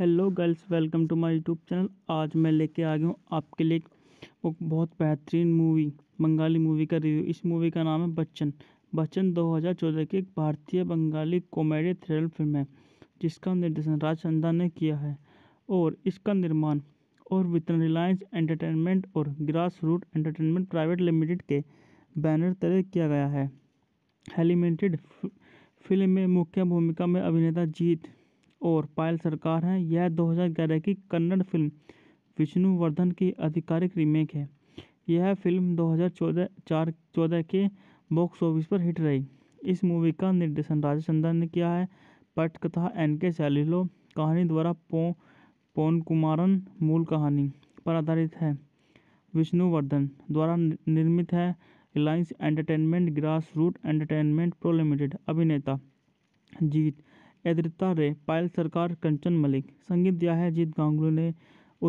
Hello girls welcome to my YouTube channel आज मैं लेके आ गया हूँ आपके लिए एक बहुत बेहतरीन मूवी बंगाली मूवी का रिव्यू इस मूवी का नाम है बच्चन बच्चन 2014 की एक भारतीय बंगाली कॉमेडी थ्रिलर फिल्म है जिसका निर्देशन राज ने किया है और इसका निर्माण और वितरण रिलायंस एंटरटेनमेंट और Grass Root Entertainment Private Limited के बैनर तले किया गया है हेलीमेंटेड फिल्म में मुख्य भूमिका में अभिनेता जीत और पायल सरकार हैं यह 2011 की कन्नड़ फिल्म विष्णुवर्धन की आधिकारिक रीमेक है यह फिल्म 2014 चार चौदह के बॉक्स ऑफिस पर हिट रही इस मूवी का निर्देशन राजेश चंदन ने किया है पटकथा एन के सैलिलो कहानी द्वारा पो पौन कुमारन मूल कहानी पर आधारित है विष्णुवर्धन द्वारा निर्मित है Reliance Entertainment Grass Root Entertainment pro Limited अभिनेता जीत एदिता रे पायल सरकार कंचन मलिक संगीत दिया है जीत गांगुली ने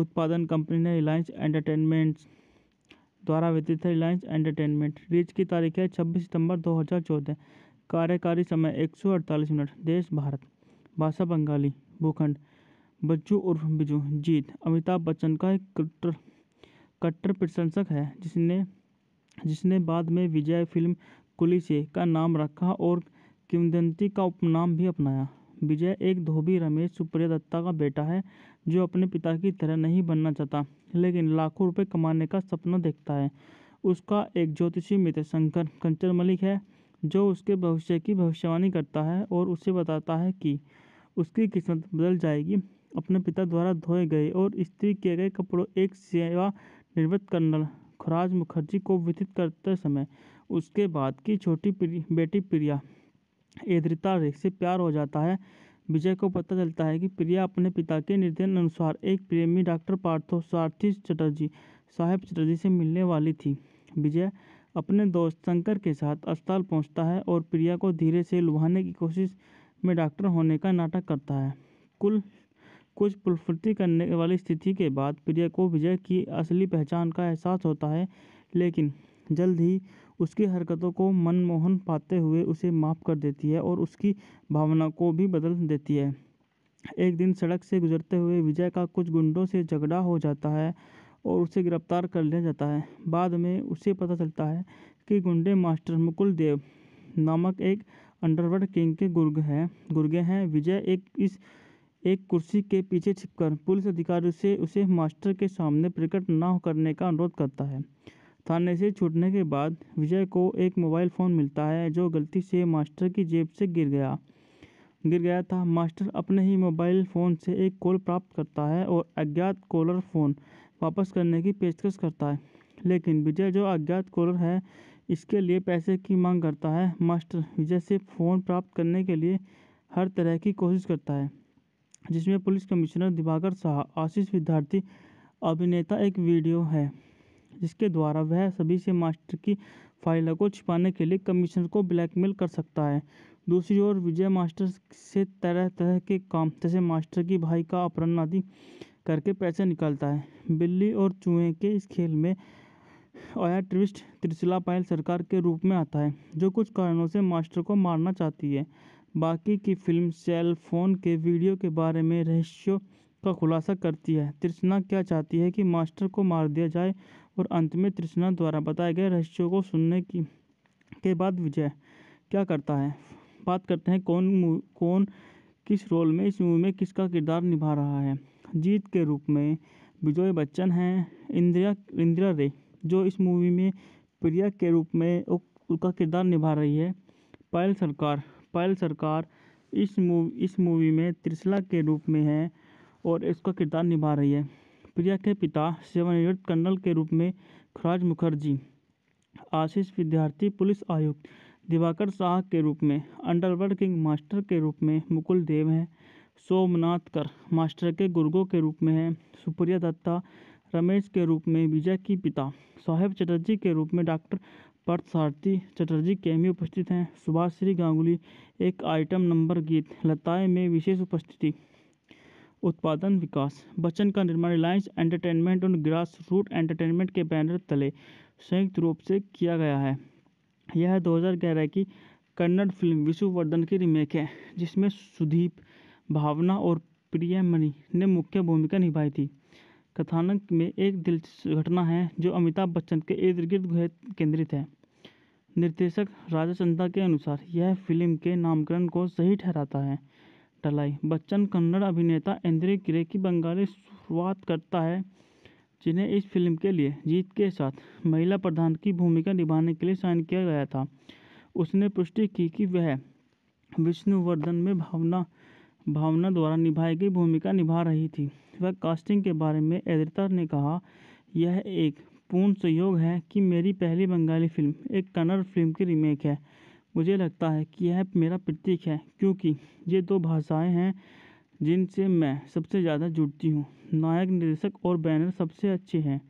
उत्पादन कंपनी ने रिलायंस एंटरटेनमेंट द्वारा वितरित है रिलायंस एंटरटेनमेंट रिलीज की तारीख है 26 सितंबर 2014 कार्यकारी समय 148 मिनट देश भारत भाषा बंगाली भूखंड बच्चू उर्फ बिजू जीत अमिताभ बच्चन का एक कट्टर कट्टर प्रशंसक है जिसने जिसने बाद में विजय फिल्म कुली से का नाम रखा और किमदंती का उपनाम भी अपनाया विजय एक धोबी रमेश सुप्रिया दत्ता का बेटा है जो अपने पिता की तरह नहीं बनना चाहता लेकिन लाखों रुपए कमाने का सपना देखता है उसका एक ज्योतिषी मित्र शंकर कंचन मलिक है जो उसके भविष्य की भविष्यवाणी करता है और उसे बताता है कि उसकी किस्मत बदल जाएगी अपने पिता द्वारा धोए गए और स्त्री किए गए कपड़ों एक सेवा निर्वृत्त कर्नल खुराज मुखर्जी को वितरित करते समय उसके बाद की छोटी बेटी प्रिया आर्द्रता से प्यार हो जाता है विजय को पता चलता है कि प्रिया अपने पिता के निर्देशन अनुसार एक प्रेमी डॉक्टर पार्थो सारथी चटर्जी साहेब चटर्जी से मिलने वाली थी विजय अपने दोस्त शंकर के साथ अस्पताल पहुंचता है और प्रिया को धीरे से लुभाने की कोशिश में डॉक्टर होने का नाटक करता है कुल कुछ पुलफुर्ती करने वाली स्थिति के बाद प्रिया को विजय की असली पहचान का एहसास होता है लेकिन जल्द ही उसकी हरकतों को मनमोहन पाते हुए उसे माफ़ कर देती है और उसकी भावना को भी बदल देती है एक दिन सड़क से गुजरते हुए विजय का कुछ गुंडों से झगड़ा हो जाता है और उसे गिरफ्तार कर लिया जाता है बाद में उसे पता चलता है कि गुंडे मास्टर मुकुल देव नामक एक अंडरवर्ल्ड किंग के गुर्ग हैं गुर्गे हैं विजय एक इस एक कुर्सी के पीछे छिपकर पुलिस अधिकारी से उसे मास्टर के सामने प्रकट न करने का अनुरोध करता है थाने से छूटने के बाद विजय को एक मोबाइल फ़ोन मिलता है जो गलती से मास्टर की जेब से गिर गया गिर गया था मास्टर अपने ही मोबाइल फ़ोन से एक कॉल प्राप्त करता है और अज्ञात कॉलर फ़ोन वापस करने की पेशकश करता है लेकिन विजय जो अज्ञात कॉलर है इसके लिए पैसे की मांग करता है मास्टर विजय से फ़ोन प्राप्त करने के लिए हर तरह की कोशिश करता है जिसमें पुलिस कमिश्नर दिवाकर शाह आशीष विद्यार्थी अभिनेता एक वीडियो है जिसके द्वारा वह सभी से मास्टर की फाइलों को छिपाने के लिए कमिश्नर को ब्लैकमेल कर सकता है दूसरी ओर विजय मास्टर से तरह तरह के काम जैसे मास्टर की भाई का अपहरण आदि करके पैसे निकालता है बिल्ली और चूहे के इस खेल में आया ट्रिस्ट त्रिशिला पायल सरकार के रूप में आता है जो कुछ कारणों से मास्टर को मारना चाहती है बाकी की फिल्म सेल फोन के वीडियो के बारे में रहस्यों का खुलासा करती है त्रिशना क्या चाहती है कि मास्टर को मार दिया जाए और अंत में तृष्णा द्वारा बताए गए रहस्यों को सुनने की के बाद विजय क्या करता है बात करते हैं कौन कौन किस रोल में इस मूवी में किसका किरदार निभा रहा है जीत के रूप में विजय बच्चन हैं इंदिरा इंदिरा रे जो इस मूवी में प्रिया के रूप में उनका किरदार निभा रही है पायल सरकार पायल सरकार इस मूवी इस मूवी में त्रिशला के रूप में है और इसका किरदार निभा रही है प्रिया के पिता सेवानिवृत्त कर्नल के रूप में खराज मुखर्जी आशीष विद्यार्थी पुलिस आयुक्त दिवाकर शाह के रूप में अंडरवर्ल्ड किंग मास्टर के रूप में मुकुल देव हैं सोमनाथ कर मास्टर के गुर्गो के रूप में हैं सुप्रिया दत्ता रमेश के रूप में विजय की पिता साहेब चटर्जी के रूप में डॉक्टर सारथी चटर्जी कैमी उपस्थित हैं सुभाष श्री गांगुली एक आइटम नंबर गीत लताएं में विशेष उपस्थिति उत्पादन विकास बच्चन का निर्माण रिलायंस एंटरटेनमेंट और ग्रास रूट एंटरटेनमेंट के बैनर तले संयुक्त रूप से किया गया है यह 2011 की कन्नड़ फिल्म विशुवर्धन की रीमेक है जिसमें सुदीप भावना और प्रियमणि ने मुख्य भूमिका निभाई थी कथानक में एक दिलचस्प घटना है जो अमिताभ बच्चन के इर्द गिर्द केंद्रित है निर्देशक राजा चंदा के अनुसार यह फिल्म के नामकरण को सही ठहराता है टलाई बच्चन कन्नड़ अभिनेता एंद्रे किरे की बंगाली शुरुआत करता है जिन्हें इस फिल्म के लिए जीत के साथ महिला प्रधान की भूमिका निभाने के लिए साइन किया गया था उसने पुष्टि की कि वह विष्णुवर्धन में भावना भावना द्वारा निभाई गई भूमिका निभा रही थी वह कास्टिंग के बारे में एद्रिता ने कहा यह एक पूर्ण संयोग है कि मेरी पहली बंगाली फिल्म एक कन्नड़ फिल्म की रीमेक है मुझे लगता है कि यह मेरा प्रतीक है क्योंकि ये दो भाषाएं हैं जिनसे मैं सबसे ज़्यादा जुड़ती हूँ नायक निर्देशक और बैनर सबसे अच्छे हैं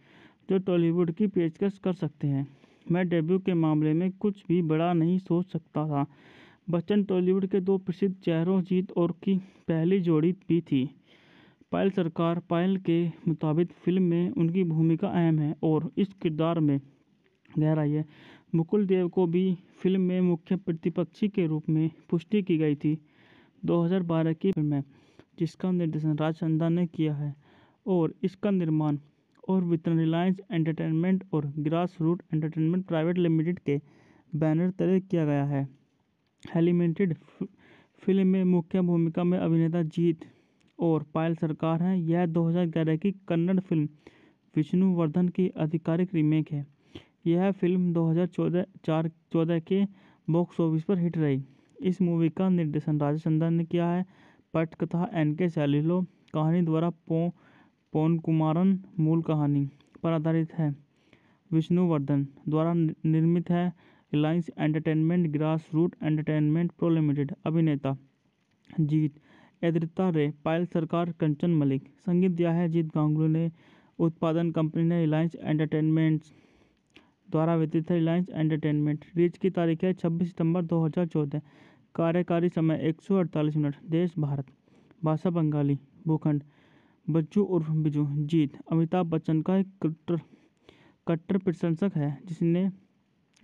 जो टॉलीवुड की पेशकश कर सकते हैं मैं डेब्यू के मामले में कुछ भी बड़ा नहीं सोच सकता था बच्चन टॉलीवुड के दो प्रसिद्ध चेहरों जीत और की पहली जोड़ी भी थी पायल सरकार पायल के मुताबिक फिल्म में उनकी भूमिका अहम है और इस किरदार में गहराई है मुकुल देव को भी फिल्म में मुख्य प्रतिपक्षी के रूप में पुष्टि की गई थी 2012 की फिल्म में जिसका निर्देशन राज चंदा ने किया है और इसका निर्माण और वितरण रिलायंस एंटरटेनमेंट और Grass Root Entertainment Private Limited के बैनर तले किया गया है एलिमेंटेड फिल्म में मुख्य भूमिका में अभिनेता जीत और पायल सरकार हैं यह 2011 की कन्नड़ फिल्म विष्णुवर्धन की आधिकारिक रीमेक है यह फिल्म 2014 चौदह के बॉक्स ऑफिस पर हिट रही इस मूवी का निर्देशन राजेश चंदन ने किया है पटकथा एन के सैलिलो कहानी द्वारा पो पोन कुमारन मूल कहानी पर आधारित है विष्णुवर्धन द्वारा निर्मित है Reliance Entertainment Grass Root Entertainment pro Limited अभिनेता जीत एद्रिता रे पायल सरकार कंचन मलिक संगीत दिया है जीत गांगुली ने उत्पादन कंपनी ने रिलायंस एंटरटेनमेंट्स द्वारा वितरित है रिलायंस एंटरटेनमेंट रिलीज की तारीख है छब्बीस सितंबर 2014 कार्यकारी समय 148 मिनट देश भारत भाषा बंगाली भूखंड बच्चू उर्फ बिजू जीत अमिताभ बच्चन का एक कट्टर कट्टर प्रशंसक है जिसने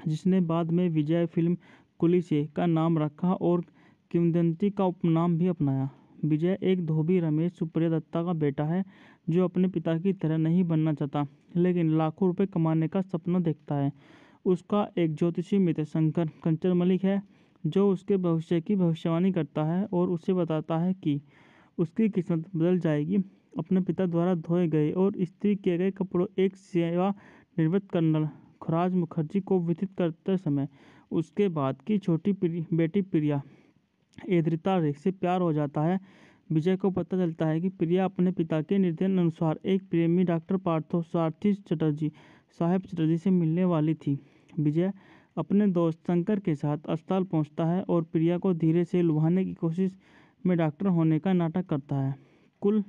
जिसने बाद में विजय फिल्म कुली से का नाम रखा और किमदंती का उपनाम भी अपनाया विजय एक धोबी रमेश सुप्रिया दत्ता का बेटा है जो अपने पिता की तरह नहीं बनना चाहता लेकिन लाखों रुपए कमाने का सपना देखता है उसका एक ज्योतिषी मित्र शंकर कंचन मलिक है जो उसके भविष्य की भविष्यवाणी करता है और उसे बताता है कि उसकी किस्मत बदल जाएगी अपने पिता द्वारा धोए गए और स्त्री किए गए कपड़ों एक सेवा निर्वृत्त कर्नल खुराज मुखर्जी को वितरित करते समय उसके बाद की छोटी प्रि, बेटी प्रिया एद्रिता से प्यार हो जाता है विजय को पता चलता है कि प्रिया अपने पिता के निर्देश अनुसार एक प्रेमी डॉक्टर पार्थो सारथी चटर्जी साहेब चटर्जी से मिलने वाली थी विजय अपने दोस्त शंकर के साथ अस्पताल पहुंचता है और प्रिया को धीरे से लुभाने की कोशिश में डॉक्टर होने का नाटक करता है कुल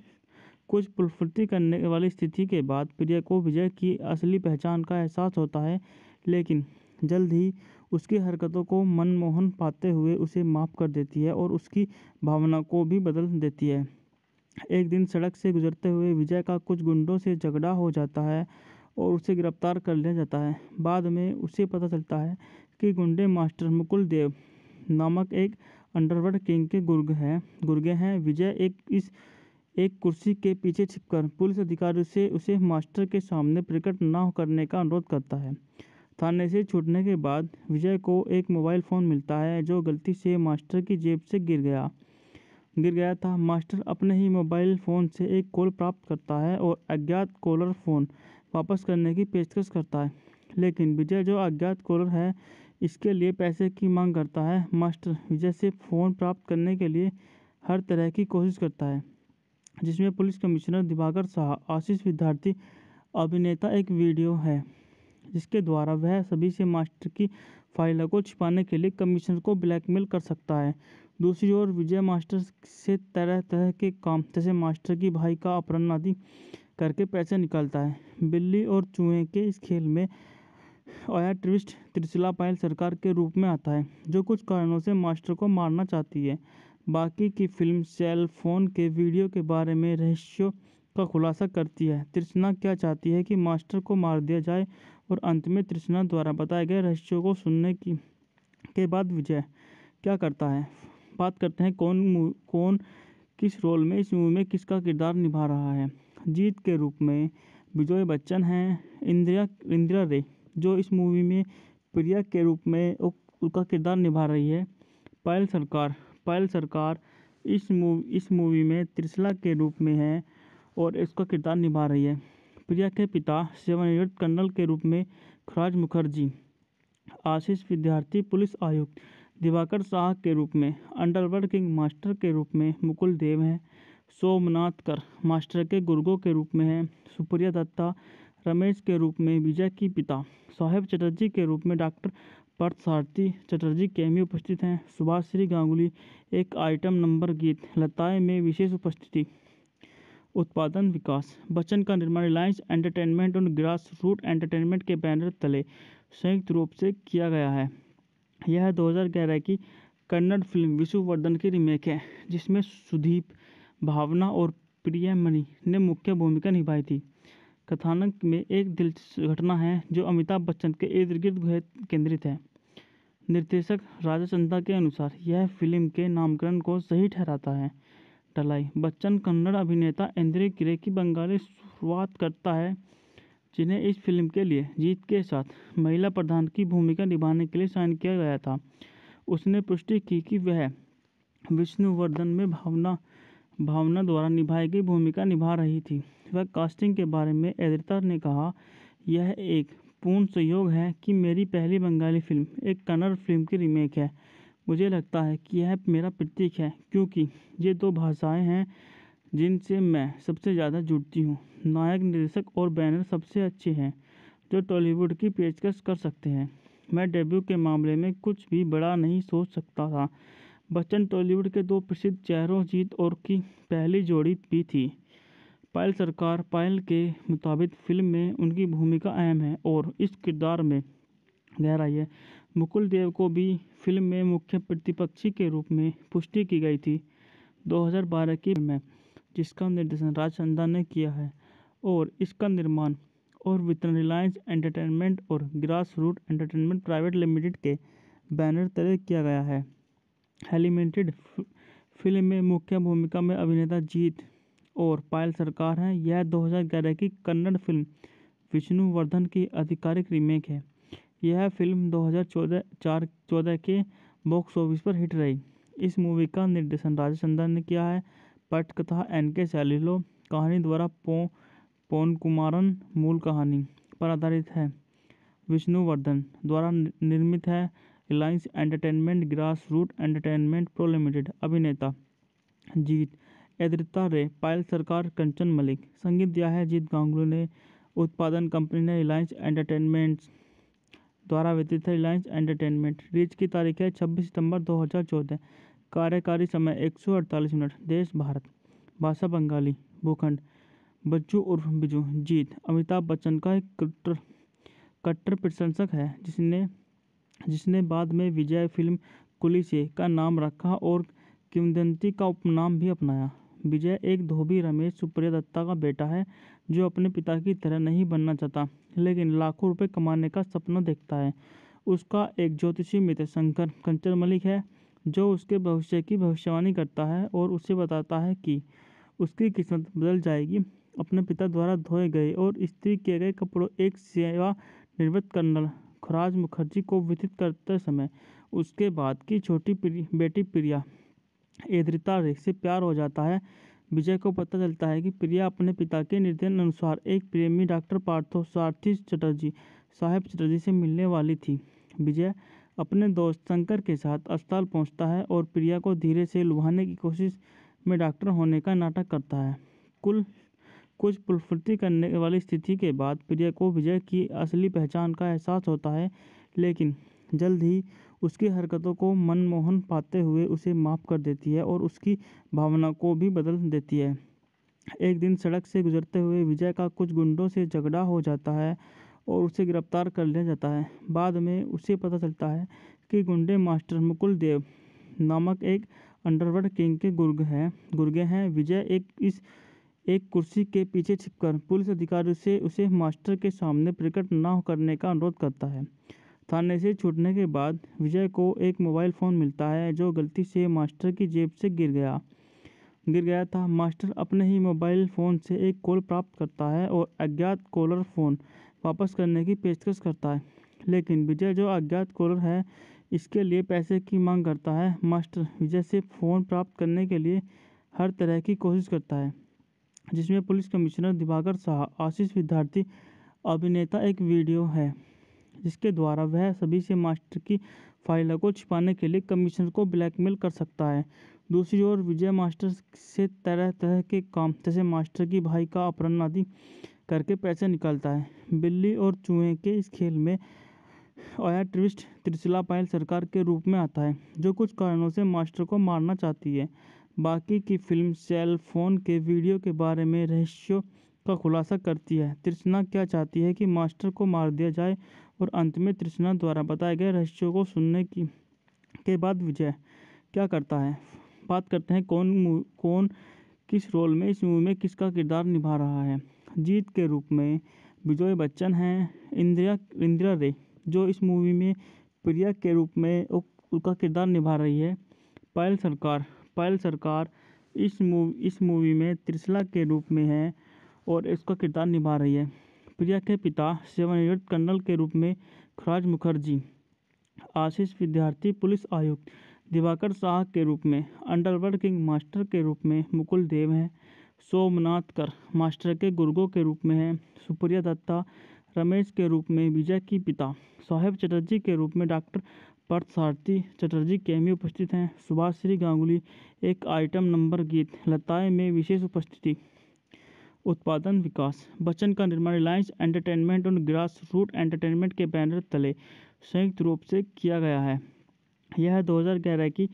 कुछ पुलफुर्ती करने वाली स्थिति के बाद प्रिया को विजय की असली पहचान का एहसास होता है लेकिन जल्द ही उसकी हरकतों को मनमोहन पाते हुए उसे माफ़ कर देती है और उसकी भावना को भी बदल देती है एक दिन सड़क से गुजरते हुए विजय का कुछ गुंडों से झगड़ा हो जाता है और उसे गिरफ्तार कर लिया जाता है बाद में उसे पता चलता है कि गुंडे मास्टर मुकुल देव नामक एक अंडरवर्ल्ड किंग के गुर्ग हैं गुर्गे हैं विजय एक इस एक कुर्सी के पीछे छिपकर पुलिस अधिकारी से उसे मास्टर के सामने प्रकट न करने का अनुरोध करता है थाने से छूटने के बाद विजय को एक मोबाइल फ़ोन मिलता है जो गलती से मास्टर की जेब से गिर गया गिर गया था मास्टर अपने ही मोबाइल फ़ोन से एक कॉल प्राप्त करता है और अज्ञात कॉलर फ़ोन वापस करने की पेशकश करता है लेकिन विजय जो अज्ञात कॉलर है इसके लिए पैसे की मांग करता है मास्टर विजय से फ़ोन प्राप्त करने के लिए हर तरह की कोशिश करता है जिसमें पुलिस कमिश्नर दिवाकर शाह आशीष विद्यार्थी अभिनेता एक वीडियो है जिसके द्वारा वह सभी से मास्टर की फाइलों को छिपाने के लिए कमीशन को ब्लैकमेल कर सकता है दूसरी ओर विजय मास्टर से तरह तरह के काम जैसे मास्टर की भाई का अपहरण आदि करके पैसे निकालता है बिल्ली और चूहे के इस खेल में आया ट्रिस्ट त्रिशिला पायल सरकार के रूप में आता है जो कुछ कारणों से मास्टर को मारना चाहती है बाकी की फिल्म सेल फोन के वीडियो के बारे में रहस्यों का खुलासा करती है त्रिशना क्या चाहती है कि मास्टर को मार दिया जाए और अंत में तृष्णा द्वारा बताए गए रहस्यों को सुनने की के बाद विजय क्या करता है बात करते हैं कौन कौन किस रोल में इस मूवी में किसका किरदार निभा रहा है जीत के रूप में विजय बच्चन हैं इंदिरा इंदिरा रे जो इस मूवी में प्रिया के रूप में उनका किरदार निभा रही है पायल सरकार पायल सरकार इस मूवी इस मूवी में त्रिशला के रूप में है और इसका किरदार निभा रही है प्रिया के पिता सेवानिवृत्त कर्नल के रूप में खराज मुखर्जी आशीष विद्यार्थी पुलिस आयुक्त दिवाकर शाह के रूप में अंडरवर्ल्ड किंग मास्टर के रूप में मुकुल देव हैं सोमनाथ कर मास्टर के गुर्गो के रूप में हैं सुप्रिया दत्ता रमेश के रूप में विजय की पिता साहेब चटर्जी के रूप में डॉक्टर पार्थसारथी चटर्जी कैमी उपस्थित हैं सुभाष श्री गांगुली एक आइटम नंबर गीत लताएं में विशेष उपस्थिति उत्पादन विकास बच्चन का निर्माण रिलायंस एंटरटेनमेंट और ग्रास रूट एंटरटेनमेंट के बैनर तले संयुक्त रूप से किया गया है यह 2011 की कन्नड़ फिल्म विश्ववर्धन की रीमेक है जिसमें सुदीप भावना और प्रियमणि ने मुख्य भूमिका निभाई थी कथानक में एक दिलचस्प घटना है जो अमिताभ बच्चन के इर्द गिर्द केंद्रित है निर्देशक राजा चंदा के अनुसार यह फिल्म के नामकरण को सही ठहराता है टलाई बच्चन कन्नड़ अभिनेता इंद्र किरे की बंगाली शुरुआत करता है जिन्हें इस फिल्म के लिए जीत के साथ महिला प्रधान की भूमिका निभाने के लिए साइन किया गया था उसने पुष्टि की कि वह विष्णुवर्धन में भावना भावना द्वारा निभाई गई भूमिका निभा रही थी वह कास्टिंग के बारे में एद्रिता ने कहा यह एक पूर्ण संयोग है कि मेरी पहली बंगाली फिल्म एक कन्नड़ फिल्म की रीमेक है मुझे लगता है कि यह मेरा प्रतीक है क्योंकि ये दो भाषाएं हैं जिनसे मैं सबसे ज़्यादा जुड़ती हूँ नायक निर्देशक और बैनर सबसे अच्छे हैं जो टॉलीवुड की पेशकश कर सकते हैं मैं डेब्यू के मामले में कुछ भी बड़ा नहीं सोच सकता था बच्चन टॉलीवुड के दो प्रसिद्ध चेहरों जीत और की पहली जोड़ी भी थी पायल सरकार पायल के मुताबिक फ़िल्म में उनकी भूमिका अहम है और इस किरदार में गहराई है मुकुल देव को भी फिल्म में मुख्य प्रतिपक्षी के रूप में पुष्टि की गई थी 2012 की में जिसका निर्देशन राज चंदा ने किया है और इसका निर्माण और वितरण रिलायंस एंटरटेनमेंट और Grass Root Entertainment Private Limited के बैनर तले किया गया है एलिमेंटेड फिल्म में मुख्य भूमिका में अभिनेता जीत और पायल सरकार हैं यह 2011 की कन्नड़ फिल्म विष्णुवर्धन की आधिकारिक रीमेक है यह फिल्म 2014 चौदह के बॉक्स ऑफिस पर हिट रही इस मूवी का निर्देशन राजेश चंदन ने किया है पटकथा एन के सैलिलो कहानी द्वारा पो पौन कुमारन मूल कहानी पर आधारित है विष्णुवर्धन द्वारा निर्मित है Reliance Entertainment Grass Root Entertainment pro Limited अभिनेता जीत एद्रिता रे पायल सरकार कंचन मलिक संगीत दिया है जीत गांगुली ने उत्पादन कंपनी ने रिलायंस एंटरटेनमेंट्स द्वारा वितरित है रिलायंस एंटरटेनमेंट रिलीज की तारीख है छब्बीस सितंबर 2014 कार्यकारी समय 148 मिनट देश भारत भाषा बंगाली भूखंड बच्चू उर्फ बिजू जीत अमिताभ बच्चन का एक कट्टर कट्टर प्रशंसक है जिसने जिसने बाद में विजय फिल्म कुलिस का नाम रखा और किमदंती का उपनाम भी अपनाया विजय एक धोबी रमेश सुप्रिया दत्ता का बेटा है जो अपने पिता की तरह नहीं बनना चाहता लेकिन लाखों रुपए कमाने का सपना देखता है उसका एक ज्योतिषी मित्र शंकर कंचन मलिक है जो उसके भविष्य की भविष्यवाणी करता है और उसे बताता है कि उसकी किस्मत बदल जाएगी अपने पिता द्वारा धोए गए और स्त्री किए गए कपड़ों एक सेवा निर्वृत्त कर्नल खुराज मुखर्जी को व्यतीत करते समय उसके बाद की छोटी बेटी प्रिया एद्रिता से प्यार हो जाता है विजय को पता चलता है कि प्रिया अपने पिता के निर्देशन अनुसार एक प्रेमी डॉक्टर पार्थो सारथी चटर्जी साहेब चटर्जी से मिलने वाली थी विजय अपने दोस्त शंकर के साथ अस्पताल पहुंचता है और प्रिया को धीरे से लुभाने की कोशिश में डॉक्टर होने का नाटक करता है कुल कुछ पुलफुर्ती करने वाली स्थिति के बाद प्रिया को विजय की असली पहचान का एहसास होता है लेकिन जल्द ही उसकी हरकतों को मनमोहन पाते हुए उसे माफ़ कर देती है और उसकी भावना को भी बदल देती है एक दिन सड़क से गुजरते हुए विजय का कुछ गुंडों से झगड़ा हो जाता है और उसे गिरफ्तार कर लिया जाता है बाद में उसे पता चलता है कि गुंडे मास्टर मुकुल देव नामक एक अंडरवर्ल्ड किंग के गुर्ग हैं गुर्गे हैं विजय एक इस एक कुर्सी के पीछे छिपकर पुलिस अधिकारी से उसे मास्टर के सामने प्रकट न करने का अनुरोध करता है थाने से छूटने के बाद विजय को एक मोबाइल फ़ोन मिलता है जो गलती से मास्टर की जेब से गिर गया गिर गया था मास्टर अपने ही मोबाइल फ़ोन से एक कॉल प्राप्त करता है और अज्ञात कॉलर फ़ोन वापस करने की पेशकश करता है लेकिन विजय जो अज्ञात कॉलर है इसके लिए पैसे की मांग करता है मास्टर विजय से फ़ोन प्राप्त करने के लिए हर तरह की कोशिश करता है जिसमें पुलिस कमिश्नर दिवाकर शाह आशीष विद्यार्थी अभिनेता एक वीडियो है जिसके द्वारा वह सभी से मास्टर की फाइलों को छिपाने के लिए कमीशन को ब्लैकमेल कर सकता है दूसरी ओर विजय मास्टर से तरह तरह के काम जैसे मास्टर की भाई का अपहरण आदि करके पैसे निकालता है बिल्ली और चूहे के इस खेल में आया ट्रिस्ट त्रिशिला पायल सरकार के रूप में आता है जो कुछ कारणों से मास्टर को मारना चाहती है बाकी की फिल्म सेल फोन के वीडियो के बारे में रहस्यों का खुलासा करती है त्रिशना क्या चाहती है कि मास्टर को मार दिया जाए और अंत में तृष्णा द्वारा बताए गए रहस्यों को सुनने की के बाद विजय क्या करता है बात करते हैं कौन कौन किस रोल में इस मूवी में किसका किरदार निभा रहा है जीत के रूप में विजय बच्चन हैं इंदिरा इंदिरा रे जो इस मूवी में प्रिया के रूप में उनका किरदार निभा रही है पायल सरकार पायल सरकार इस मूवी इस मूवी में त्रिशला के रूप में है और इसका किरदार निभा रही है प्रिया के पिता सेवानिवृत्त कर्नल के रूप में खराज मुखर्जी आशीष विद्यार्थी पुलिस आयुक्त दिवाकर शाह के रूप में अंडरवर्ल्ड किंग मास्टर के रूप में मुकुल देव हैं सोमनाथ कर मास्टर के गुर्गो के रूप में हैं सुप्रिया दत्ता रमेश के रूप में विजय की पिता साहेब चटर्जी के रूप में डॉक्टर सारथी चटर्जी कैमी उपस्थित हैं सुभाष श्री गांगुली एक आइटम नंबर गीत लताएं में विशेष उपस्थिति उत्पादन विकास बच्चन का निर्माण रिलायंस एंटरटेनमेंट और ग्रास रूट एंटरटेनमेंट के बैनर तले संयुक्त रूप से किया गया है यह 2011 की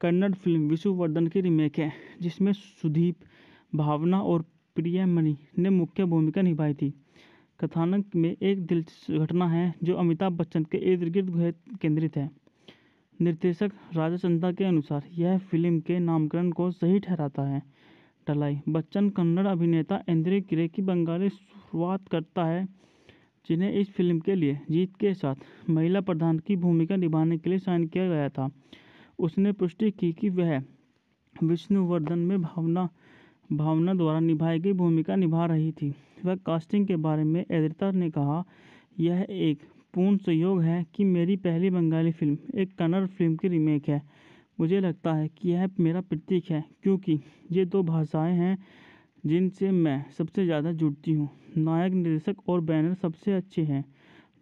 कन्नड़ फिल्म विश्ववर्धन की रीमेक है जिसमें सुदीप भावना और प्रियमणि ने मुख्य भूमिका निभाई थी कथानक में एक दिलचस्प घटना है जो अमिताभ बच्चन के इर्द गिर्द केंद्रित है निर्देशक राजा चंदा के अनुसार यह फिल्म के नामकरण को सही ठहराता है टलाई बच्चन कन्नड़ अभिनेता इंद्र किरे की बंगाली शुरुआत करता है जिन्हें इस फिल्म के लिए जीत के साथ महिला प्रधान की भूमिका निभाने के लिए साइन किया गया था उसने पुष्टि की कि वह विष्णुवर्धन में भावना भावना द्वारा निभाई गई भूमिका निभा रही थी वह कास्टिंग के बारे में एद्रिता ने कहा यह एक पूर्ण सहयोग है कि मेरी पहली बंगाली फिल्म एक कन्नड़ फिल्म की रीमेक है मुझे लगता है कि यह मेरा प्रतीक है क्योंकि ये दो भाषाएं हैं जिनसे मैं सबसे ज़्यादा जुड़ती हूँ नायक निर्देशक और बैनर सबसे अच्छे हैं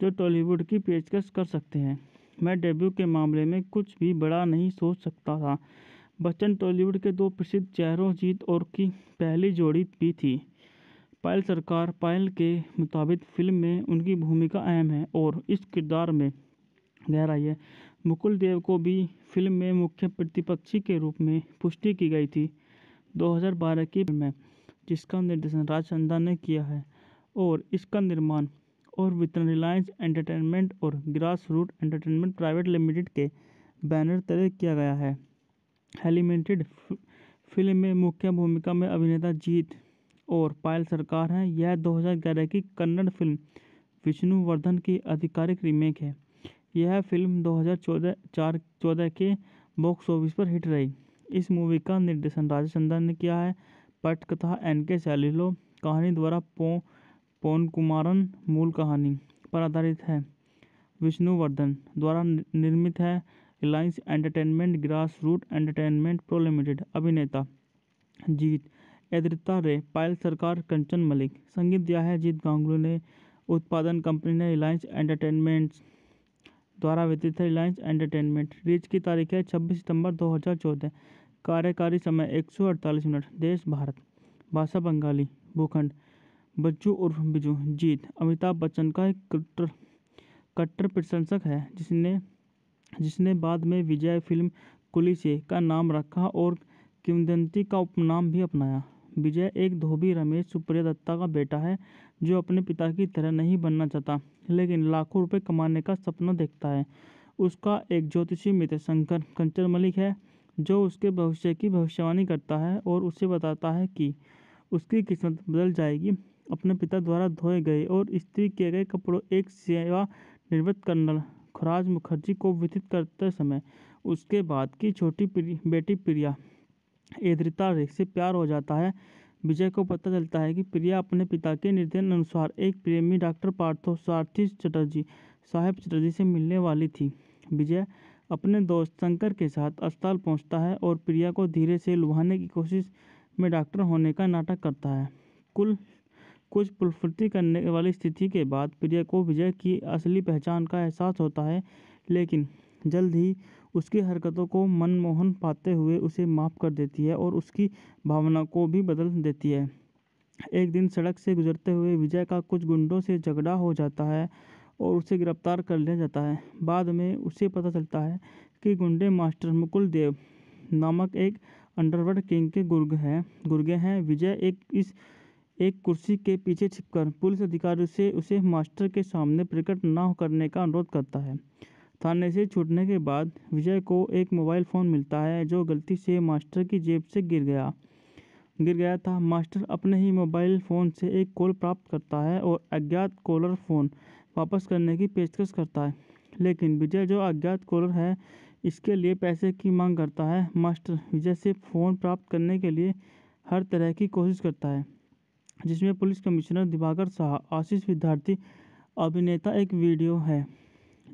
जो टॉलीवुड की पेशकश कर सकते हैं मैं डेब्यू के मामले में कुछ भी बड़ा नहीं सोच सकता था बच्चन टॉलीवुड के दो प्रसिद्ध चेहरों जीत और की पहली जोड़ी भी थी पायल सरकार पायल के मुताबिक फिल्म में उनकी भूमिका अहम है और इस किरदार में गहराई है मुकुल देव को भी फिल्म में मुख्य प्रतिपक्षी के रूप में पुष्टि की गई थी 2012 की फिल्म जिसका निर्देशन राज चंदा ने किया है और इसका निर्माण और वितरण रिलायंस एंटरटेनमेंट और Grass Root Entertainment Private Limited के बैनर तले किया गया है एलिमेंटेड फिल्म में मुख्य भूमिका में अभिनेता जीत और पायल सरकार हैं यह 2011 की कन्नड़ फिल्म विष्णुवर्धन की आधिकारिक रीमेक है यह फिल्म 2014 चौदह के बॉक्स ऑफिस पर हिट रही इस मूवी का निर्देशन राजा ने किया है पटकथा एन के सैलिलो कहानी द्वारा पो पोन कुमारन मूल कहानी पर आधारित है विष्णुवर्धन द्वारा निर्मित है Reliance Entertainment Grass Root Entertainment pro Limited अभिनेता जीत एद्रिता रे पायल सरकार कंचन मलिक संगीत दिया है जीत गांगुली ने उत्पादन कंपनी ने रिलायंस एंटरटेनमेंट्स द्वारा वितरित है रिलायंस एंटरटेनमेंट रिलीज की तारीख है छब्बीस सितंबर 2014 कार्यकारी समय 148 मिनट देश भारत भाषा बंगाली भूखंड बच्चू उर्फ बिजू जीत अमिताभ बच्चन का एक कट्टर कट्टर प्रशंसक है जिसने जिसने बाद में विजय फिल्म कुली से का नाम रखा और किमदंती का उपनाम भी अपनाया विजय एक धोबी रमेश सुप्रिया दत्ता का बेटा है जो अपने पिता की तरह नहीं बनना चाहता लेकिन लाखों रुपए कमाने का सपना देखता है उसका एक ज्योतिषी मित्र शंकर कंचन मलिक है जो उसके भविष्य की भविष्यवाणी करता है और उसे बताता है कि उसकी किस्मत बदल जाएगी अपने पिता द्वारा धोए गए और स्त्री किए गए कपड़ों एक सेवा निर्वृत्त कर्नल खुराज मुखर्जी को वितरित करते समय उसके बाद की छोटी प्रि, बेटी प्रिया एद्रिता से प्यार हो जाता है विजय को पता चलता है कि प्रिया अपने पिता के निर्देशन अनुसार एक प्रेमी डॉक्टर पार्थो सारथी चटर्जी साहेब चटर्जी से मिलने वाली थी विजय अपने दोस्त शंकर के साथ अस्पताल पहुंचता है और प्रिया को धीरे से लुभाने की कोशिश में डॉक्टर होने का नाटक करता है कुल कुछ पुलफुर्ती करने वाली स्थिति के बाद प्रिया को विजय की असली पहचान का एहसास होता है लेकिन जल्द ही उसकी हरकतों को मनमोहन पाते हुए उसे माफ़ कर देती है और उसकी भावना को भी बदल देती है एक दिन सड़क से गुजरते हुए विजय का कुछ गुंडों से झगड़ा हो जाता है और उसे गिरफ्तार कर लिया जाता है बाद में उसे पता चलता है कि गुंडे मास्टर मुकुल देव नामक एक अंडरवर्ल्ड किंग के गुर्ग हैं गुर्गे हैं विजय एक इस एक कुर्सी के पीछे छिपकर पुलिस अधिकारी से उसे मास्टर के सामने प्रकट न करने का अनुरोध करता है थाने से छूटने के बाद विजय को एक मोबाइल फ़ोन मिलता है जो गलती से मास्टर की जेब से गिर गया गिर गया था मास्टर अपने ही मोबाइल फ़ोन से एक कॉल प्राप्त करता है और अज्ञात कॉलर फ़ोन वापस करने की पेशकश करता है लेकिन विजय जो अज्ञात कॉलर है इसके लिए पैसे की मांग करता है मास्टर विजय से फ़ोन प्राप्त करने के लिए हर तरह की कोशिश करता है जिसमें पुलिस कमिश्नर दिवाकर शाह आशीष विद्यार्थी अभिनेता एक वीडियो है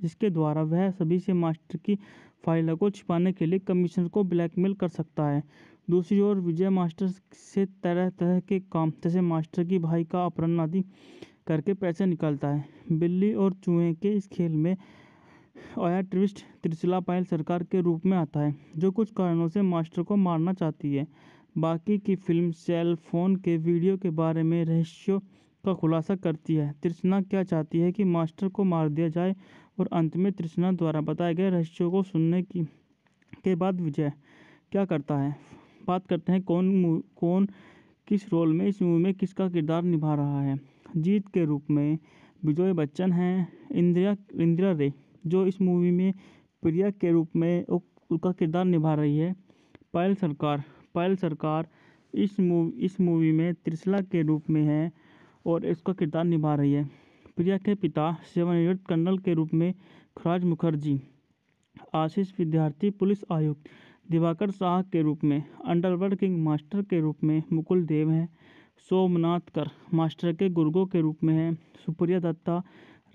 जिसके द्वारा वह सभी से मास्टर की फाइलों को छिपाने के लिए कमिश्नर को ब्लैकमेल कर सकता है दूसरी ओर विजय मास्टर से तरह तरह के काम जैसे मास्टर की भाई का अपहरण आदि करके पैसे निकालता है बिल्ली और चूहे के इस खेल में आया ट्विस्ट त्रिशिला पायल सरकार के रूप में आता है जो कुछ कारणों से मास्टर को मारना चाहती है बाकी की फिल्म सेल फोन के वीडियो के बारे में रहस्यों का खुलासा करती है त्रिशना क्या चाहती है कि मास्टर को मार दिया जाए और अंत में तृष्णा द्वारा बताए गए रहस्यों को सुनने की के बाद विजय क्या करता है बात करते हैं कौन कौन किस रोल में इस मूवी में किसका किरदार निभा रहा है जीत के रूप में विजय बच्चन हैं इंदिरा इंदिरा रे जो इस मूवी में प्रिया के रूप में उनका किरदार निभा रही है पायल सरकार पायल सरकार इस मूवी इस मूवी में त्रिशला के रूप में है और इसका किरदार निभा रही है प्रिया के पिता सेवानिवृत्त कर्नल के रूप में खुराज मुखर्जी आशीष विद्यार्थी पुलिस आयुक्त दिवाकर शाह के रूप में अंडरवर्ल्ड किंग मास्टर के रूप में मुकुल देव हैं सोमनाथ कर मास्टर के गुर्गो के रूप में हैं सुप्रिया दत्ता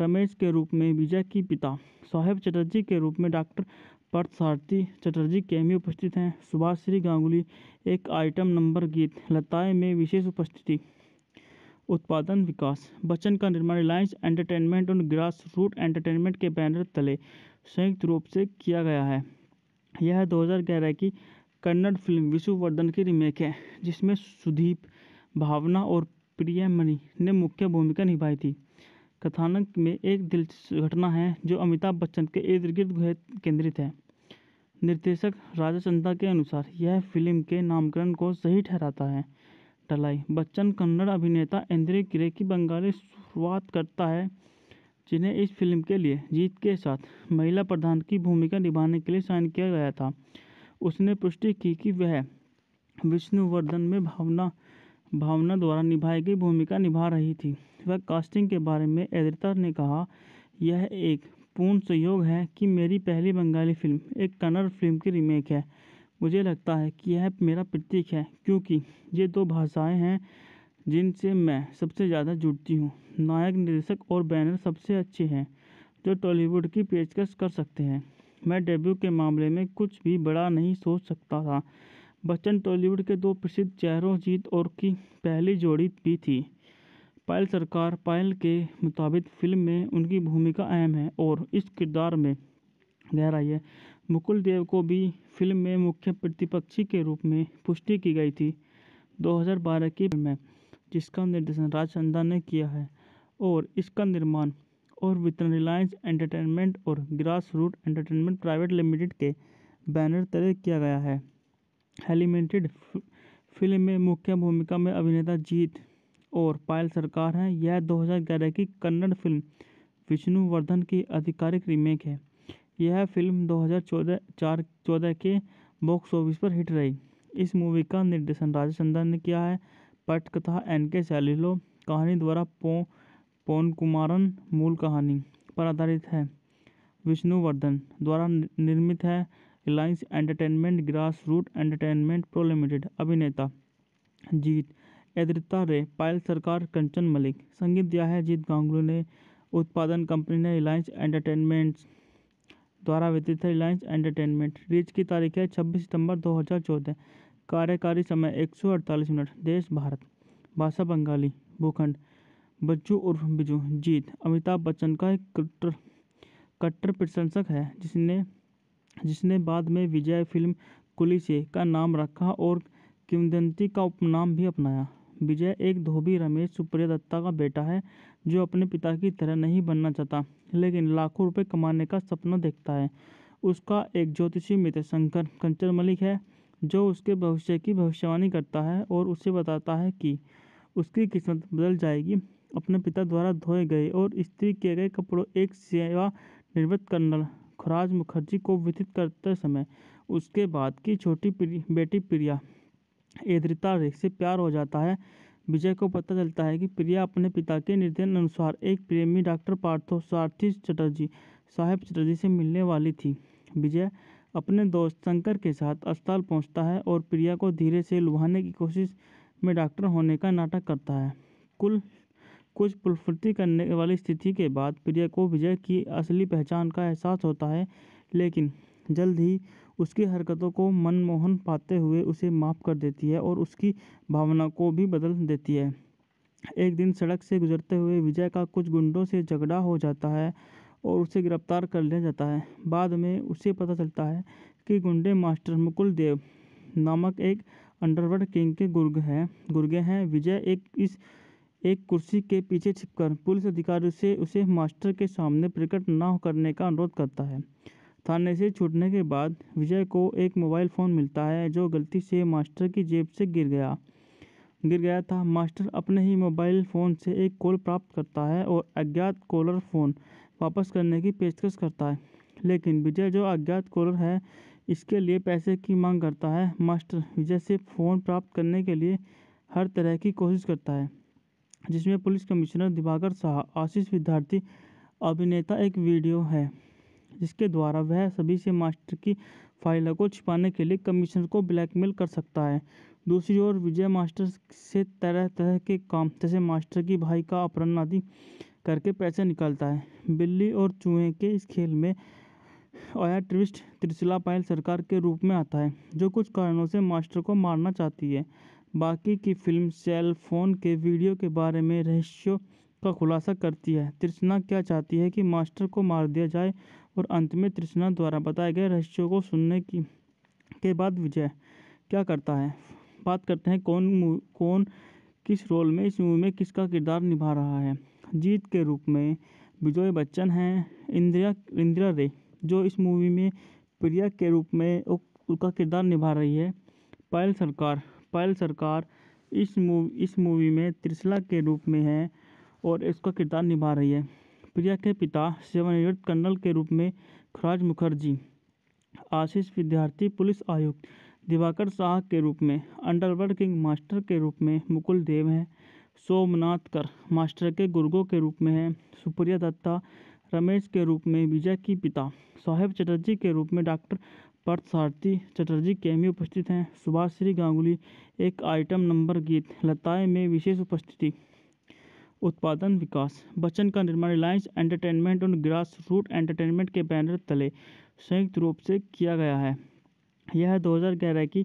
रमेश के रूप में विजय की पिता साहेब चटर्जी के रूप में डॉक्टर सारथी चटर्जी में उपस्थित हैं सुभाष श्री गांगुली एक आइटम नंबर गीत लताए में विशेष उपस्थिति उत्पादन विकास बच्चन का निर्माण रिलायंस एंटरटेनमेंट और ग्रास रूट एंटरटेनमेंट के बैनर तले संयुक्त रूप से किया गया है यह 2011 की कन्नड़ फिल्म विशुवर्धन की रीमेक है जिसमें सुदीप भावना और प्रियमणि ने मुख्य भूमिका निभाई थी कथानक में एक दिलचस्प घटना है जो अमिताभ बच्चन के इर्द गिर्द केंद्रित है निर्देशक राजा चंदा के अनुसार यह फिल्म के नामकरण को सही ठहराता है टलाई बच्चन कन्नड़ अभिनेता एंद्रे किरे की बंगाली शुरुआत करता है जिन्हें इस फिल्म के लिए जीत के साथ महिला प्रधान की भूमिका निभाने के लिए साइन किया गया था उसने पुष्टि की कि वह विष्णुवर्धन में भावना भावना द्वारा निभाई गई भूमिका निभा रही थी वह कास्टिंग के बारे में एद्रिता ने कहा यह एक पूर्ण संयोग है कि मेरी पहली बंगाली फिल्म एक कन्नड़ फिल्म की रीमेक है मुझे लगता है कि यह मेरा प्रतीक है क्योंकि ये दो भाषाएं हैं जिनसे मैं सबसे ज़्यादा जुड़ती हूँ नायक निर्देशक और बैनर सबसे अच्छे हैं जो टॉलीवुड की पेशकश कर सकते हैं मैं डेब्यू के मामले में कुछ भी बड़ा नहीं सोच सकता था बच्चन टॉलीवुड के दो प्रसिद्ध चेहरों जीत और की पहली जोड़ी भी थी पायल सरकार पायल के मुताबिक फिल्म में उनकी भूमिका अहम है और इस किरदार में गहराई है मुकुल देव को भी फिल्म में मुख्य प्रतिपक्षी के रूप में पुष्टि की गई थी 2012 की फिल्म में जिसका निर्देशन राज चंदा ने किया है और इसका निर्माण और वितरण रिलायंस एंटरटेनमेंट और Grass Root Entertainment Private Limited के बैनर तले किया गया है एलिमेंटेड फिल्म में मुख्य भूमिका में अभिनेता जीत और पायल सरकार हैं यह 2011 की कन्नड़ फिल्म विष्णुवर्धन की आधिकारिक रीमेक है यह फिल्म 2014 चौदह के बॉक्स ऑफिस पर हिट रही इस मूवी का निर्देशन राजा ने किया है पटकथा एन के सैलिलो कहानी द्वारा पो पोन कुमारन मूल कहानी पर आधारित है विष्णुवर्धन द्वारा निर्मित है Reliance Entertainment Grass Root Entertainment pro Limited अभिनेता जीत एद्रिता रे पायल सरकार कंचन मलिक संगीत दिया है जीत गांगुली ने उत्पादन कंपनी ने रिलायंस एंटरटेनमेंट्स द्वारा वितरित है रिलायंस एंटरटेनमेंट रिलीज की तारीख है छब्बीस सितंबर 2014 कार्यकारी समय 148 मिनट देश भारत भाषा बंगाली भूखंड बच्चू उर्फ बिजू जीत अमिताभ बच्चन का एक कट्टर कट्टर प्रशंसक है जिसने जिसने बाद में विजय फिल्म कुली से का नाम रखा और किमदंती का उपनाम भी अपनाया विजय एक धोबी रमेश सुप्रिया दत्ता का बेटा है जो अपने पिता की तरह नहीं बनना चाहता लेकिन लाखों रुपए कमाने का सपना देखता है उसका एक ज्योतिषी मित्र शंकर कंचन मलिक है जो उसके भविष्य की भविष्यवाणी करता है और उसे बताता है कि उसकी किस्मत बदल जाएगी अपने पिता द्वारा धोए गए और स्त्री किए गए कपड़ों एक सेवा निर्वृत्त कर्नल खुराज मुखर्जी को वितरित करते समय उसके बाद की छोटी बेटी प्रिया एद्रिता से प्यार हो जाता है विजय को पता चलता है कि प्रिया अपने पिता के निर्देशन अनुसार एक प्रेमी डॉक्टर पार्थो सारथी चटर्जी साहेब चटर्जी से मिलने वाली थी विजय अपने दोस्त शंकर के साथ अस्पताल पहुंचता है और प्रिया को धीरे से लुभाने की कोशिश में डॉक्टर होने का नाटक करता है कुल कुछ पुलफुर्ती करने वाली स्थिति के बाद प्रिया को विजय की असली पहचान का एहसास होता है लेकिन जल्द ही उसकी हरकतों को मनमोहन पाते हुए उसे माफ़ कर देती है और उसकी भावना को भी बदल देती है एक दिन सड़क से गुजरते हुए विजय का कुछ गुंडों से झगड़ा हो जाता है और उसे गिरफ्तार कर लिया जाता है बाद में उसे पता चलता है कि गुंडे मास्टर मुकुल देव नामक एक अंडरवर्ल्ड किंग के गुर्ग हैं गुर्गे हैं विजय एक इस एक कुर्सी के पीछे छिपकर पुलिस अधिकारी से उसे मास्टर के सामने प्रकट न करने का अनुरोध करता है थाने से छूटने के बाद विजय को एक मोबाइल फ़ोन मिलता है जो गलती से मास्टर की जेब से गिर गया गिर गया था मास्टर अपने ही मोबाइल फ़ोन से एक कॉल प्राप्त करता है और अज्ञात कॉलर फ़ोन वापस करने की पेशकश करता है लेकिन विजय जो अज्ञात कॉलर है इसके लिए पैसे की मांग करता है मास्टर विजय से फ़ोन प्राप्त करने के लिए हर तरह की कोशिश करता है जिसमें पुलिस कमिश्नर दिवाकर शाह आशीष विद्यार्थी अभिनेता एक वीडियो है जिसके द्वारा वह सभी से मास्टर की फाइलों को छिपाने के लिए कमिश्नर को ब्लैकमेल कर सकता है दूसरी ओर विजय मास्टर से तरह तरह के काम जैसे मास्टर की भाई का अपहरण आदि करके पैसे निकालता है बिल्ली और चूहे के इस खेल में आया ट्विस्ट त्रिशिला पायल सरकार के रूप में आता है जो कुछ कारणों से मास्टर को मारना चाहती है बाकी की फिल्म सेल फोन के वीडियो के बारे में रहस्यों का खुलासा करती है त्रिशना क्या चाहती है कि मास्टर को मार दिया जाए और अंत में तृष्णा द्वारा बताए गए रहस्यों को सुनने की के बाद विजय क्या करता है बात करते हैं कौन कौन किस रोल में इस मूवी में किसका किरदार निभा रहा है जीत के रूप में विजय बच्चन हैं इंदिरा इंदिरा रे जो इस मूवी में प्रिया के रूप में उनका किरदार निभा रही है पायल सरकार पायल सरकार इस मूव इस मूवी में त्रिशला के रूप में है और इसका किरदार निभा रही है प्रिया के पिता सेवानिवृत्त कर्नल के रूप में खुराज मुखर्जी आशीष विद्यार्थी पुलिस आयुक्त दिवाकर शाह के रूप में अंडरवर्ल्ड किंग मास्टर के रूप में मुकुल देव हैं सोमनाथ कर मास्टर के गुर्गो के रूप में हैं सुप्रिया दत्ता रमेश के रूप में विजय की पिता साहेब चटर्जी के रूप में डॉक्टर सारथी चटर्जी कैमी उपस्थित हैं सुभाष श्री गांगुली एक आइटम नंबर गीत लताएं में विशेष उपस्थिति उत्पादन विकास बच्चन का निर्माण रिलायंस एंटरटेनमेंट और ग्रास रूट एंटरटेनमेंट के बैनर तले संयुक्त रूप से किया गया है यह 2011 की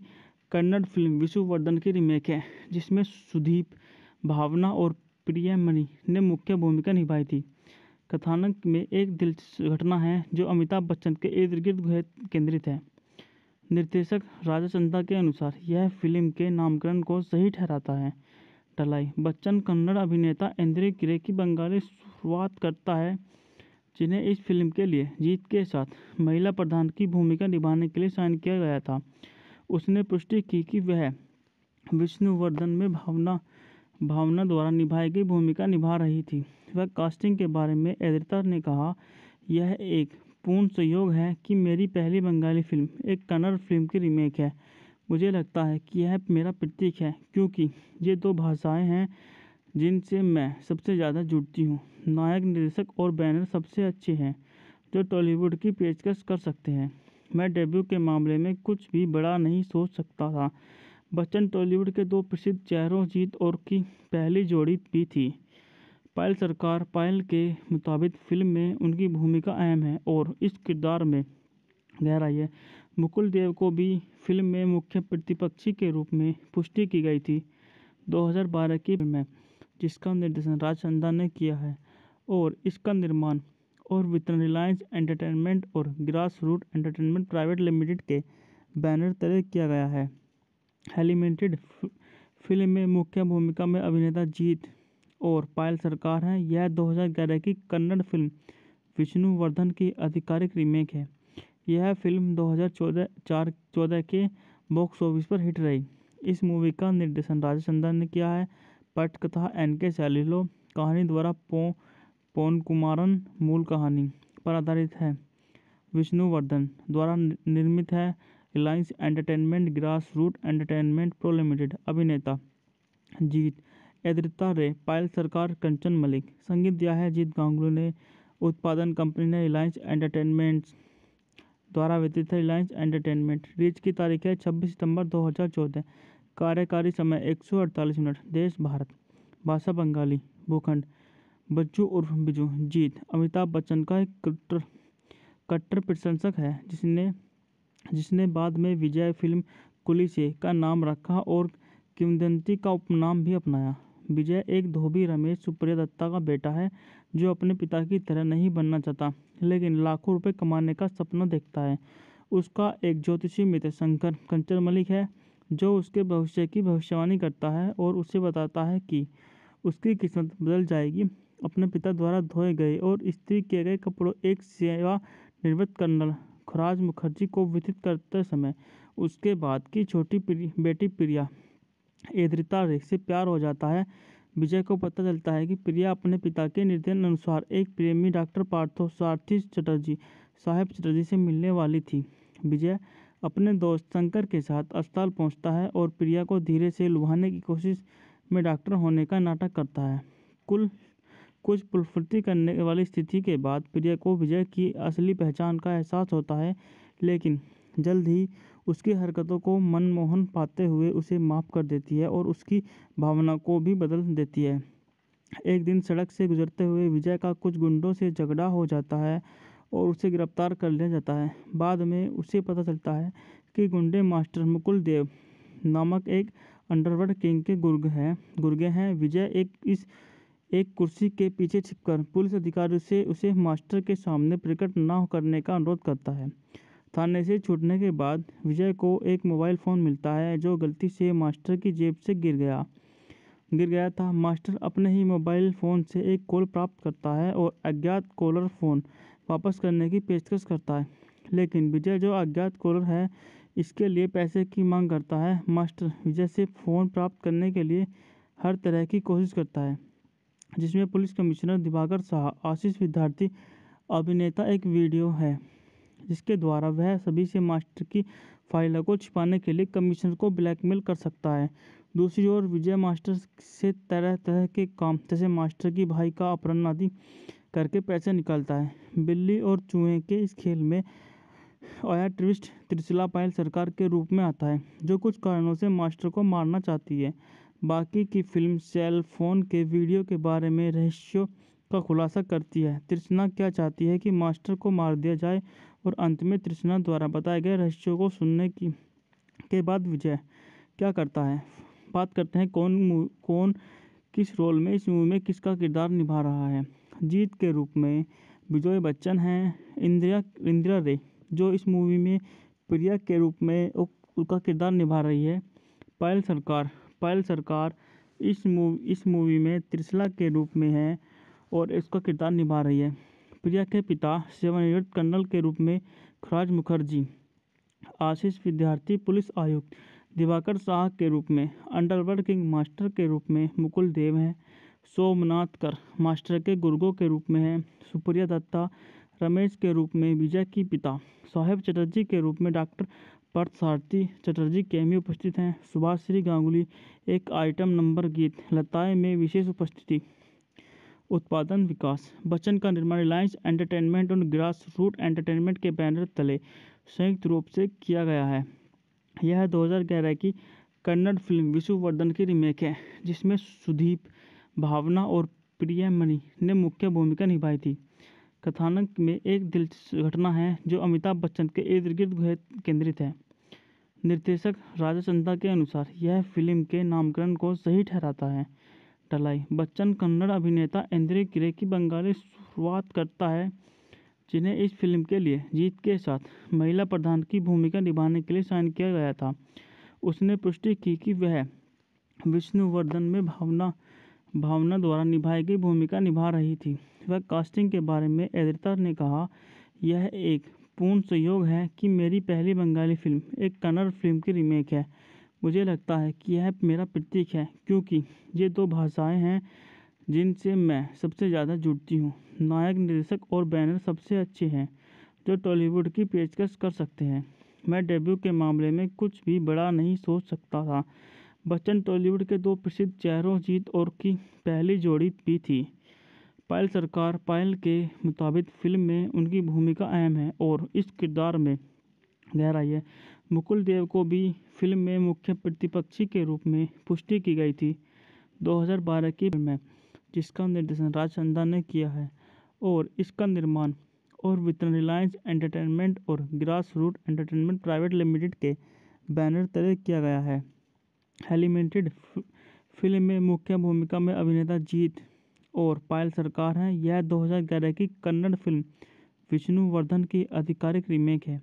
कन्नड़ फिल्म विश्ववर्धन की रीमेक है जिसमें सुदीप भावना और प्रियमणि ने मुख्य भूमिका निभाई थी कथानक में एक दिलचस्प घटना है जो अमिताभ बच्चन के इर्द गिर्द केंद्रित है निर्देशक राजा चंदा के अनुसार यह फिल्म के नामकरण को सही ठहराता है टलाई बच्चन कन्नड़ अभिनेता एंद्रे किरे की बंगाली शुरुआत करता है जिन्हें इस फिल्म के लिए जीत के साथ महिला प्रधान की भूमिका निभाने के लिए साइन किया गया था उसने पुष्टि की कि वह विष्णुवर्धन में भावना भावना द्वारा निभाई गई भूमिका निभा रही थी वह कास्टिंग के बारे में एद्रिता ने कहा यह एक पूर्ण सहयोग है कि मेरी पहली बंगाली फिल्म एक कन्नड़ फिल्म की रीमेक है मुझे लगता है कि यह मेरा प्रतीक है क्योंकि ये दो भाषाएं हैं जिनसे मैं सबसे ज़्यादा जुड़ती हूँ नायक निर्देशक और बैनर सबसे अच्छे हैं जो टॉलीवुड की पेशकश कर सकते हैं मैं डेब्यू के मामले में कुछ भी बड़ा नहीं सोच सकता था बच्चन टॉलीवुड के दो प्रसिद्ध चेहरों जीत और की पहली जोड़ी भी थी पायल सरकार पायल के मुताबिक फ़िल्म में उनकी भूमिका अहम है और इस किरदार में गहराई है मुकुल देव को भी फिल्म में मुख्य प्रतिपक्षी के रूप में पुष्टि की गई थी 2012 की फिल्म में जिसका निर्देशन राज चंदा ने किया है और इसका निर्माण और वितरण रिलायंस एंटरटेनमेंट और Grass Root Entertainment Private Limited के बैनर तले किया गया है एलिमेंटेड फिल्म में मुख्य भूमिका में अभिनेता जीत और पायल सरकार हैं यह 2011 की कन्नड़ फिल्म विष्णुवर्धन की आधिकारिक रीमेक है यह फिल्म 2014 चौदह के बॉक्स ऑफिस पर हिट रही इस मूवी का निर्देशन राजा चंदन ने किया है पटकथा एन के सैलिलो कहानी द्वारा पो पोन कुमारन मूल कहानी पर आधारित है विष्णुवर्धन द्वारा निर्मित है Reliance Entertainment Grass Root Entertainment pro Limited अभिनेता जीत एद्रिता रे पायल सरकार कंचन मलिक संगीत दिया है जीत गांगुली ने उत्पादन कंपनी ने रिलायंस एंटरटेनमेंट्स द्वारा वितरित है रिलायंस एंटरटेनमेंट रिलीज की तारीख है छब्बीस सितंबर दो हजार चौदह कार्यकारी समय एक सौ अड़तालीस मिनट देश भारत भाषा बंगाली भूखंड बच्चू उर्फ बिजू जीत अमिताभ बच्चन का एक कट्टर कट्टर प्रशंसक है जिसने जिसने बाद में विजय फिल्म कुलिस का नाम रखा और किमदंती का उपनाम भी अपनाया विजय एक धोबी रमेश सुप्रिया दत्ता का बेटा है जो अपने पिता की तरह नहीं बनना चाहता लेकिन लाखों रुपए कमाने का सपना देखता है उसका एक ज्योतिषी मित्र शंकर कंचन मलिक है जो उसके भविष्य की भविष्यवाणी करता है और उसे बताता है कि उसकी किस्मत बदल जाएगी अपने पिता द्वारा धोए गए और स्त्री किए गए कपड़ों एक सेवा निर्वृत्त कर्नल खुराज मुखर्जी को व्यतीत करते समय उसके बाद की छोटी बेटी प्रिया एद्रिता से प्यार हो जाता है विजय को पता चलता है कि प्रिया अपने पिता के निर्देश अनुसार एक प्रेमी डॉक्टर पार्थो सारथी चटर्जी साहेब चटर्जी से मिलने वाली थी विजय अपने दोस्त शंकर के साथ अस्पताल पहुंचता है और प्रिया को धीरे से लुभाने की कोशिश में डॉक्टर होने का नाटक करता है कुल कुछ पुलफुर्ती करने वाली स्थिति के बाद प्रिया को विजय की असली पहचान का एहसास होता है लेकिन जल्द ही उसकी हरकतों को मनमोहन पाते हुए उसे माफ़ कर देती है और उसकी भावना को भी बदल देती है एक दिन सड़क से गुजरते हुए विजय का कुछ गुंडों से झगड़ा हो जाता है और उसे गिरफ्तार कर लिया जाता है बाद में उसे पता चलता है कि गुंडे मास्टर मुकुल देव नामक एक अंडरवर्ल्ड किंग के गुर्ग हैं गुर्गे हैं विजय एक इस एक कुर्सी के पीछे छिपकर पुलिस अधिकारी से उसे मास्टर के सामने प्रकट न करने का अनुरोध करता है थाने से छूटने के बाद विजय को एक मोबाइल फ़ोन मिलता है जो गलती से मास्टर की जेब से गिर गया गिर गया था मास्टर अपने ही मोबाइल फ़ोन से एक कॉल प्राप्त करता है और अज्ञात कॉलर फ़ोन वापस करने की पेशकश करता है लेकिन विजय जो अज्ञात कॉलर है इसके लिए पैसे की मांग करता है मास्टर विजय से फ़ोन प्राप्त करने के लिए हर तरह की कोशिश करता है जिसमें पुलिस कमिश्नर दिवाकर शाह आशीष विद्यार्थी अभिनेता एक वीडियो है जिसके द्वारा वह सभी से मास्टर की फाइलों को छिपाने के लिए कमीशन को ब्लैकमेल कर सकता है दूसरी ओर विजय मास्टर से तरह तरह के काम जैसे मास्टर की भाई का अपहरण आदि करके पैसे निकालता है बिल्ली और चूहे के इस खेल में आया ट्रिस्ट त्रिशिला पायल सरकार के रूप में आता है जो कुछ कारणों से मास्टर को मारना चाहती है बाकी की फिल्म सेल फोन के वीडियो के बारे में रहस्यों का खुलासा करती है त्रिशना क्या चाहती है कि मास्टर को मार दिया जाए और अंत में तृष्णा द्वारा बताए गए रहस्यों को सुनने की के बाद विजय क्या करता है बात करते हैं कौन कौन किस रोल में इस मूवी में किसका किरदार निभा रहा है जीत के रूप में विजय बच्चन हैं इंदिरा इंदिरा रे जो इस मूवी में प्रिया के रूप में उनका किरदार निभा रही है पायल सरकार पायल सरकार इस मूवी इस मूवी में त्रिशला के रूप में है और इसका किरदार निभा रही है प्रिया के पिता सेवानिवृत्त कर्नल के रूप में खराज मुखर्जी आशीष विद्यार्थी पुलिस आयुक्त दिवाकर शाह के रूप में अंडरवर्ल्ड किंग मास्टर के रूप में मुकुल देव हैं सोमनाथ कर मास्टर के गुर्गो के रूप में हैं सुप्रिया दत्ता रमेश के रूप में विजय की पिता साहेब चटर्जी के रूप में डॉक्टर सारथी चटर्जी कैमी उपस्थित हैं सुभाष श्री गांगुली एक आइटम नंबर गीत लताएं में विशेष उपस्थिति उत्पादन विकास बच्चन का निर्माण रिलायंस एंटरटेनमेंट और ग्रास रूट एंटरटेनमेंट के बैनर तले संयुक्त रूप से किया गया है यह 2011 की कन्नड़ फिल्म विश्ववर्धन की रीमेक है जिसमें सुदीप भावना और प्रियमणि ने मुख्य भूमिका निभाई थी कथानक में एक दिलचस्प घटना है जो अमिताभ बच्चन के इर्द गिर्द केंद्रित है निर्देशक राजा चंदा के अनुसार यह फिल्म के नामकरण को सही ठहराता है टलाई बच्चन कन्नड़ अभिनेता इंद्र किरे की बंगाली शुरुआत करता है जिन्हें इस फिल्म के लिए जीत के साथ महिला प्रधान की भूमिका निभाने के लिए साइन किया गया था उसने पुष्टि की कि वह विष्णुवर्धन में भावना भावना द्वारा निभाई गई भूमिका निभा रही थी वह कास्टिंग के बारे में एद्रिता ने कहा यह एक पूर्ण संयोग है कि मेरी पहली बंगाली फिल्म एक कन्नड़ फिल्म की रीमेक है मुझे लगता है कि यह मेरा प्रतीक है क्योंकि ये दो भाषाएं हैं जिनसे मैं सबसे ज़्यादा जुड़ती हूँ नायक निर्देशक और बैनर सबसे अच्छे हैं जो टॉलीवुड की पेशकश कर सकते हैं मैं डेब्यू के मामले में कुछ भी बड़ा नहीं सोच सकता था बच्चन टॉलीवुड के दो प्रसिद्ध चेहरों जीत और की पहली जोड़ी भी थी पायल सरकार पायल के मुताबिक फिल्म में उनकी भूमिका अहम है और इस किरदार में गहराई है मुकुल देव को भी फिल्म में मुख्य प्रतिपक्षी के रूप में पुष्टि की गई थी 2012 की फिल्म में जिसका निर्देशन राज चंदा ने किया है और इसका निर्माण और वितरण रिलायंस एंटरटेनमेंट और Grass Root Entertainment Private Limited के बैनर तले किया गया है एलिमेंटेड फिल्म में मुख्य भूमिका में अभिनेता जीत और पायल सरकार हैं यह 2011 की कन्नड़ फिल्म विष्णुवर्धन की आधिकारिक रीमेक है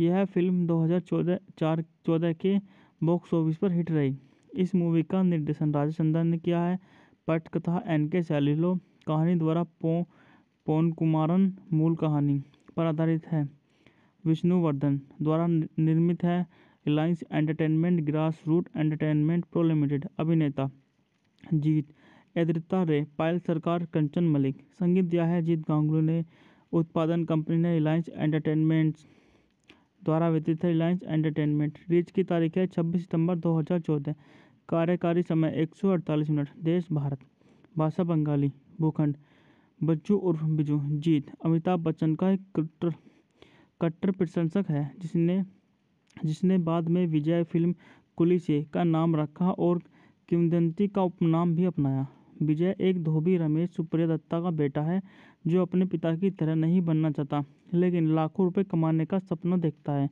यह फिल्म 2014 चौदह के बॉक्स ऑफिस पर हिट रही इस मूवी का निर्देशन राजा ने किया है पटकथा एन के सैलिलो कहानी द्वारा पो पोन कुमारन मूल कहानी पर आधारित है विष्णुवर्धन द्वारा निर्मित है Reliance Entertainment Grass Root Entertainment pro Limited अभिनेता जीत एद्रिता रे पायल सरकार कंचन मलिक संगीत दिया है जीत गांगुली ने उत्पादन कंपनी ने रिलायंस एंटरटेनमेंट्स द्वारा वितरित है रिलायंस एंटरटेनमेंट रिलीज की तारीख है छब्बीस सितंबर 2014 कार्यकारी समय 148 मिनट देश भारत भाषा बंगाली भूखंड बच्चू उर्फ बिजू जीत अमिताभ बच्चन का एक कट्टर कट्टर प्रशंसक है जिसने जिसने बाद में विजय फिल्म कुली से का नाम रखा और किमदंती का उपनाम भी अपनाया विजय एक धोबी रमेश सुप्रिया दत्ता का बेटा है जो अपने पिता की तरह नहीं बनना चाहता लेकिन लाखों रुपए कमाने का सपना देखता है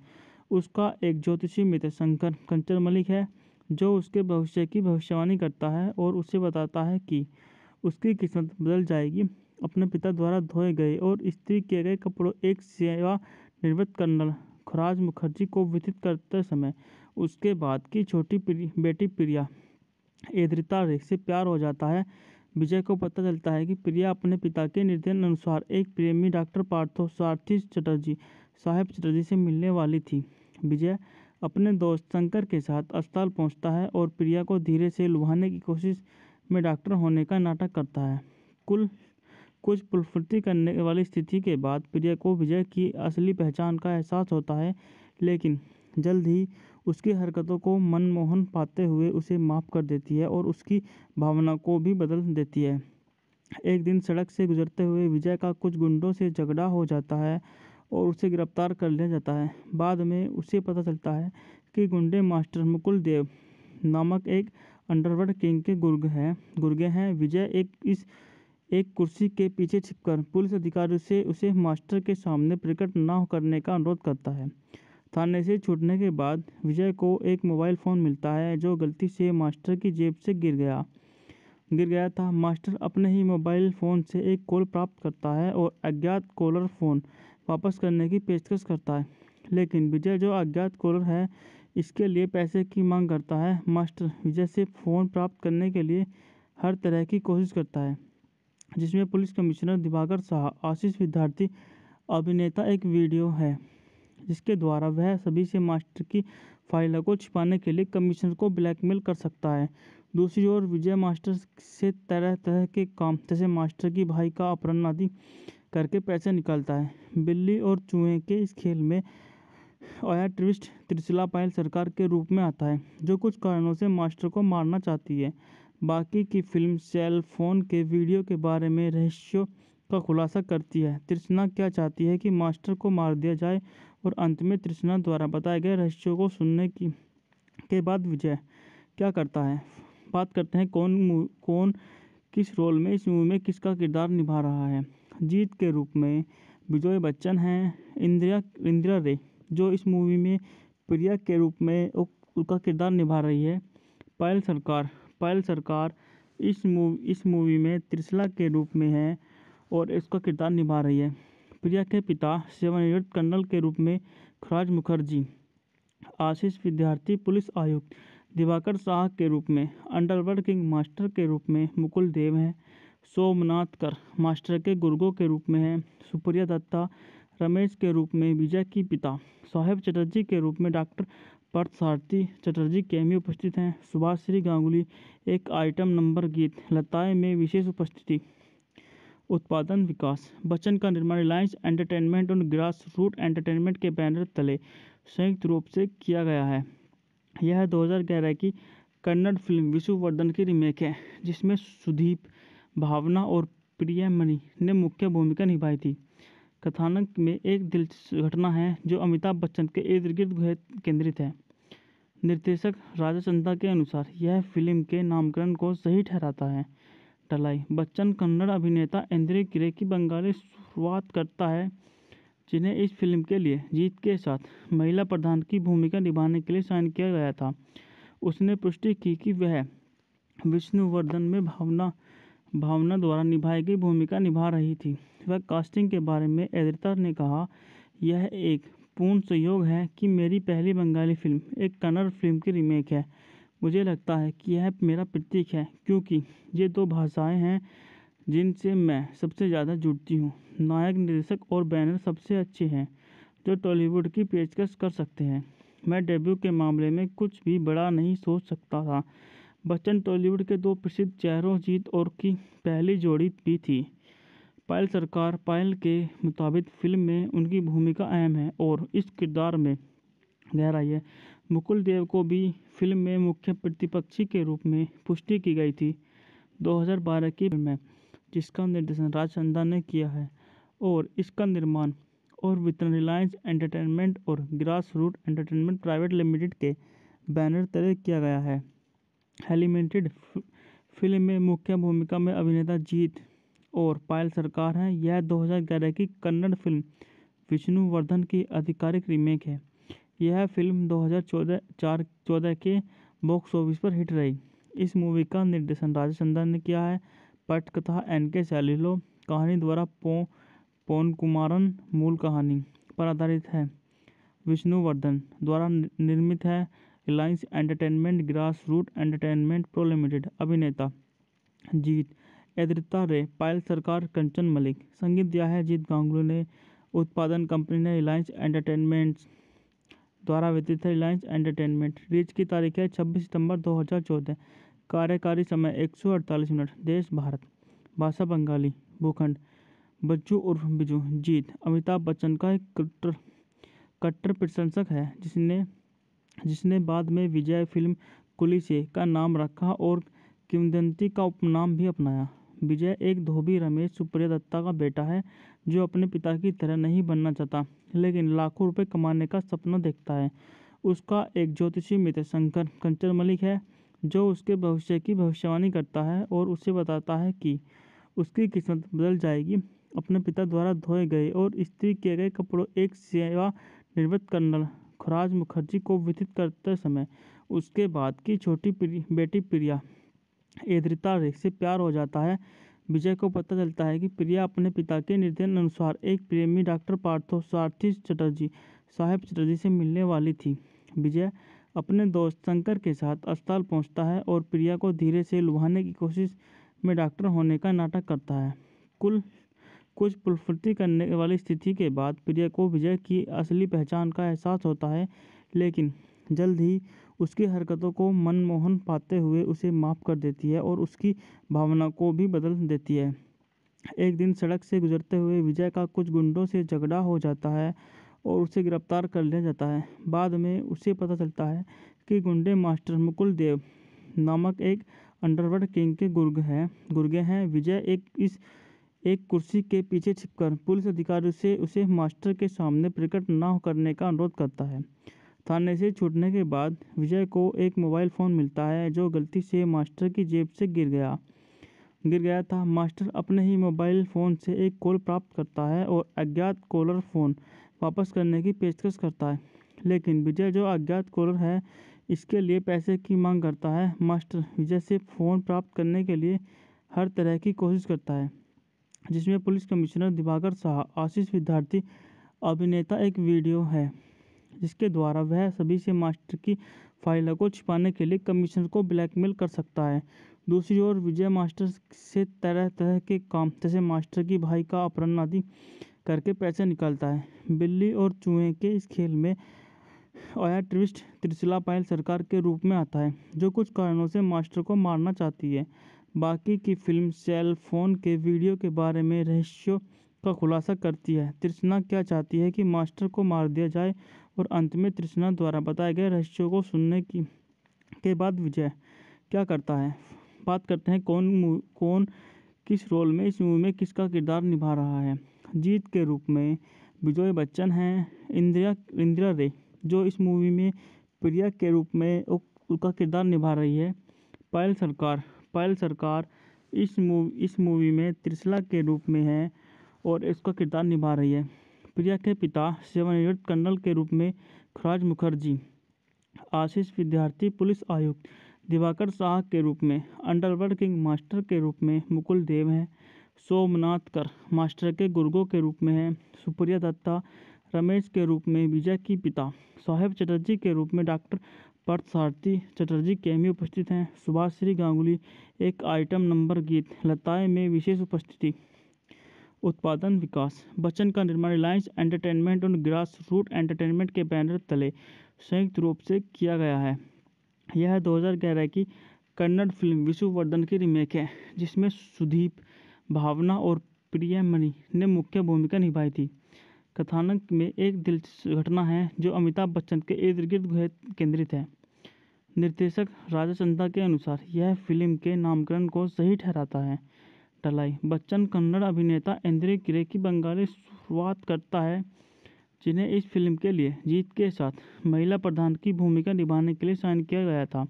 उसका एक ज्योतिषी मित्र शंकर कंचन मलिक है जो उसके भविष्य की भविष्यवाणी करता है और उसे बताता है कि उसकी किस्मत बदल जाएगी अपने पिता द्वारा धोए गए और स्त्री किए गए कपड़ों एक सेवा निर्वृत्त कर्नल खुराज मुखर्जी को वितरित करते समय उसके बाद की छोटी बेटी प्रिया एद्रिता से प्यार हो जाता है विजय को पता चलता है कि प्रिया अपने पिता के निर्देशन अनुसार एक प्रेमी डॉक्टर पार्थो सारथी चटर्जी साहेब चटर्जी से मिलने वाली थी विजय अपने दोस्त शंकर के साथ अस्पताल पहुंचता है और प्रिया को धीरे से लुभाने की कोशिश में डॉक्टर होने का नाटक करता है कुल कुछ पुलफुर्ती करने वाली स्थिति के बाद प्रिया को विजय की असली पहचान का एहसास होता है लेकिन जल्द ही उसकी हरकतों को मनमोहन पाते हुए उसे माफ़ कर देती है और उसकी भावना को भी बदल देती है एक दिन सड़क से गुजरते हुए विजय का कुछ गुंडों से झगड़ा हो जाता है और उसे गिरफ्तार कर लिया जाता है बाद में उसे पता चलता है कि गुंडे मास्टर मुकुल देव नामक एक अंडरवर्ल्ड किंग के गुर्ग हैं गुर्गे हैं विजय एक इस एक कुर्सी के पीछे छिपकर पुलिस अधिकारी से उसे मास्टर के सामने प्रकट न करने का अनुरोध करता है थाने से छूटने के बाद विजय को एक मोबाइल फ़ोन मिलता है जो गलती से मास्टर की जेब से गिर गया गिर गया था मास्टर अपने ही मोबाइल फ़ोन से एक कॉल प्राप्त करता है और अज्ञात कॉलर फ़ोन वापस करने की पेशकश करता है लेकिन विजय जो अज्ञात कॉलर है इसके लिए पैसे की मांग करता है मास्टर विजय से फ़ोन प्राप्त करने के लिए हर तरह की कोशिश करता है जिसमें पुलिस कमिश्नर दिवाकर शाह आशीष विद्यार्थी अभिनेता एक वीडियो है जिसके द्वारा वह सभी से मास्टर की फाइल को छिपाने के लिए कमिश्नर को ब्लैकमेल कर सकता है दूसरी ओर विजय मास्टर से तरह तरह के काम जैसे मास्टर की भाई का अपहरण आदि करके पैसे निकालता है बिल्ली और चूहे के इस खेल में आया ट्रिस्ट त्रिशिला पायल सरकार के रूप में आता है जो कुछ कारणों से मास्टर को मारना चाहती है बाकी की फिल्म सेल फोन के वीडियो के बारे में रहस्यों का खुलासा करती है त्रिशना क्या चाहती है कि मास्टर को मार दिया जाए और अंत में तृष्णा द्वारा बताए गए रहस्यों को सुनने की के बाद विजय क्या करता है बात करते हैं कौन कौन किस रोल में इस मूवी में किसका किरदार निभा रहा है जीत के रूप में विजय बच्चन हैं इंदिरा इंदिरा रे जो इस मूवी में प्रिया के रूप में उनका किरदार निभा रही है पायल सरकार पायल सरकार इस मूवी इस मूवी में त्रिशला के रूप में है और इसका किरदार निभा रही है प्रिया के पिता सेवानिवृत्त कर्नल के रूप में खराज मुखर्जी आशीष विद्यार्थी पुलिस आयुक्त दिवाकर शाह के रूप में अंडरवर्ल्ड किंग मास्टर के रूप में मुकुल देव हैं सोमनाथ कर मास्टर के गुर्गो के रूप में हैं सुप्रिया दत्ता रमेश के रूप में विजय की पिता साहेब चटर्जी के रूप में डॉक्टर सारथी चटर्जी के में उपस्थित हैं सुभाष श्री गांगुली एक आइटम नंबर गीत लताए में विशेष उपस्थिति उत्पादन विकास बच्चन का निर्माण रिलायंस एंटरटेनमेंट और ग्रास रूट एंटरटेनमेंट के बैनर तले संयुक्त रूप से किया गया है यह 2011 की कन्नड़ फिल्म विश्ववर्धन की रीमेक है जिसमें सुदीप भावना और प्रियमणि ने मुख्य भूमिका निभाई थी कथानक में एक दिलचस्प घटना है जो अमिताभ बच्चन के इर्द गिर्द केंद्रित है निर्देशक राजा चंदा के अनुसार यह फिल्म के नामकरण को सही ठहराता है टलाई बच्चन कन्नड़ अभिनेता एंद्रे किरे की बंगाली शुरुआत करता है जिन्हें इस फिल्म के लिए जीत के साथ महिला प्रधान की भूमिका निभाने के लिए साइन किया गया था उसने पुष्टि की कि वह विष्णुवर्धन में भावना भावना द्वारा निभाई गई भूमिका निभा रही थी वह कास्टिंग के बारे में एद्रिता ने कहा यह एक पूर्ण संयोग है कि मेरी पहली बंगाली फिल्म एक कन्नड़ फिल्म की रीमेक है मुझे लगता है कि यह मेरा प्रतीक है क्योंकि ये दो भाषाएं हैं जिनसे मैं सबसे ज़्यादा जुड़ती हूँ नायक निर्देशक और बैनर सबसे अच्छे हैं जो टॉलीवुड की पेशकश कर सकते हैं मैं डेब्यू के मामले में कुछ भी बड़ा नहीं सोच सकता था बच्चन टॉलीवुड के दो प्रसिद्ध चेहरों जीत और की पहली जोड़ी भी थी पायल सरकार पायल के मुताबिक फिल्म में उनकी भूमिका अहम है और इस किरदार में गहराई है मुकुल देव को भी फ़िल्म में मुख्य प्रतिपक्षी के रूप में पुष्टि की गई थी 2012 की फ़िल्म में जिसका निर्देशन राज चंदा ने किया है और इसका निर्माण और वितरण रिलायंस एंटरटेनमेंट और Grass Root Entertainment Private Limited के बैनर तले किया गया है एलिमेंटेड फिल्म में मुख्य भूमिका में अभिनेता जीत और पायल सरकार हैं यह 2011 की कन्नड़ फिल्म विष्णुवर्धन की आधिकारिक रीमेक है यह फ़िल्म दो हज़ार चौदह चार चौदह के बॉक्स ऑफिस पर हिट रही इस मूवी का निर्देशन राजेश चंदन ने किया है पटकथा एन के सैलिलो कहानी द्वारा पो पोन कुमारन मूल कहानी पर आधारित है विष्णुवर्धन द्वारा निर्मित है Reliance Entertainment Grass Root Entertainment pro Limited अभिनेता जीत एद्रिता रे पायल सरकार कंचन मलिक संगीत दिया है जीत गांगुली ने उत्पादन कंपनी ने रिलायंस एंटरटेनमेंट्स द्वारा वितरित है रिलायंस एंटरटेनमेंट रिलीज की तारीख है छब्बीस सितंबर 2014 कार्यकारी समय 148 मिनट देश भारत भाषा बंगाली भूखंड बच्चू उर्फ बिजू जीत अमिताभ बच्चन का एक कट्टर कट्टर प्रशंसक है जिसने जिसने बाद में विजय फिल्म कुली से का नाम रखा और किमदंती का उपनाम भी अपनाया विजय एक धोबी रमेश सुप्रिया दत्ता का बेटा है जो अपने पिता की तरह नहीं बनना चाहता लेकिन लाखों रुपए कमाने का सपना देखता है उसका एक ज्योतिषी मित्र शंकर कंचन मलिक है जो उसके भविष्य की भविष्यवाणी करता है और उसे बताता है कि उसकी किस्मत बदल जाएगी अपने पिता द्वारा धोए गए और स्त्री किए गए कपड़ों एक सेवा निर्वृत्त कर्नल खुराज मुखर्जी को व्यतीत करते समय उसके बाद की छोटी बेटी प्रिया एद्रिता से प्यार हो जाता है विजय को पता चलता है कि प्रिया अपने पिता के निर्देशन अनुसार एक प्रेमी डॉक्टर पार्थो सारथी चटर्जी साहेब चटर्जी से मिलने वाली थी विजय अपने दोस्त शंकर के साथ अस्पताल पहुंचता है और प्रिया को धीरे से लुभाने की कोशिश में डॉक्टर होने का नाटक करता है कुल कुछ पुलफुर्ती करने वाली स्थिति के बाद प्रिया को विजय की असली पहचान का एहसास होता है लेकिन जल्द ही उसकी हरकतों को मनमोहन पाते हुए उसे माफ़ कर देती है और उसकी भावना को भी बदल देती है एक दिन सड़क से गुजरते हुए विजय का कुछ गुंडों से झगड़ा हो जाता है और उसे गिरफ्तार कर लिया जाता है बाद में उसे पता चलता है कि गुंडे मास्टर मुकुल देव नामक एक अंडरवर्ल्ड किंग के गुर्ग हैं गुर्गे हैं विजय एक इस एक कुर्सी के पीछे छिपकर पुलिस अधिकारी से उसे मास्टर के सामने प्रकट न करने का अनुरोध करता है थाने से छूटने के बाद विजय को एक मोबाइल फ़ोन मिलता है जो गलती से मास्टर की जेब से गिर गया गिर गया था मास्टर अपने ही मोबाइल फ़ोन से एक कॉल प्राप्त करता है और अज्ञात कॉलर फ़ोन वापस करने की पेशकश करता है लेकिन विजय जो अज्ञात कॉलर है इसके लिए पैसे की मांग करता है मास्टर विजय से फ़ोन प्राप्त करने के लिए हर तरह की कोशिश करता है जिसमें पुलिस कमिश्नर दिवाकर शाह आशीष विद्यार्थी अभिनेता एक वीडियो है जिसके द्वारा वह सभी से मास्टर की फाइलों को छिपाने के लिए कमिश्नर को ब्लैकमेल कर सकता है दूसरी ओर विजय मास्टर से तरह तरह के काम जैसे मास्टर की भाई का अपहरण आदि करके पैसे निकालता है बिल्ली और चूहे के इस खेल में आया ट्विस्ट त्रिशिला पायल सरकार के रूप में आता है जो कुछ कारणों से मास्टर को मारना चाहती है बाकी की फिल्म सेल फोन के वीडियो के बारे में रहस्यों का खुलासा करती है त्रिशना क्या चाहती है कि मास्टर को मार दिया जाए और अंत में तृष्णा द्वारा बताए गए रहस्यों को सुनने की के बाद विजय क्या करता है बात करते हैं कौन कौन किस रोल में इस मूवी में किसका किरदार निभा रहा है जीत के रूप में विजय बच्चन हैं इंदिरा इंदिरा रे जो इस मूवी में प्रिया के रूप में उनका किरदार निभा रही है पायल सरकार पायल सरकार इस मूवी इस मूवी में त्रिशला के रूप में है और इसका किरदार निभा रही है प्रिया के पिता सेवानिवृत्त कर्नल के रूप में खराज मुखर्जी आशीष विद्यार्थी पुलिस आयुक्त दिवाकर शाह के रूप में अंडरवर्ल्ड किंग मास्टर के रूप में मुकुल देव हैं सोमनाथ कर मास्टर के गुर्गो के रूप में हैं सुप्रिया दत्ता रमेश के रूप में विजय की पिता साहेब चटर्जी के रूप में डॉक्टर सारथी चटर्जी कैमी उपस्थित हैं सुभाष श्री गांगुली एक आइटम नंबर गीत लताए में विशेष उपस्थिति उत्पादन विकास बच्चन का निर्माण रिलायंस एंटरटेनमेंट और ग्रास रूट एंटरटेनमेंट के बैनर तले संयुक्त रूप से किया गया है यह दो की कन्नड़ फिल्म विश्ववर्धन की रीमेक है जिसमें सुदीप भावना और प्रिया मणि ने मुख्य भूमिका निभाई थी कथानक में एक दिलचस्प घटना है जो अमिताभ बच्चन के इर्द गिर्द केंद्रित है निर्देशक राजा चंदा के अनुसार यह फिल्म के नामकरण को सही ठहराता है टलाई बच्चन कन्नड़ अभिनेता इंद्रिय किरे की बंगाली शुरुआत करता है जिन्हें इस फिल्म के लिए जीत के साथ महिला प्रधान की भूमिका निभाने के लिए साइन किया गया था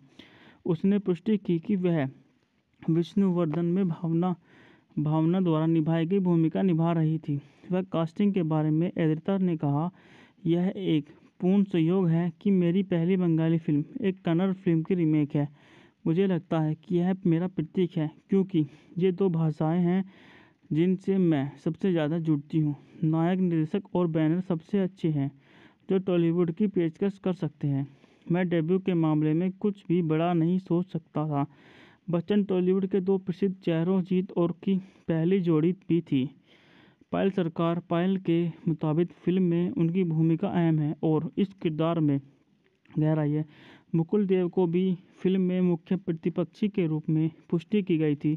उसने पुष्टि की कि वह विष्णुवर्धन में भावना भावना द्वारा निभाई गई भूमिका निभा रही थी वह कास्टिंग के बारे में एद्रिता ने कहा यह एक पूर्ण सहयोग है कि मेरी पहली बंगाली फिल्म एक कन्नड़ फिल्म की रीमेक है मुझे लगता है कि यह मेरा प्रतीक है क्योंकि ये दो भाषाएं हैं जिनसे मैं सबसे ज़्यादा जुड़ती हूँ नायक निर्देशक और बैनर सबसे अच्छे हैं जो टॉलीवुड की पेशकश कर सकते हैं मैं डेब्यू के मामले में कुछ भी बड़ा नहीं सोच सकता था बच्चन टॉलीवुड के दो प्रसिद्ध चेहरों जीत और की पहली जोड़ी भी थी पायल सरकार पायल के मुताबिक फ़िल्म में उनकी भूमिका अहम है और इस किरदार में गहराई है मुकुल देव को भी फिल्म में मुख्य प्रतिपक्षी के रूप में पुष्टि की गई थी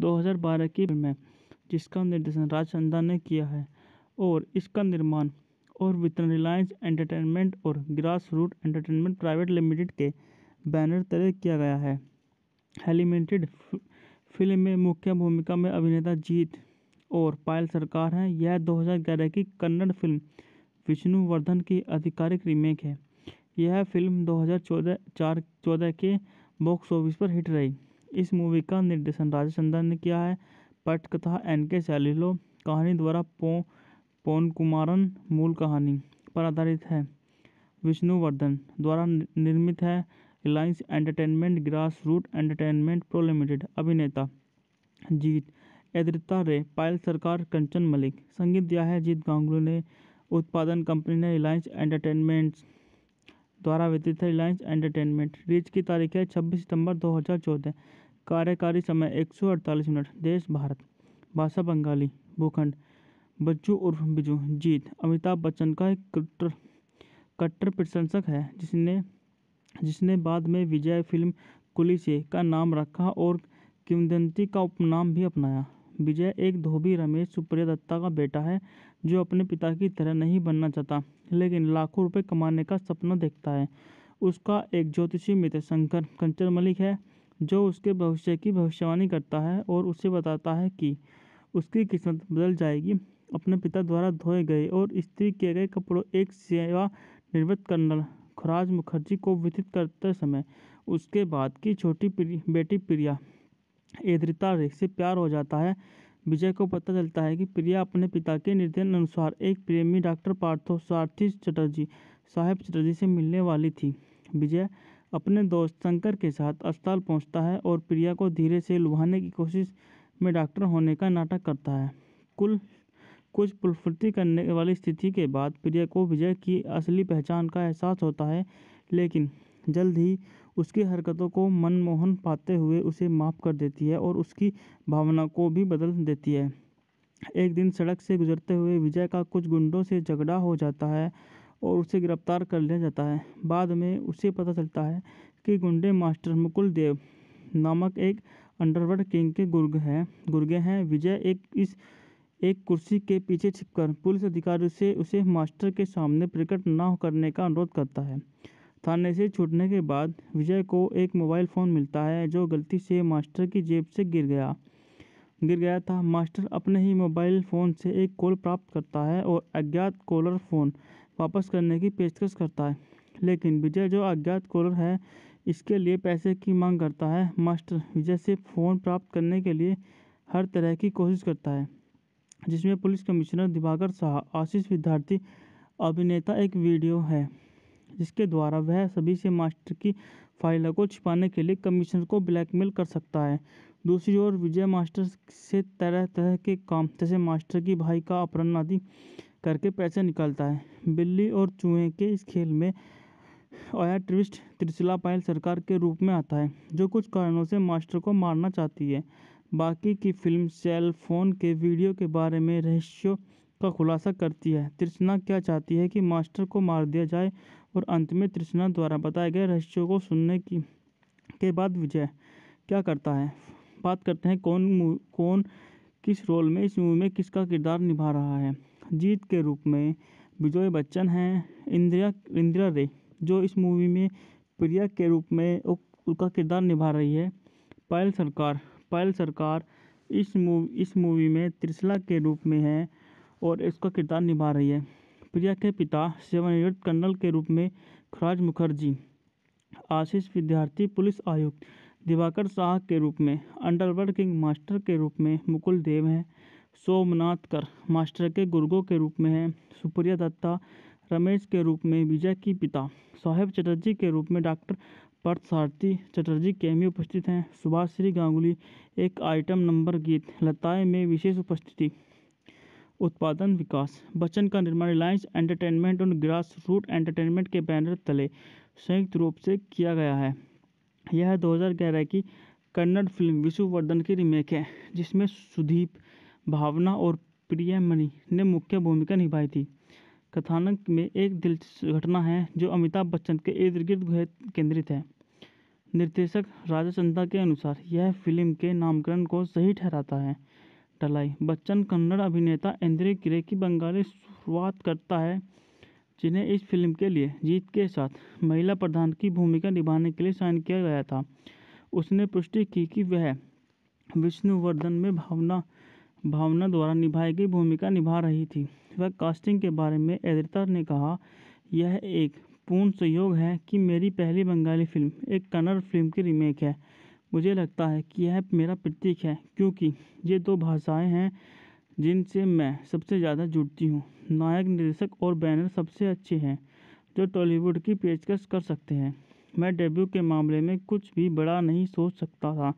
2012 की फिल्म में जिसका निर्देशन राज चंदा ने किया है और इसका निर्माण और वितरण रिलायंस एंटरटेनमेंट और Grass Root Entertainment Private Limited के बैनर तले किया गया है एलिमेंटेड फिल्म में मुख्य भूमिका में अभिनेता जीत और पायल सरकार हैं यह 2011 की कन्नड़ फिल्म विष्णुवर्धन की आधिकारिक रीमेक है यह फिल्म 2014 चौदह के बॉक्स ऑफिस पर हिट रही इस मूवी का निर्देशन राजा चंदन ने किया है पटकथा एन के सैलिलो कहानी द्वारा पो पोन कुमारन मूल कहानी पर आधारित है विष्णुवर्धन द्वारा निर्मित है Reliance Entertainment Grass Root Entertainment pro Limited अभिनेता जीत एद्रिता रे पायल सरकार कंचन मलिक संगीत दिया है जीत गांगुली ने उत्पादन कंपनी ने रिलायंस एंटरटेनमेंट्स द्वारा वितरित है रिलायंस एंटरटेनमेंट रिलीज की तारीख है छब्बीस सितंबर 2014 कार्यकारी समय 148 मिनट देश भारत भाषा बंगाली भूखंड बच्चू उर्फ बिजू जीत अमिताभ बच्चन का एक कट्टर कट्टर प्रशंसक है जिसने जिसने बाद में विजय फिल्म कुली से का नाम रखा और किमदंती का उपनाम भी अपनाया विजय एक धोबी रमेश सुप्रिया दत्ता का बेटा है जो अपने पिता की तरह नहीं बनना चाहता लेकिन लाखों रुपए कमाने का सपना देखता है उसका एक ज्योतिषी मित्र शंकर कंचन मलिक है जो उसके भविष्य की भविष्यवाणी करता है और उसे बताता है कि उसकी किस्मत बदल जाएगी अपने पिता द्वारा धोए गए और स्त्री किए गए कपड़ों एक सेवा निर्वृत्त कर्नल खुराज मुखर्जी को वितरित करते समय उसके बाद की छोटी प्रि, बेटी प्रिया एद्रिता से प्यार हो जाता है विजय को पता चलता है कि प्रिया अपने पिता के निर्देश अनुसार एक प्रेमी डॉक्टर पार्थो सारथी चटर्जी साहेब चटर्जी से मिलने वाली थी विजय अपने दोस्त शंकर के साथ अस्पताल पहुंचता है और प्रिया को धीरे से लुभाने की कोशिश में डॉक्टर होने का नाटक करता है कुल कुछ पुलफुर्ती करने वाली स्थिति के बाद प्रिया को विजय की असली पहचान का एहसास होता है लेकिन जल्द ही उसकी हरकतों को मनमोहन पाते हुए उसे माफ़ कर देती है और उसकी भावना को भी बदल देती है एक दिन सड़क से गुजरते हुए विजय का कुछ गुंडों से झगड़ा हो जाता है और उसे गिरफ्तार कर लिया जाता है बाद में उसे पता चलता है कि गुंडे मास्टर मुकुल देव नामक एक अंडरवर्ल्ड किंग के गुर्ग हैं गुर्गे हैं विजय एक इस एक कुर्सी के पीछे छिपकर पुलिस अधिकारी से उसे मास्टर के सामने प्रकट न करने का अनुरोध करता है थाने से छूटने के बाद विजय को एक मोबाइल फ़ोन मिलता है जो गलती से मास्टर की जेब से गिर गया गिर गया था मास्टर अपने ही मोबाइल फ़ोन से एक कॉल प्राप्त करता है और अज्ञात कॉलर फ़ोन वापस करने की पेशकश करता है लेकिन विजय जो अज्ञात कॉलर है इसके लिए पैसे की मांग करता है मास्टर विजय से फ़ोन प्राप्त करने के लिए हर तरह की कोशिश करता है जिसमें पुलिस कमिश्नर दिवाकर शाह आशीष विद्यार्थी अभिनेता एक वीडियो है जिसके द्वारा वह सभी से मास्टर की फाइलों को छिपाने के लिए कमीशन को ब्लैकमेल कर सकता है दूसरी ओर विजय मास्टर से तरह तरह के काम जैसे मास्टर की भाई का अपहरण आदि करके पैसे निकालता है बिल्ली और चूहे के इस खेल में आया ट्रिस्ट त्रिशिला पायल सरकार के रूप में आता है जो कुछ कारणों से मास्टर को मारना चाहती है बाकी की फिल्म सेल फोन के वीडियो के बारे में रहस्यों का खुलासा करती है त्रिशना क्या चाहती है कि मास्टर को मार दिया जाए और अंत में तृष्णा द्वारा बताए गए रहस्यों को सुनने की के बाद विजय क्या करता है बात करते हैं कौन कौन किस रोल में इस मूवी में किसका किरदार निभा रहा है जीत के रूप में विजय बच्चन हैं इंदिरा इंदिरा रे जो इस मूवी में प्रिया के रूप में उनका किरदार निभा रही है पायल सरकार पायल सरकार इस मूवी इस मूवी में त्रिशला के रूप में है और इसका किरदार निभा रही है प्रिया के पिता सेवानिवृत्त कर्नल के रूप में खराज मुखर्जी आशीष विद्यार्थी पुलिस आयुक्त दिवाकर शाह के रूप में अंडरवर्ल्ड किंग मास्टर के रूप में मुकुल देव हैं सोमनाथ कर मास्टर के गुर्गो के रूप में हैं सुप्रिया दत्ता रमेश के रूप में विजय की पिता साहेब चटर्जी के रूप में डॉक्टर सारथी चटर्जी कैमी उपस्थित हैं सुभाष श्री गांगुली एक आइटम नंबर गीत लताएं में विशेष उपस्थिति उत्पादन विकास बच्चन का निर्माण रिलायंस एंटरटेनमेंट और ग्रास रूट एंटरटेनमेंट के बैनर तले संयुक्त रूप से किया गया है यह 2011 की कन्नड़ फिल्म विश्ववर्धन की रीमेक है जिसमें सुदीप भावना और प्रियमणि ने मुख्य भूमिका निभाई थी कथानक में एक दिलचस्प घटना है जो अमिताभ बच्चन के इर्द गिर्द केंद्रित है निर्देशक राजा चंदा के अनुसार यह फिल्म के नामकरण को सही ठहराता है टलाई बच्चन कन्नड़ अभिनेता इंद्र किरे की बंगाली शुरुआत करता है जिन्हें इस फिल्म के लिए जीत के साथ महिला प्रधान की भूमिका निभाने के लिए साइन किया गया था उसने पुष्टि की कि वह विष्णुवर्धन में भावना भावना द्वारा निभाई गई भूमिका निभा रही थी वह कास्टिंग के बारे में एद्रिता ने कहा यह एक पूर्ण सहयोग है कि मेरी पहली बंगाली फिल्म एक कन्नड़ फिल्म की रीमेक है मुझे लगता है कि यह मेरा प्रतीक है क्योंकि ये दो भाषाएं हैं जिनसे मैं सबसे ज़्यादा जुड़ती हूँ नायक निर्देशक और बैनर सबसे अच्छे हैं जो टॉलीवुड की पेशकश कर सकते हैं मैं डेब्यू के मामले में कुछ भी बड़ा नहीं सोच सकता था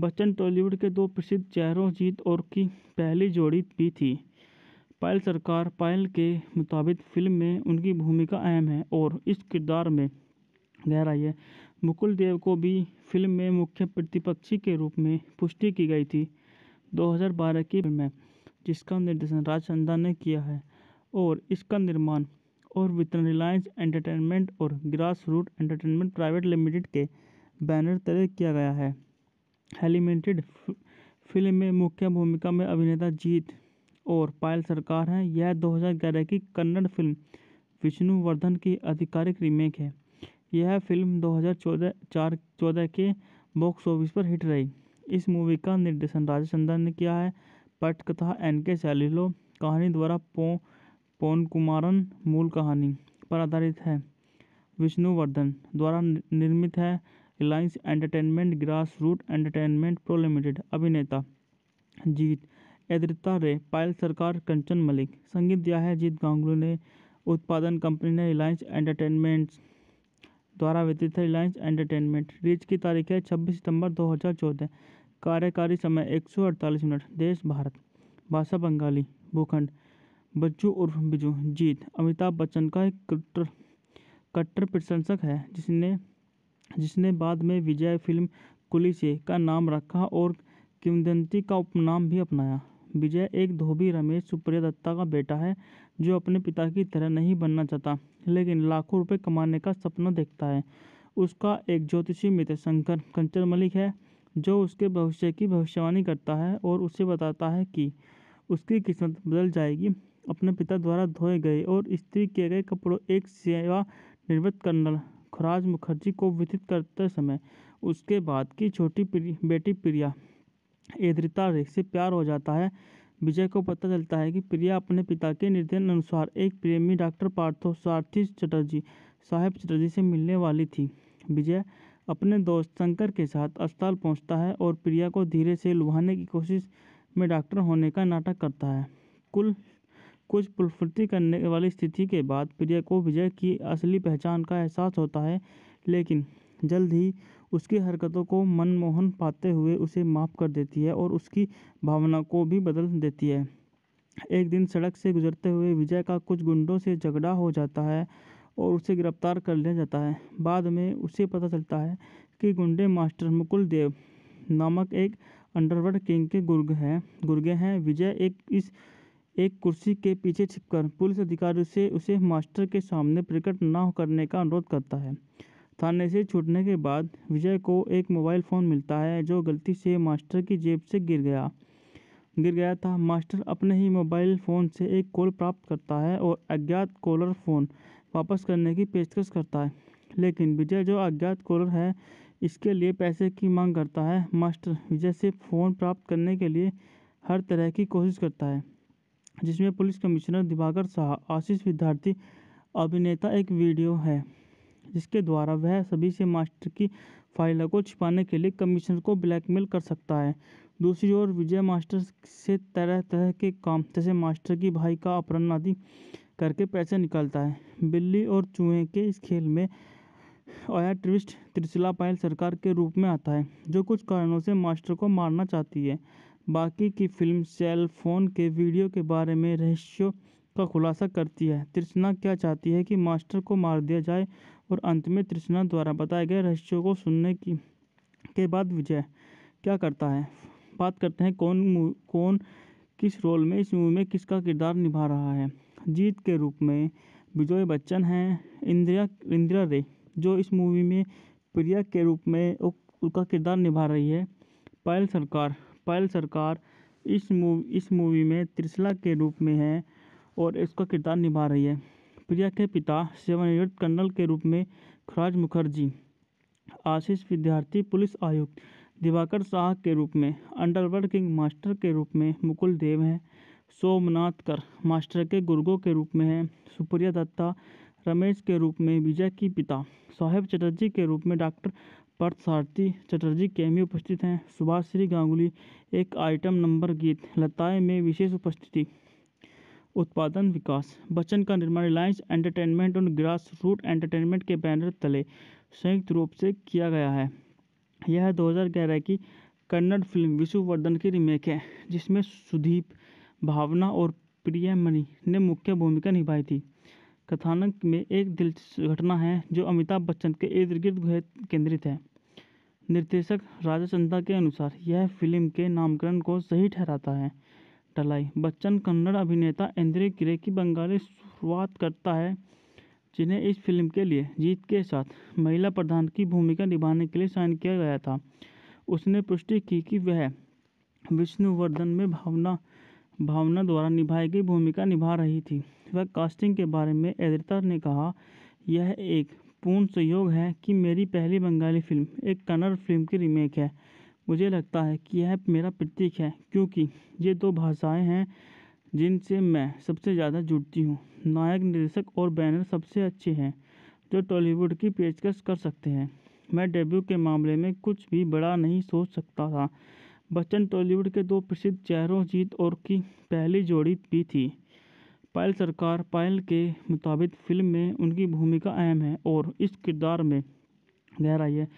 बच्चन टॉलीवुड के दो प्रसिद्ध चेहरों जीत और की पहली जोड़ी भी थी पायल सरकार पायल के मुताबिक फ़िल्म में उनकी भूमिका अहम है और इस किरदार में गहराई है मुकुल देव को भी फिल्म में मुख्य प्रतिपक्षी के रूप में पुष्टि की गई थी 2012 की फिल्म में जिसका निर्देशन राज चंदा ने किया है और इसका निर्माण और वितरण रिलायंस एंटरटेनमेंट और Grass Root Entertainment Private Limited के बैनर तले किया गया है एलिमेंटेड फिल्म में मुख्य भूमिका में अभिनेता जीत और पायल सरकार हैं यह 2011 की कन्नड़ फिल्म विष्णुवर्धन की आधिकारिक रीमेक है यह फिल्म 2014 चौदह के बॉक्स ऑफिस पर हिट रही इस मूवी का निर्देशन राजेश ने किया है पटकथा एन के सैलिलो कहानी द्वारा पो पौन कुमारन मूल कहानी पर आधारित है विष्णुवर्धन द्वारा निर्मित है Reliance Entertainment Grass Root Entertainment pro Limited अभिनेता जीत एद्रिता रे पायल सरकार कंचन मलिक संगीत दिया है जीत गांगुली ने उत्पादन कंपनी ने रिलायंस एंटरटेनमेंट्स द्वारा वितरित है रिलायंस एंटरटेनमेंट रिलीज की तारीख है छब्बीस सितंबर 2014 कार्यकारी समय 148 मिनट देश भारत भाषा बंगाली भूखंड बच्चू उर्फ बिजू जीत अमिताभ बच्चन का एक कट्टर कट्टर प्रशंसक है जिसने जिसने बाद में विजय फिल्म कुली से का नाम रखा और किमदंती का उपनाम भी अपनाया विजय एक धोबी रमेश सुप्रिया दत्ता का बेटा है जो अपने पिता की तरह नहीं बनना चाहता लेकिन लाखों रुपए कमाने का सपना देखता है उसका एक ज्योतिषी मित्र शंकर कंचन मलिक है जो उसके भविष्य की भविष्यवाणी करता है और उसे बताता है कि उसकी किस्मत बदल जाएगी अपने पिता द्वारा धोए गए और स्त्री किए गए कपड़ों एक सेवा निर्वृत्त कर्नल खुराज मुखर्जी को वितरित करते समय उसके बाद की छोटी प्रि, बेटी प्रिया एद्रिता से प्यार हो जाता है विजय को पता चलता है कि प्रिया अपने पिता के निर्देशन अनुसार एक प्रेमी डॉक्टर पार्थो सारथी चटर्जी साहेब चटर्जी से मिलने वाली थी विजय अपने दोस्त शंकर के साथ अस्पताल पहुंचता है और प्रिया को धीरे से लुभाने की कोशिश में डॉक्टर होने का नाटक करता है कुल कुछ पुलफुर्ती करने वाली स्थिति के बाद प्रिया को विजय की असली पहचान का एहसास होता है लेकिन जल्द ही उसकी हरकतों को मनमोहन पाते हुए उसे माफ़ कर देती है और उसकी भावना को भी बदल देती है एक दिन सड़क से गुजरते हुए विजय का कुछ गुंडों से झगड़ा हो जाता है और उसे गिरफ्तार कर लिया जाता है बाद में उसे पता चलता है कि गुंडे मास्टर मुकुल देव नामक एक अंडरवर्ल्ड किंग के गुर्ग हैं गुर्गे हैं विजय एक इस एक कुर्सी के पीछे छिपकर पुलिस अधिकारी से उसे मास्टर के सामने प्रकट न करने का अनुरोध करता है थाने से छूटने के बाद विजय को एक मोबाइल फ़ोन मिलता है जो गलती से मास्टर की जेब से गिर गया गिर गया था मास्टर अपने ही मोबाइल फ़ोन से एक कॉल प्राप्त करता है और अज्ञात कॉलर फ़ोन वापस करने की पेशकश करता है लेकिन विजय जो अज्ञात कॉलर है इसके लिए पैसे की मांग करता है मास्टर विजय से फ़ोन प्राप्त करने के लिए हर तरह की कोशिश करता है जिसमें पुलिस कमिश्नर दिवाकर शाह आशीष विद्यार्थी अभिनेता एक वीडियो है जिसके द्वारा वह सभी से मास्टर की फाइल को छिपाने के लिए कमिश्नर को ब्लैकमेल कर सकता है दूसरी ओर विजय मास्टर से तरह तरह के काम जैसे मास्टर की भाई का अपहरण आदि करके पैसे निकालता है बिल्ली और चूहे के इस खेल में आया ट्रिस्ट त्रिशिला पायल सरकार के रूप में आता है जो कुछ कारणों से मास्टर को मारना चाहती है बाकी की फिल्म सेल फोन के वीडियो के बारे में रहस्यों का खुलासा करती है त्रिशना क्या चाहती है कि मास्टर को मार दिया जाए और अंत में तृष्णा द्वारा बताए गए रहस्यों को सुनने की के बाद विजय क्या करता है बात करते हैं कौन कौन किस रोल में इस मूवी में किसका किरदार निभा रहा है जीत के रूप में विजय बच्चन हैं इंदिरा इंदिरा रे जो इस मूवी में प्रिया के रूप में उनका किरदार निभा रही है पायल सरकार पायल सरकार इस मूवी इस मूवी में त्रिशला के रूप में है और इसका किरदार निभा रही है प्रिया के पिता सेवानिवृत्त कर्नल के रूप में खराज मुखर्जी आशीष विद्यार्थी पुलिस आयुक्त दिवाकर शाह के रूप में अंडरवर्ल्ड किंग मास्टर के रूप में मुकुल देव हैं सोमनाथ कर मास्टर के गुर्गो के रूप में हैं सुप्रिया दत्ता रमेश के रूप में विजय की पिता साहेब चटर्जी के रूप में डॉक्टर सारथी चटर्जी के में उपस्थित हैं सुभाष श्री गांगुली एक आइटम नंबर गीत लताए में विशेष उपस्थिति उत्पादन विकास बच्चन का निर्माण रिलायंस एंटरटेनमेंट और ग्रास रूट एंटरटेनमेंट के बैनर तले संयुक्त रूप से किया गया है यह 2011 की कन्नड़ फिल्म विश्ववर्धन की रीमेक है जिसमें सुदीप भावना और प्रियमणि ने मुख्य भूमिका निभाई थी कथानक में एक दिलचस्प घटना है जो अमिताभ बच्चन के इर्द गिर्द केंद्रित है निर्देशक राजा चंदा के अनुसार यह फिल्म के नामकरण को सही ठहराता है टलाई बच्चन कन्नड़ अभिनेता एंद्रे किरे की बंगाली शुरुआत करता है जिन्हें इस फिल्म के लिए जीत के साथ महिला प्रधान की भूमिका निभाने के लिए साइन किया गया था उसने पुष्टि की कि वह विष्णुवर्धन में भावना भावना द्वारा निभाई गई भूमिका निभा रही थी वह कास्टिंग के बारे में एद्रिता ने कहा यह एक पूर्ण संयोग है कि मेरी पहली बंगाली फिल्म एक कन्नड़ फिल्म की रीमेक है मुझे लगता है कि यह मेरा प्रतीक है क्योंकि ये दो भाषाएं हैं जिनसे मैं सबसे ज़्यादा जुड़ती हूँ नायक निर्देशक और बैनर सबसे अच्छे हैं जो टॉलीवुड की पेशकश कर सकते हैं मैं डेब्यू के मामले में कुछ भी बड़ा नहीं सोच सकता था बच्चन टॉलीवुड के दो प्रसिद्ध चेहरों जीत और की पहली जोड़ी भी थी पायल सरकार पायल के मुताबिक फिल्म में उनकी भूमिका अहम है और इस किरदार में गहराई है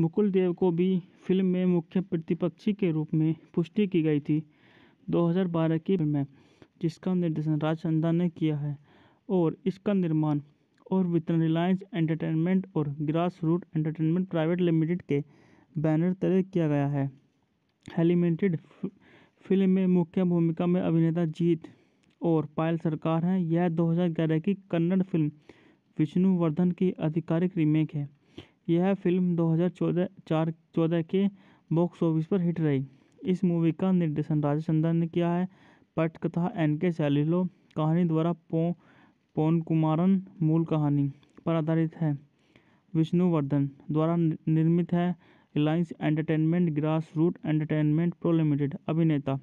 मुकुल देव को भी फिल्म में मुख्य प्रतिपक्षी के रूप में पुष्टि की गई थी 2012 की फिल्म में जिसका निर्देशन राज चंदा ने किया है और इसका निर्माण और वितरण रिलायंस एंटरटेनमेंट और Grass Root Entertainment Private Limited के बैनर तले किया गया है एलिमेंटेड फिल्म में मुख्य भूमिका में अभिनेता जीत और पायल सरकार हैं यह 2011 की कन्नड़ फिल्म विष्णुवर्धन की आधिकारिक रीमेक है यह फ़िल्म दो हज़ार चौदह चार चौदह के बॉक्स ऑफिस पर हिट रही इस मूवी का निर्देशन राजेश चंदन ने किया है पटकथा एन के सैलिलो कहानी द्वारा पो पोन कुमारन मूल कहानी पर आधारित है विष्णुवर्धन द्वारा निर्मित है Reliance Entertainment Grass Root Entertainment pro Limited अभिनेता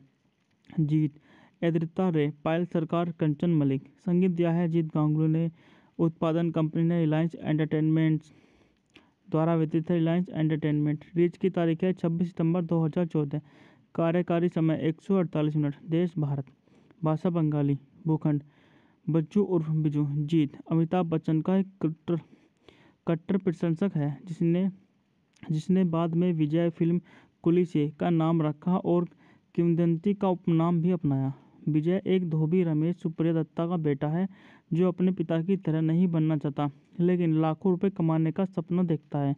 जीत एद्रिता रे पायल सरकार कंचन मलिक संगीत दिया है जीत गांगुली ने उत्पादन कंपनी ने रिलायंस एंटरटेनमेंट्स द्वारा वितरित है रिलायंस एंटरटेनमेंट रिलीज की तारीख है छब्बीस सितंबर 2014 कार्यकारी समय 148 मिनट देश भारत भाषा बंगाली भूखंड बच्चू उर्फ बिजू जीत अमिताभ बच्चन का एक कट्टर कट्टर प्रशंसक है जिसने जिसने बाद में विजय फिल्म कुली का नाम रखा और किमदंती का उपनाम भी अपनाया विजय एक धोबी रमेश सुप्रिया दत्ता का बेटा है जो अपने पिता की तरह नहीं बनना चाहता लेकिन लाखों रुपए कमाने का सपना देखता है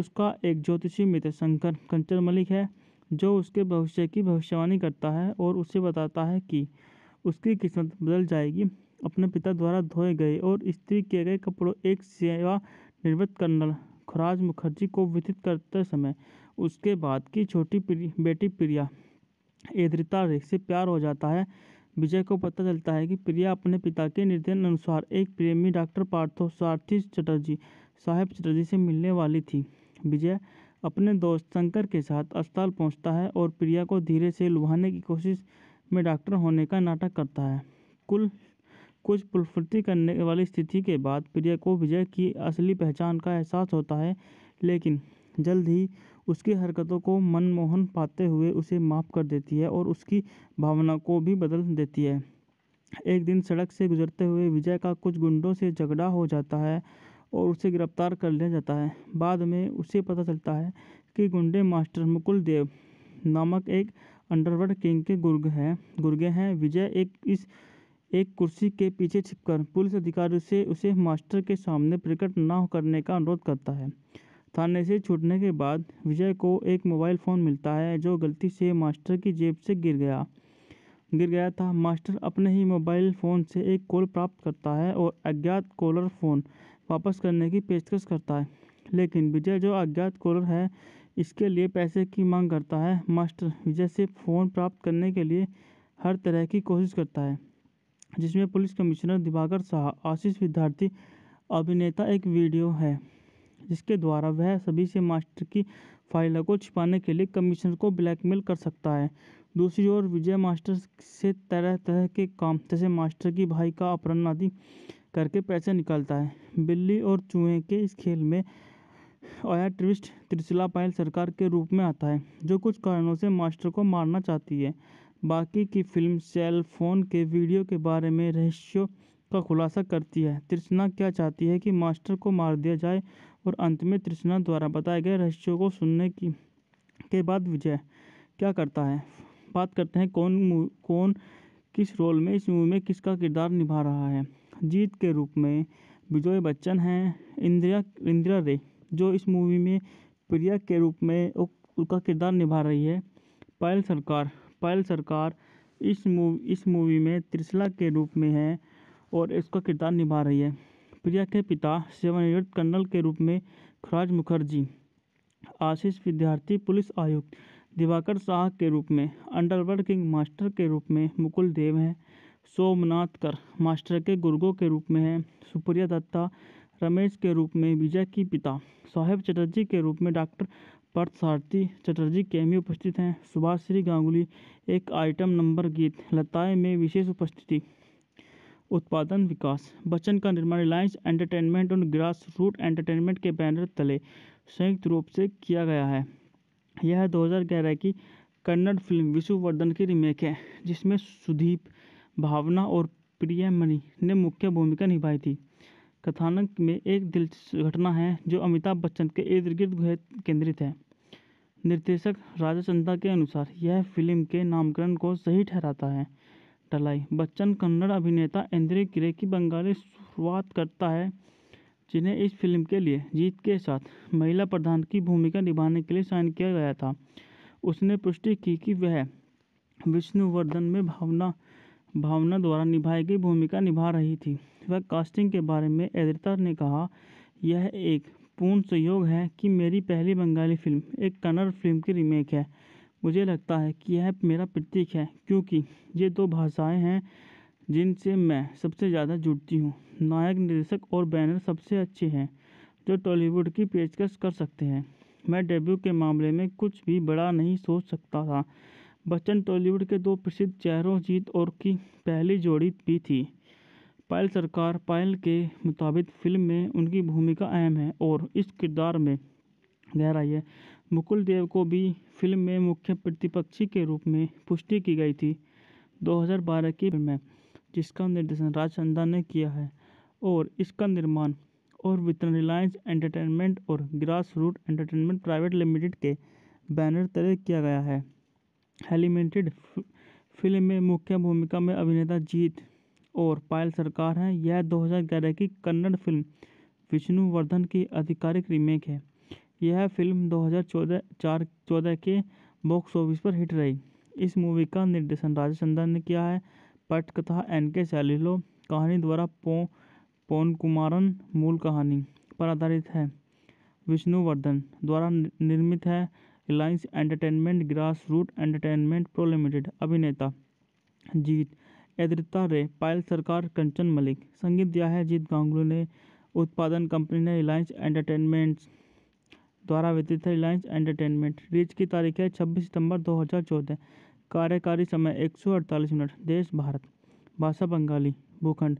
उसका एक ज्योतिषी मित्र शंकर कंचन मलिक है जो उसके भविष्य की भविष्यवाणी करता है और उसे बताता है कि उसकी किस्मत बदल जाएगी अपने पिता द्वारा धोए गए और स्त्री किए गए कपड़ों एक सेवा निर्वृत्त कर्नल खुराज मुखर्जी को वितरित करते समय उसके बाद की छोटी बेटी प्रिया आर्द्रता से प्यार हो जाता है विजय को पता चलता है कि प्रिया अपने पिता के निर्देशन अनुसार एक प्रेमी डॉक्टर पार्थो सारथी चटर्जी साहेब चटर्जी से मिलने वाली थी विजय अपने दोस्त शंकर के साथ अस्पताल पहुंचता है और प्रिया को धीरे से लुभाने की कोशिश में डॉक्टर होने का नाटक करता है कुल कुछ पुलफुर्ती करने वाली स्थिति के बाद प्रिया को विजय की असली पहचान का एहसास होता है लेकिन जल्द ही उसकी हरकतों को मनमोहन पाते हुए उसे माफ़ कर देती है और उसकी भावना को भी बदल देती है एक दिन सड़क से गुजरते हुए विजय का कुछ गुंडों से झगड़ा हो जाता है और उसे गिरफ्तार कर लिया जाता है बाद में उसे पता चलता है कि गुंडे मास्टर मुकुल देव नामक एक अंडरवर्ल्ड किंग के गुर्ग हैं गुर्गे हैं विजय एक इस एक कुर्सी के पीछे छिपकर पुलिस अधिकारी से उसे मास्टर के सामने प्रकट न करने का अनुरोध करता है थाने से छूटने के बाद विजय को एक मोबाइल फ़ोन मिलता है जो गलती से मास्टर की जेब से गिर गया गिर गया था मास्टर अपने ही मोबाइल फ़ोन से एक कॉल प्राप्त करता है और अज्ञात कॉलर फ़ोन वापस करने की पेशकश करता है लेकिन विजय जो अज्ञात कॉलर है इसके लिए पैसे की मांग करता है मास्टर विजय से फ़ोन प्राप्त करने के लिए हर तरह की कोशिश करता है जिसमें पुलिस कमिश्नर दिवाकर शाह आशीष विद्यार्थी अभिनेता एक वीडियो है जिसके द्वारा वह सभी से मास्टर की फाइलों को छिपाने के लिए कमिश्नर को ब्लैकमेल कर सकता है दूसरी ओर विजय मास्टर से तरह तरह के काम जैसे मास्टर की भाई का अपहरण आदि करके पैसे निकालता है बिल्ली और चूहे के इस खेल में आया ट्विस्ट त्रिशिला पायल सरकार के रूप में आता है जो कुछ कारणों से मास्टर को मारना चाहती है बाकी की फिल्म सेल फोन के वीडियो के बारे में रहस्यों का खुलासा करती है त्रिशना क्या चाहती है कि मास्टर को मार दिया जाए और अंत में तृष्णा द्वारा बताए गए रहस्यों को सुनने की के बाद विजय क्या करता है बात करते हैं कौन कौन किस रोल में इस मूवी में किसका किरदार निभा रहा है जीत के रूप में विजय बच्चन हैं इंदिरा इंदिरा रे जो इस मूवी में प्रिया के रूप में उनका किरदार निभा रही है पायल सरकार पायल सरकार इस मूव इस मूवी में त्रिशला के रूप में है और इसका किरदार निभा रही है प्रिया के पिता सेवानिवृत्त कर्नल के रूप में खुराज मुखर्जी आशीष विद्यार्थी पुलिस आयुक्त दिवाकर शाह के रूप में अंडरवर्ल्ड किंग मास्टर के रूप में मुकुल देव हैं सोमनाथ कर मास्टर के गुर्गो के रूप में हैं सुप्रिया दत्ता रमेश के रूप में विजय की पिता साहेब चटर्जी के रूप में डॉक्टर सारथी चटर्जी कैमी उपस्थित हैं सुभाष श्री गांगुली एक आइटम नंबर गीत लताएं में विशेष उपस्थिति उत्पादन विकास बच्चन का निर्माण रिलायंस एंटरटेनमेंट और ग्रास रूट एंटरटेनमेंट के बैनर तले संयुक्त रूप से किया गया है यह 2011 की कन्नड़ फिल्म विश्ववर्धन की रीमेक है जिसमें सुदीप भावना और प्रियमणि ने मुख्य भूमिका निभाई थी कथानक में एक दिलचस्प घटना है जो अमिताभ बच्चन के इर्द गिर्द केंद्रित है निर्देशक राजा चंदा के अनुसार यह फिल्म के नामकरण को सही ठहराता है टलाई बच्चन कन्नड़ अभिनेता एंद्रे किरे की बंगाली शुरुआत करता है जिन्हें इस फिल्म के लिए जीत के साथ महिला प्रधान की भूमिका निभाने के लिए साइन किया गया था उसने पुष्टि की कि वह विष्णुवर्धन में भावना भावना द्वारा निभाई गई भूमिका निभा रही थी वह कास्टिंग के बारे में एद्रिता ने कहा यह एक पूर्ण सहयोग है कि मेरी पहली बंगाली फिल्म एक कन्नड़ फिल्म की रीमेक है मुझे लगता है कि यह मेरा प्रतीक है क्योंकि ये दो भाषाएं हैं जिनसे मैं सबसे ज़्यादा जुड़ती हूँ नायक निर्देशक और बैनर सबसे अच्छे हैं जो टॉलीवुड की पेशकश कर सकते हैं मैं डेब्यू के मामले में कुछ भी बड़ा नहीं सोच सकता था बच्चन टॉलीवुड के दो प्रसिद्ध चेहरों जीत और की पहली जोड़ी भी थी पायल सरकार पायल के मुताबिक फ़िल्म में उनकी भूमिका अहम है और इस किरदार में गहराई है मुकुल देव को भी फिल्म में मुख्य प्रतिपक्षी के रूप में पुष्टि की गई थी 2012 की फिल्म में जिसका निर्देशन राज चंदा ने किया है और इसका निर्माण और वितरण रिलायंस एंटरटेनमेंट और Grass Root Entertainment Private Limited के बैनर तले किया गया है एलिमेंटेड फिल्म में मुख्य भूमिका में अभिनेता जीत और पायल सरकार हैं यह 2011 की कन्नड़ फिल्म विष्णुवर्धन की आधिकारिक रीमेक है यह फिल्म 2014 चौदह के बॉक्स ऑफिस पर हिट रही इस मूवी का निर्देशन राजेश चंदन ने किया है पटकथा एन के सैलिलो कहानी द्वारा पो पौन कुमारन मूल कहानी पर आधारित है विष्णुवर्धन द्वारा निर्मित है Reliance Entertainment Grass Root Entertainment pro Limited अभिनेता जीत एद्रिता रे पायल सरकार कंचन मलिक संगीत दिया है जीत गांगुली ने उत्पादन कंपनी ने रिलायंस एंटरटेनमेंट्स द्वारा वितरित है रिलायंस एंटरटेनमेंट रिलीज की तारीख है छब्बीस सितंबर 2014 कार्यकारी समय 148 मिनट देश भारत भाषा बंगाली भूखंड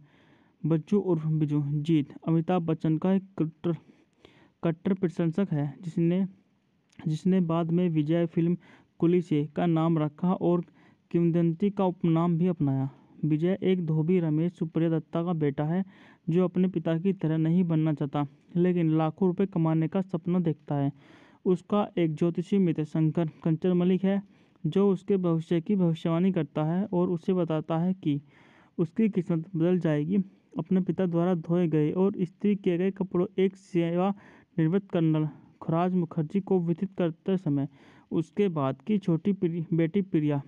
बच्चू उर्फ बिजू जीत अमिताभ बच्चन का एक कट्टर कट्टर प्रशंसक है जिसने जिसने बाद में विजय फिल्म कुली से का नाम रखा और किमदंती का उपनाम भी अपनाया विजय एक धोबी रमेश सुप्रिया दत्ता का बेटा है जो अपने पिता की तरह नहीं बनना चाहता लेकिन लाखों रुपए कमाने का सपना देखता है उसका एक ज्योतिषी मित्र शंकर कंचन मलिक है जो उसके भविष्य की भविष्यवाणी करता है और उसे बताता है कि उसकी किस्मत बदल जाएगी अपने पिता द्वारा धोए गए और स्त्री किए गए कपड़ों एक सेवा निर्वृत्त कर्नल खुराज मुखर्जी को वितरित करते समय उसके बाद की छोटी प्रि, बेटी प्रिया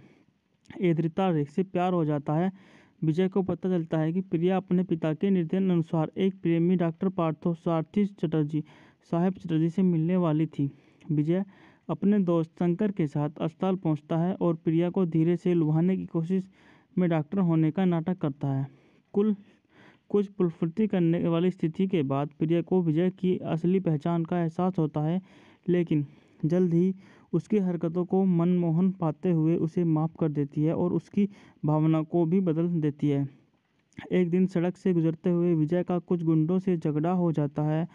एद्रिता से प्यार हो जाता है विजय को पता चलता है कि प्रिया अपने पिता के निर्देश अनुसार एक प्रेमी डॉक्टर पार्थो सारथी चटर्जी साहेब चटर्जी से मिलने वाली थी विजय अपने दोस्त शंकर के साथ अस्पताल पहुंचता है और प्रिया को धीरे से लुभाने की कोशिश में डॉक्टर होने का नाटक करता है कुल कुछ पुलफुर्ती करने वाली स्थिति के बाद प्रिया को विजय की असली पहचान का एहसास होता है लेकिन जल्द ही उसकी हरकतों को मनमोहन पाते हुए उसे माफ़ कर देती है और उसकी भावना को भी बदल देती है एक दिन सड़क से गुजरते हुए विजय का कुछ गुंडों से झगड़ा हो जाता है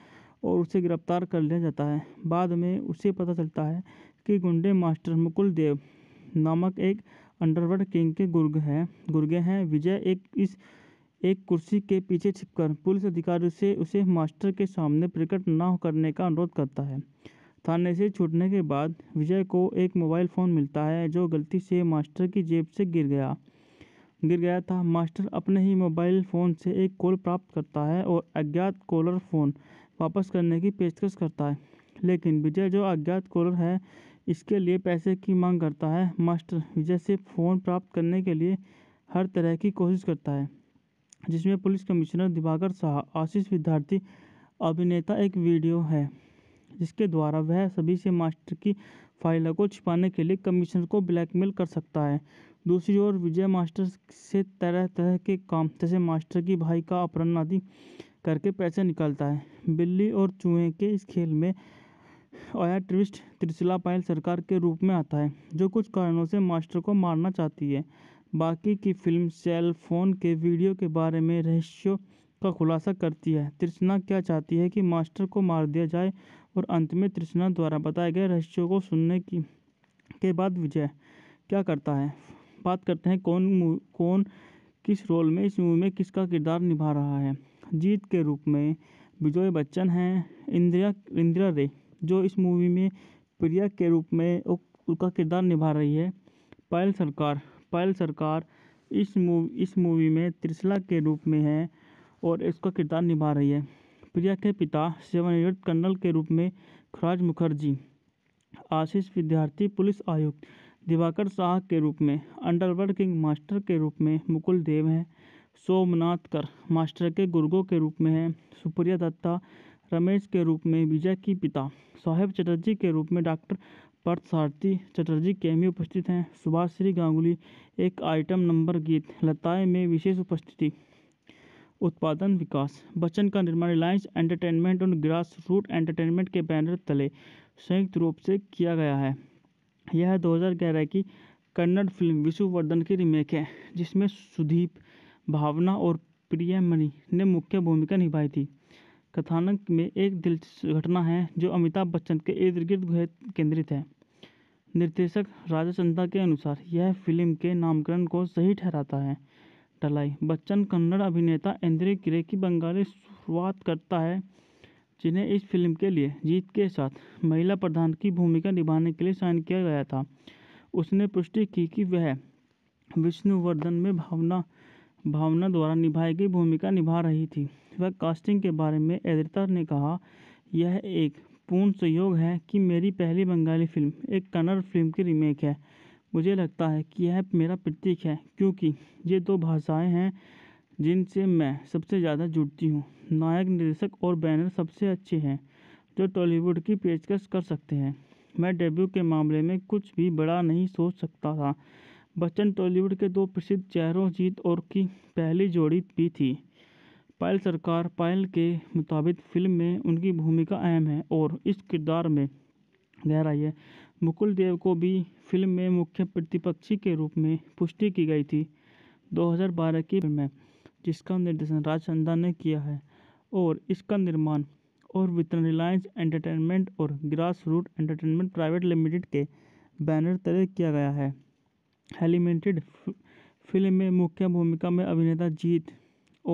और उसे गिरफ्तार कर लिया जाता है बाद में उसे पता चलता है कि गुंडे मास्टर मुकुल देव नामक एक अंडरवर्ल्ड किंग के गुर्ग हैं गुर्गे हैं विजय एक इस एक कुर्सी के पीछे छिपकर पुलिस अधिकारी से उसे मास्टर के सामने प्रकट न करने का अनुरोध करता है थाने से छूटने के बाद विजय को एक मोबाइल फ़ोन मिलता है जो गलती से मास्टर की जेब से गिर गया गिर गया था मास्टर अपने ही मोबाइल फ़ोन से एक कॉल प्राप्त करता है और अज्ञात कॉलर फ़ोन वापस करने की पेशकश करता है लेकिन विजय जो अज्ञात कॉलर है इसके लिए पैसे की मांग करता है मास्टर विजय से फ़ोन प्राप्त करने के लिए हर तरह की कोशिश करता है जिसमें पुलिस कमिश्नर दिवाकर शाह आशीष विद्यार्थी अभिनेता एक वीडियो है जिसके द्वारा वह सभी से मास्टर की फाइलों को छिपाने के लिए कमीशन को ब्लैकमेल कर सकता है दूसरी ओर विजय मास्टर से तरह तरह के काम जैसे मास्टर की भाई का अपहरण आदि करके पैसे निकालता है बिल्ली और चूहे के इस खेल में आया ट्रिस्ट त्रिशिला पायल सरकार के रूप में आता है जो कुछ कारणों से मास्टर को मारना चाहती है बाकी की फिल्म सेल फोन के वीडियो के बारे में रहस्यों का खुलासा करती है त्रिशना क्या चाहती है कि मास्टर को मार दिया जाए और अंत में तृष्णा द्वारा बताए गए रहस्यों को सुनने की के बाद विजय क्या करता है बात करते हैं कौन कौन किस रोल में इस मूवी में किसका किरदार निभा रहा है जीत के रूप में विजय बच्चन हैं इंदिरा इंदिरा रे जो इस मूवी में प्रिया के रूप में उनका किरदार निभा रही है पायल सरकार पायल सरकार इस मूवी इस मूवी में त्रिशला के रूप में है और इसका किरदार निभा रही है प्रिया के पिता सेवानिवृत्त कर्नल के रूप में खराज मुखर्जी आशीष विद्यार्थी पुलिस आयुक्त दिवाकर शाह के रूप में अंडरवर्ल्ड किंग मास्टर के रूप में मुकुल देव हैं सोमनाथ कर मास्टर के गुर्गो के रूप में हैं सुप्रिया दत्ता रमेश के रूप में विजय की पिता साहेब चटर्जी के रूप में डॉक्टर सारथी चटर्जी कैमी उपस्थित हैं सुभाष श्री गांगुली एक आइटम नंबर गीत लताएं में विशेष उपस्थिति उत्पादन विकास बच्चन का निर्माण रिलायंस एंटरटेनमेंट और ग्रास रूट एंटरटेनमेंट के बैनर तले संयुक्त रूप से किया गया है यह 2011 की कन्नड़ फिल्म विश्ववर्धन की रीमेक है जिसमें सुदीप भावना और प्रियमणि ने मुख्य भूमिका निभाई थी कथानक में एक दिलचस्प घटना है जो अमिताभ बच्चन के इर्द गिर्द केंद्रित है निर्देशक राजा चंदा के अनुसार यह फिल्म के नामकरण को सही ठहराता है टलाई बच्चन कन्नड़ अभिनेता इंद्र किरे की बंगाली शुरुआत करता है जिन्हें इस फिल्म के लिए जीत के साथ महिला प्रधान की भूमिका निभाने के लिए साइन किया गया था उसने पुष्टि की कि वह विष्णुवर्धन में भावना भावना द्वारा निभाई गई भूमिका निभा रही थी वह कास्टिंग के बारे में एद्रिता ने कहा यह एक पूर्ण संयोग है कि मेरी पहली बंगाली फिल्म एक कन्नड़ फिल्म की रीमेक है मुझे लगता है कि यह मेरा प्रतीक है क्योंकि ये दो भाषाएं हैं जिनसे मैं सबसे ज़्यादा जुड़ती हूँ नायक निर्देशक और बैनर सबसे अच्छे हैं जो टॉलीवुड की पेशकश कर सकते हैं मैं डेब्यू के मामले में कुछ भी बड़ा नहीं सोच सकता था बच्चन टॉलीवुड के दो प्रसिद्ध चेहरों जीत और की पहली जोड़ी भी थी पायल सरकार पायल के मुताबिक फ़िल्म में उनकी भूमिका अहम है और इस किरदार में गहराई है मुकुल देव को भी फिल्म में मुख्य प्रतिपक्षी के रूप में पुष्टि की गई थी 2012 की फिल्म में जिसका निर्देशन राज चंदा ने किया है और इसका निर्माण और वितरण रिलायंस एंटरटेनमेंट और Grass Root Entertainment Private Limited के बैनर तले किया गया है एलिमेंटेड फिल्म में मुख्य भूमिका में अभिनेता जीत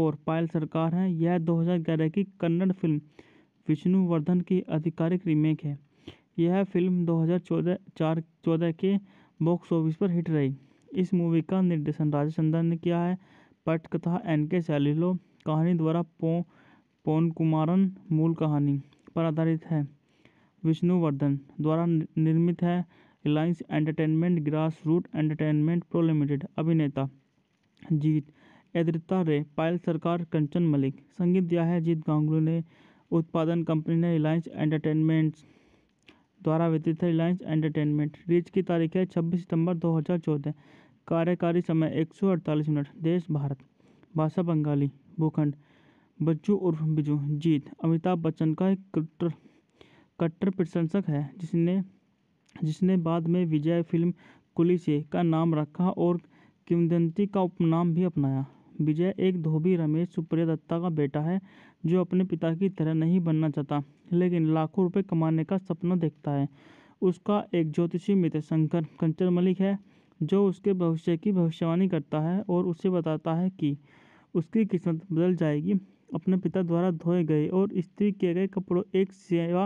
और पायल सरकार हैं यह 2011 की कन्नड़ फिल्म विष्णुवर्धन की आधिकारिक रीमेक है यह फिल्म 2014 चौदह के बॉक्स ऑफिस पर हिट रही इस मूवी का निर्देशन राजेश ने किया है पटकथा एन के सैलिलो कहानी द्वारा पो पौन कुमारन मूल कहानी पर आधारित है विष्णुवर्धन द्वारा निर्मित है Reliance Entertainment Grass Root Entertainment pro Limited अभिनेता जीत एद्रिता रे पायल सरकार कंचन मलिक संगीत दिया है जीत गांगुली ने उत्पादन कंपनी ने रिलायंस एंटरटेनमेंट्स द्वारा वितरित है रिलायंस एंटरटेनमेंट रिलीज की तारीख है छब्बीस सितंबर 2014 कार्यकारी समय 148 मिनट देश भारत भाषा बंगाली भूखंड बच्चू उर्फ बिजू जीत अमिताभ बच्चन का एक कट्टर कट्टर प्रशंसक है जिसने जिसने बाद में विजय फिल्म कुली से का नाम रखा और किमदंती का उपनाम भी अपनाया विजय एक धोबी रमेश सुप्रिया दत्ता का बेटा है जो अपने पिता की तरह नहीं बनना चाहता लेकिन लाखों रुपए कमाने का सपना देखता है उसका एक ज्योतिषी मित्र शंकर कंचन मलिक है जो उसके भविष्य की भविष्यवाणी करता है और उसे बताता है कि उसकी किस्मत बदल जाएगी अपने पिता द्वारा धोए गए और स्त्री किए गए कपड़ों एक सेवा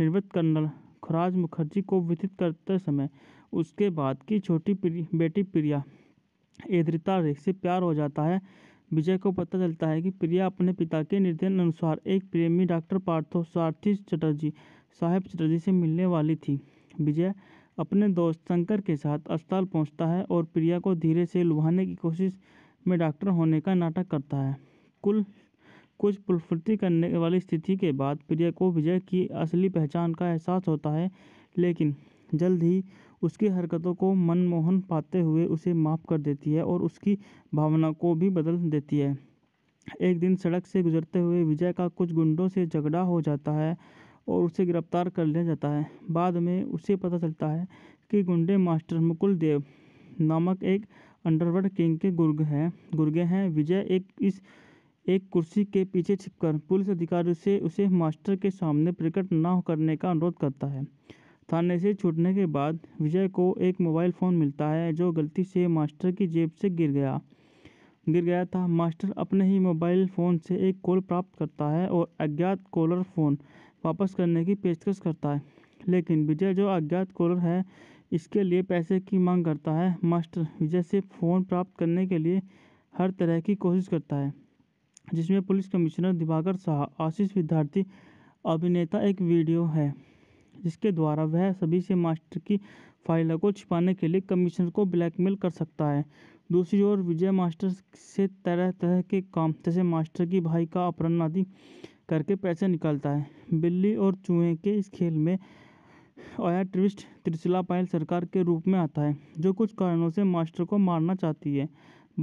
निर्वृत्त कर्नल खुराज मुखर्जी को व्यतीत करते समय उसके बाद की छोटी बेटी प्रिया एद्रिता से प्यार हो जाता है विजय को पता चलता है कि प्रिया अपने पिता के निर्देशन अनुसार एक प्रेमी डॉक्टर पार्थो सारथी चटर्जी साहेब चटर्जी से मिलने वाली थी विजय अपने दोस्त शंकर के साथ अस्पताल पहुंचता है और प्रिया को धीरे से लुभाने की कोशिश में डॉक्टर होने का नाटक करता है कुल कुछ पुलफुर्ती करने वाली स्थिति के बाद प्रिया को विजय की असली पहचान का एहसास होता है लेकिन जल्द ही उसकी हरकतों को मनमोहन पाते हुए उसे माफ़ कर देती है और उसकी भावना को भी बदल देती है एक दिन सड़क से गुजरते हुए विजय का कुछ गुंडों से झगड़ा हो जाता है और उसे गिरफ्तार कर लिया जाता है बाद में उसे पता चलता है कि गुंडे मास्टर मुकुल देव नामक एक अंडरवर्ल्ड किंग के गुर्ग हैं गुर्गे हैं विजय एक इस एक कुर्सी के पीछे छिपकर पुलिस अधिकारी से उसे मास्टर के सामने प्रकट न करने का अनुरोध करता है थाने से छूटने के बाद विजय को एक मोबाइल फ़ोन मिलता है जो गलती से मास्टर की जेब से गिर गया गिर गया था मास्टर अपने ही मोबाइल फ़ोन से एक कॉल प्राप्त करता है और अज्ञात कॉलर फ़ोन वापस करने की पेशकश करता है लेकिन विजय जो अज्ञात कॉलर है इसके लिए पैसे की मांग करता है मास्टर विजय से फ़ोन प्राप्त करने के लिए हर तरह की कोशिश करता है जिसमें पुलिस कमिश्नर दिवाकर शाह आशीष विद्यार्थी अभिनेता एक वीडियो है जिसके द्वारा वह सभी से मास्टर की फाइल को छिपाने के लिए कमिश्नर को ब्लैकमेल कर सकता है दूसरी ओर विजय मास्टर से तरह तरह के काम जैसे मास्टर की भाई का अपहरण आदि करके पैसे निकालता है बिल्ली और चूहे के इस खेल में आया ट्विस्ट त्रिशिला पायल सरकार के रूप में आता है जो कुछ कारणों से मास्टर को मारना चाहती है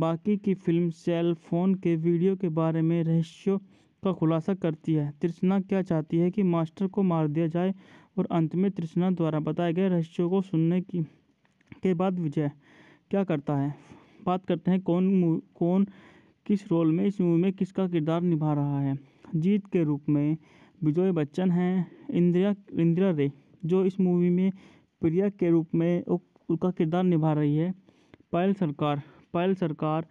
बाकी की फिल्म सेल फोन के वीडियो के बारे में रहस्यों उसका खुलासा करती है तृष्णा क्या चाहती है कि मास्टर को मार दिया जाए और अंत में तृष्णा द्वारा बताए गए रहस्यों को सुनने की के बाद विजय क्या करता है बात करते हैं कौन कौन किस रोल में इस मूवी में किसका किरदार निभा रहा है जीत के रूप में विजय बच्चन हैं इंदिरा इंदिरा रे जो इस मूवी में प्रिया के रूप में उनका किरदार निभा रही है पायल सरकार पायल सरकार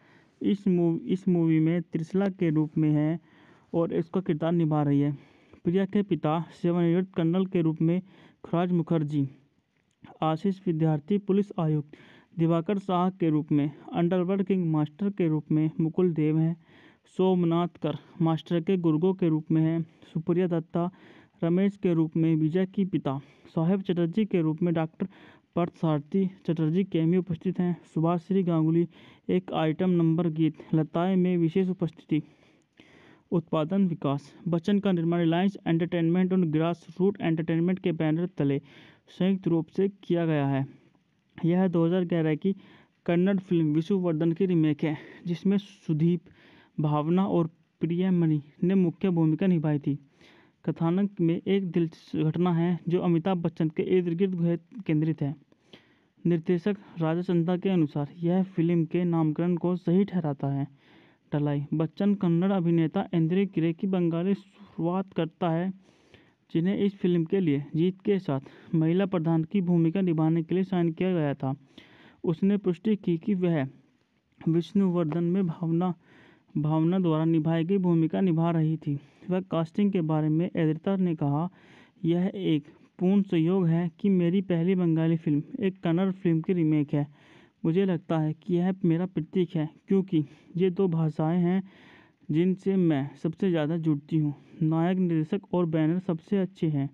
इस मूवी इस मूवी में त्रिशला के रूप में है और इसका किरदार निभा रही है प्रिया के पिता सेवानिवृत्त कर्नल के रूप में खराज मुखर्जी आशीष विद्यार्थी पुलिस आयुक्त दिवाकर शाह के रूप में अंडरवर्ल्ड किंग मास्टर के रूप में मुकुल देव हैं सोमनाथ कर मास्टर के गुर्गो के रूप में हैं सुप्रिया दत्ता रमेश के रूप में विजय की पिता साहेब चटर्जी के रूप में डॉक्टर पर्थ सारथी चटर्जी में उपस्थित हैं सुभाष श्री गांगुली एक आइटम नंबर गीत लताएं में विशेष उपस्थिति उत्पादन विकास बच्चन का निर्माण रिलायंस एंटरटेनमेंट और ग्रास रूट एंटरटेनमेंट के बैनर तले संयुक्त रूप से किया गया है यह 2011 की कन्नड़ फिल्म विश्ववर्धन की रीमेक है जिसमें सुदीप भावना और प्रियमणि ने मुख्य भूमिका निभाई थी कथानक में एक दिलचस्प घटना है जो अमिताभ बच्चन के इर्द गिर्द केंद्रित है निर्देशक राजा चंदा के अनुसार यह फिल्म के नामकरण को सही ठहराता है टलाई बच्चन कन्नड़ अभिनेता एंद्रे किरे की बंगाली शुरुआत करता है जिन्हें इस फिल्म के लिए जीत के साथ महिला प्रधान की भूमिका निभाने के लिए साइन किया गया था उसने पुष्टि की कि वह विष्णुवर्धन में भावना भावना द्वारा निभाई गई भूमिका निभा रही थी वह कास्टिंग के बारे में एद्रिता ने कहा यह एक पूर्ण संयोग है कि मेरी पहली बंगाली फिल्म एक कन्नड़ फिल्म की रीमेक है मुझे लगता है कि यह मेरा प्रतीक है क्योंकि ये दो भाषाएं हैं जिनसे मैं सबसे ज़्यादा जुड़ती हूँ नायक निर्देशक और बैनर सबसे अच्छे हैं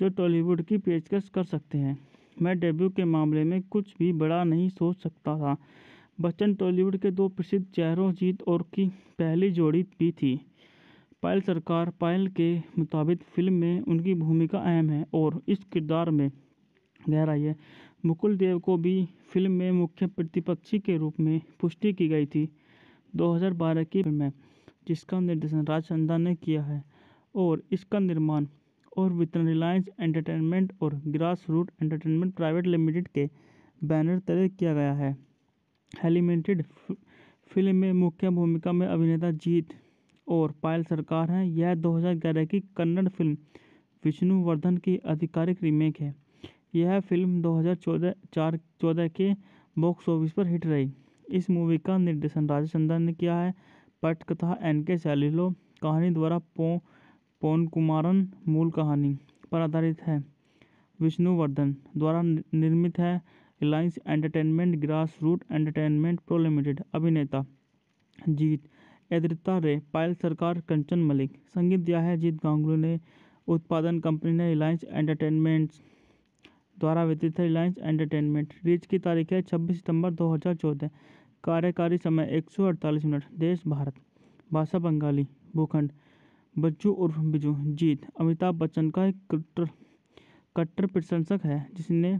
जो टॉलीवुड की पेशकश कर सकते हैं मैं डेब्यू के मामले में कुछ भी बड़ा नहीं सोच सकता था बच्चन टॉलीवुड के दो प्रसिद्ध चेहरों जीत और की पहली जोड़ी भी थी पायल सरकार पायल के मुताबिक फिल्म में उनकी भूमिका अहम है और इस किरदार में गहराई है मुकुल देव को भी फिल्म में मुख्य प्रतिपक्षी के रूप में पुष्टि की गई थी 2012 की फिल्म में जिसका निर्देशन राज चंदा ने किया है और इसका निर्माण और वितरण रिलायंस एंटरटेनमेंट और Grass Root Entertainment Private Limited के बैनर तले किया गया है एलिमेंटेड फिल्म में मुख्य भूमिका में अभिनेता जीत और पायल सरकार हैं यह 2011 की कन्नड़ फिल्म विष्णुवर्धन की आधिकारिक रीमेक है यह फिल्म 2014 चौदह के बॉक्स ऑफिस पर हिट रही इस मूवी का निर्देशन राजा ने किया है पटकथा एन के सैलिलो कहानी द्वारा पो पोन कुमारन मूल कहानी पर आधारित है विष्णुवर्धन द्वारा निर्मित है Reliance Entertainment Grass Root Entertainment pro Limited अभिनेता जीत एद्रिता रे पायल सरकार कंचन मलिक संगीत दिया है जीत गांगुली ने उत्पादन कंपनी ने रिलायंस एंटरटेनमेंट्स द्वारा वितरित है रिलायंस एंटरटेनमेंट रिलीज की तारीख है छब्बीस सितंबर 2014 कार्यकारी समय एक मिनट देश भारत भाषा बंगाली भूखंड बच्चू उर्फ बिजू जीत अमिताभ बच्चन का एक कट्टर कट्टर प्रशंसक है जिसने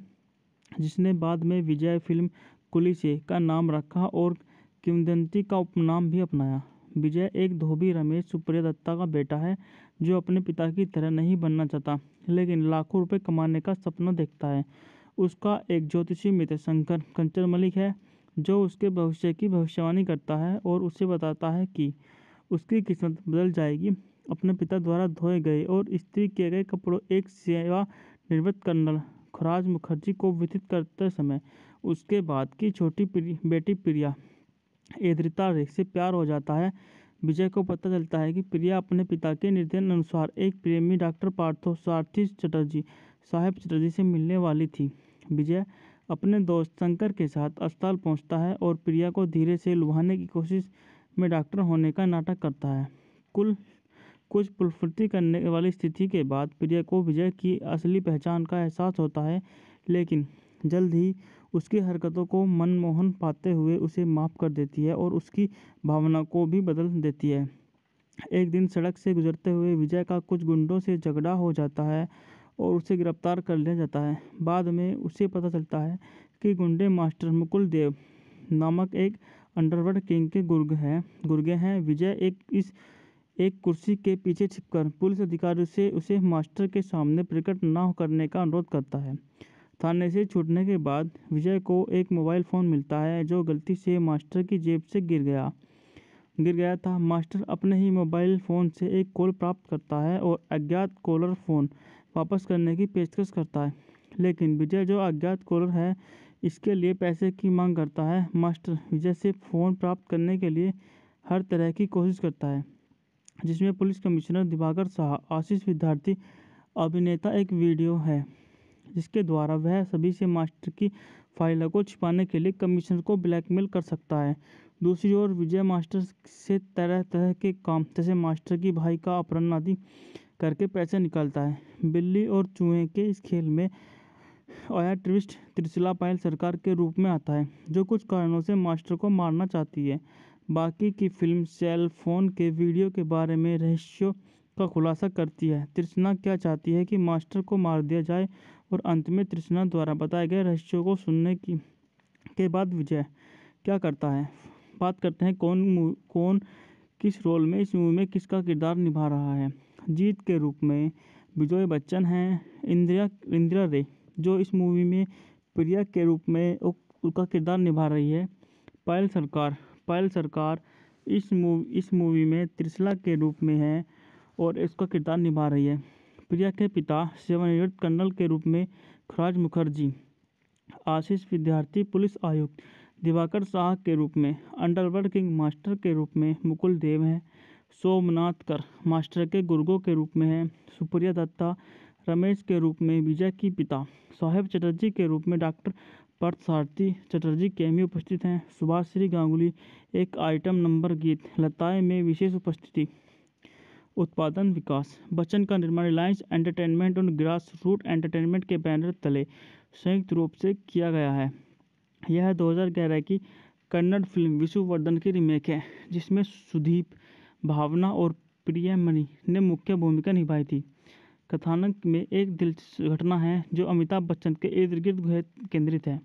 जिसने बाद में विजय फिल्म कुली से का नाम रखा और किमदंती का उपनाम भी अपनाया विजय एक धोबी रमेश सुप्रिया दत्ता का बेटा है जो अपने पिता की तरह नहीं बनना चाहता लेकिन लाखों रुपए कमाने का सपना देखता है उसका एक ज्योतिषी मित्र शंकर कंचन मलिक है जो उसके भविष्य की भविष्यवाणी करता है और उसे बताता है कि उसकी किस्मत बदल जाएगी अपने पिता द्वारा धोए गए और स्त्री किए गए कपड़ों एक सेवा निर्वृत्त कर्नल खुराज मुखर्जी को वितरित करते समय उसके बाद की छोटी प्रि, बेटी प्रिया एद्रिता से प्यार हो जाता है विजय को पता चलता है कि प्रिया अपने पिता के निर्देशन अनुसार एक प्रेमी डॉक्टर पार्थो सारथी चटर्जी साहेब चटर्जी से मिलने वाली थी विजय अपने दोस्त शंकर के साथ अस्पताल पहुंचता है और प्रिया को धीरे से लुभाने की कोशिश में डॉक्टर होने का नाटक करता है कुल कुछ पुलफुर्ती करने वाली स्थिति के बाद प्रिया को विजय की असली पहचान का एहसास होता है लेकिन जल्द ही उसकी हरकतों को मनमोहन पाते हुए उसे माफ़ कर देती है और उसकी भावना को भी बदल देती है एक दिन सड़क से गुजरते हुए विजय का कुछ गुंडों से झगड़ा हो जाता है और उसे गिरफ्तार कर लिया जाता है बाद में उसे पता चलता है कि गुंडे मास्टर मुकुल देव नामक एक अंडरवर्ल्ड किंग के गुर्ग हैं गुर्गे हैं विजय एक इस एक कुर्सी के पीछे छिपकर पुलिस अधिकारी से उसे मास्टर के सामने प्रकट न करने का अनुरोध करता है थाने से छूटने के बाद विजय को एक मोबाइल फ़ोन मिलता है जो गलती से मास्टर की जेब से गिर गया गिर गया था मास्टर अपने ही मोबाइल फ़ोन से एक कॉल प्राप्त करता है और अज्ञात कॉलर फ़ोन वापस करने की पेशकश करता है लेकिन विजय जो अज्ञात कॉलर है इसके लिए पैसे की मांग करता है मास्टर विजय से फ़ोन प्राप्त करने के लिए हर तरह की कोशिश करता है जिसमें पुलिस कमिश्नर दिवाकर शाह आशीष विद्यार्थी अभिनेता एक वीडियो है जिसके द्वारा वह सभी से मास्टर की फाइलों को छिपाने के लिए कमिश्नर को ब्लैकमेल कर सकता है दूसरी ओर विजय मास्टर से तरह तरह के काम जैसे मास्टर की भाई का अपहरण आदि करके पैसे निकालता है बिल्ली और चूहे के इस खेल में आया ट्विस्ट त्रिशिला पायल सरकार के रूप में आता है जो कुछ कारणों से मास्टर को मारना चाहती है बाकी की फिल्म सेल फोन के वीडियो के बारे में रहस्यों का खुलासा करती है त्रिशना क्या चाहती है कि मास्टर को मार दिया जाए और अंत में तृष्णा द्वारा बताए गए रहस्यों को सुनने की के बाद विजय क्या करता है बात करते हैं कौन कौन किस रोल में इस मूवी में किसका किरदार निभा रहा है जीत के रूप में विजय बच्चन हैं इंदिरा इंदिरा रे जो इस मूवी में प्रिया के रूप में उनका किरदार निभा रही है पायल सरकार पायल सरकार इस मूवी इस मूवी में त्रिशला के रूप में है और इसका किरदार निभा रही है प्रिया के पिता सेवानिवृत्त कर्नल के रूप में खराज मुखर्जी आशीष विद्यार्थी पुलिस आयुक्त दिवाकर शाह के रूप में अंडरवर्ल्ड किंग मास्टर के रूप में मुकुल देव हैं सोमनाथ कर मास्टर के गुर्गो के रूप में हैं सुप्रिया दत्ता रमेश के रूप में विजय की पिता साहेब चटर्जी के रूप में डॉक्टर सारथी चटर्जी कैमी उपस्थित हैं सुभाष श्री गांगुली एक आइटम नंबर गीत लताएं में विशेष उपस्थिति उत्पादन विकास बच्चन का निर्माण रिलायंस एंटरटेनमेंट और ग्रास रूट एंटरटेनमेंट के बैनर तले संयुक्त रूप से किया गया है यह 2011 की कन्नड़ फिल्म विश्ववर्धन की रीमेक है जिसमें सुदीप भावना और प्रियमणि ने मुख्य भूमिका निभाई थी कथानक में एक दिलचस्प घटना है जो अमिताभ बच्चन के इर्द गिर्द केंद्रित है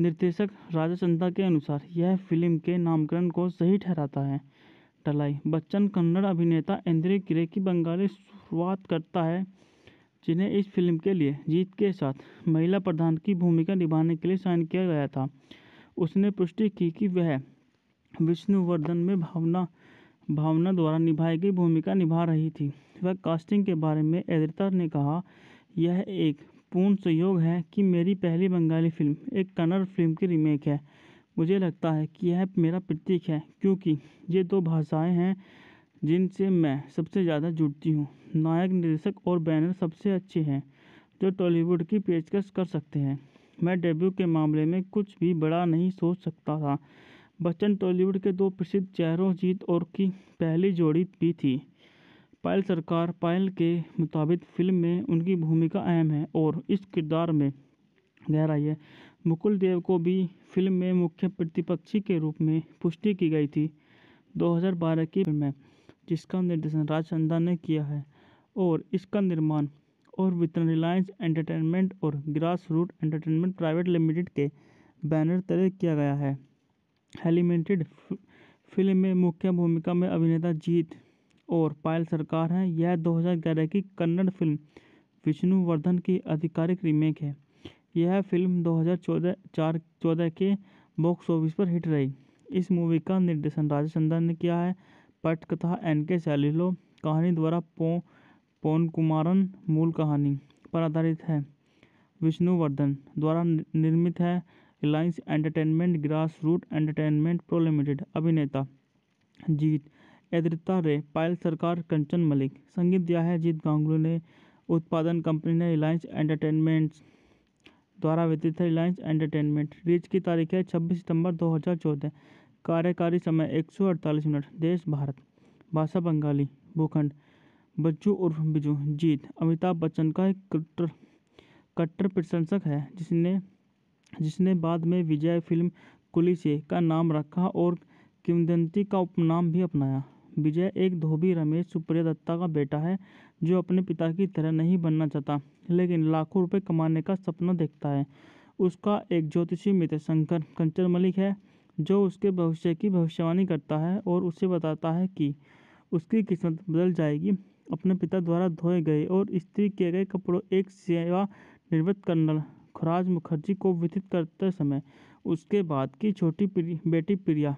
निर्देशक राजा चंदा के अनुसार यह फिल्म के नामकरण को सही ठहराता है टलाई बच्चन कन्नड़ अभिनेता इंद्रिय किरे की बंगाली शुरुआत करता है जिन्हें इस फिल्म के लिए जीत के साथ महिला प्रधान की भूमिका निभाने के लिए साइन किया गया था उसने पुष्टि की कि वह विष्णुवर्धन में भावना भावना द्वारा निभाई गई भूमिका निभा रही थी वह कास्टिंग के बारे में एद्रिता ने कहा यह एक पूर्ण सहयोग है कि मेरी पहली बंगाली फिल्म एक कन्नड़ फिल्म की रीमेक है मुझे लगता है कि यह मेरा प्रतीक है क्योंकि ये दो भाषाएं हैं जिनसे मैं सबसे ज़्यादा जुड़ती हूँ नायक निर्देशक और बैनर सबसे अच्छे हैं जो टॉलीवुड की पेशकश कर सकते हैं मैं डेब्यू के मामले में कुछ भी बड़ा नहीं सोच सकता था बच्चन टॉलीवुड के दो प्रसिद्ध चेहरों जीत और की पहली जोड़ी भी थी पायल सरकार पायल के मुताबिक फ़िल्म में उनकी भूमिका अहम है और इस किरदार में गहराई है मुकुल देव को भी फिल्म में मुख्य प्रतिपक्षी के रूप में पुष्टि की गई थी 2012 की फिल्म में जिसका निर्देशन राज चंदा ने किया है और इसका निर्माण और वितरण रिलायंस एंटरटेनमेंट और Grass Root Entertainment Private Limited के बैनर तले किया गया है एलिमेंटेड फिल्म में मुख्य भूमिका में अभिनेता जीत और पायल सरकार हैं यह 2011 की कन्नड़ फिल्म विष्णुवर्धन की आधिकारिक रीमेक है यह फिल्म 2014 चौदह के बॉक्स ऑफिस पर हिट रही इस मूवी का निर्देशन राजा चंदन ने किया है पटकथा एन के सैलिलो कहानी द्वारा पो पोन कुमारन मूल कहानी पर आधारित है विष्णुवर्धन द्वारा निर्मित है Reliance Entertainment Grass Root Entertainment pro Limited अभिनेता जीत एद्रिता रे पायल सरकार कंचन मलिक संगीत दिया है जीत गांगुली ने उत्पादन कंपनी ने रिलायंस एंटरटेनमेंट्स द्वारा वितरित है रिलायंस एंटरटेनमेंट रिलीज की तारीख है छब्बीस सितंबर 2014 कार्यकारी समय 148 मिनट देश भारत भाषा बंगाली भूखंड बच्चू उर्फ बिजू जीत अमिताभ बच्चन का एक कट्टर कट्टर प्रशंसक है जिसने जिसने बाद में विजय फिल्म कुलिस का नाम रखा और किमदंती का उपनाम भी अपनाया विजय एक धोबी रमेश सुप्रिया दत्ता का बेटा है जो अपने पिता की तरह नहीं बनना चाहता लेकिन लाखों रुपए कमाने का सपना देखता है उसका एक ज्योतिषी मित्र शंकर कंचन मलिक है जो उसके भविष्य की भविष्यवाणी करता है और उसे बताता है कि उसकी किस्मत बदल जाएगी अपने पिता द्वारा धोए गए और स्त्री किए गए कपड़ों एक सेवा निर्वृत्त कर्नल खुराज मुखर्जी को व्यतीत करते समय उसके बाद की छोटी बेटी प्रिया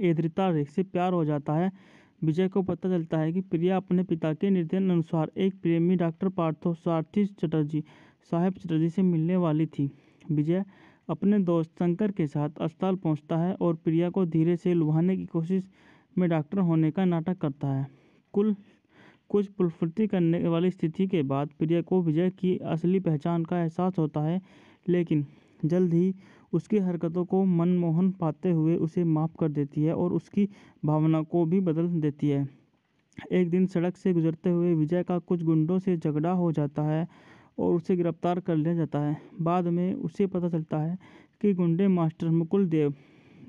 एद्रिता से प्यार हो जाता है विजय को पता चलता है कि प्रिया अपने पिता के निर्देशन अनुसार एक प्रेमी डॉक्टर पार्थो सारथी चटर्जी साहेब चटर्जी से मिलने वाली थी विजय अपने दोस्त शंकर के साथ अस्पताल पहुंचता है और प्रिया को धीरे से लुभाने की कोशिश में डॉक्टर होने का नाटक करता है कुल कुछ पुलफुर्ती करने वाली स्थिति के बाद प्रिया को विजय की असली पहचान का एहसास होता है लेकिन जल्द ही उसकी हरकतों को मनमोहन पाते हुए उसे माफ़ कर देती है और उसकी भावना को भी बदल देती है एक दिन सड़क से गुजरते हुए विजय का कुछ गुंडों से झगड़ा हो जाता है और उसे गिरफ्तार कर लिया जाता है बाद में उसे पता चलता है कि गुंडे मास्टर मुकुल देव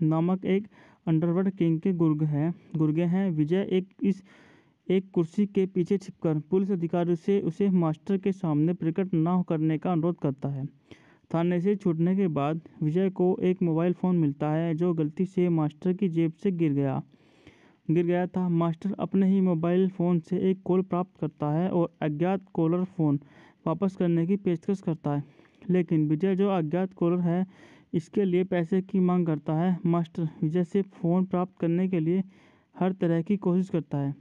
नामक एक अंडरवर्ल्ड किंग के गुर्ग हैं गुर्गे हैं विजय एक इस एक कुर्सी के पीछे छिपकर पुलिस अधिकारी से उसे मास्टर के सामने प्रकट न करने का अनुरोध करता है थाने से छूटने के बाद विजय को एक मोबाइल फ़ोन मिलता है जो गलती से मास्टर की जेब से गिर गया गिर गया था मास्टर अपने ही मोबाइल फ़ोन से एक कॉल प्राप्त करता है और अज्ञात कॉलर फ़ोन वापस करने की पेशकश करता है लेकिन विजय जो अज्ञात कॉलर है इसके लिए पैसे की मांग करता है मास्टर विजय से फ़ोन प्राप्त करने के लिए हर तरह की कोशिश करता है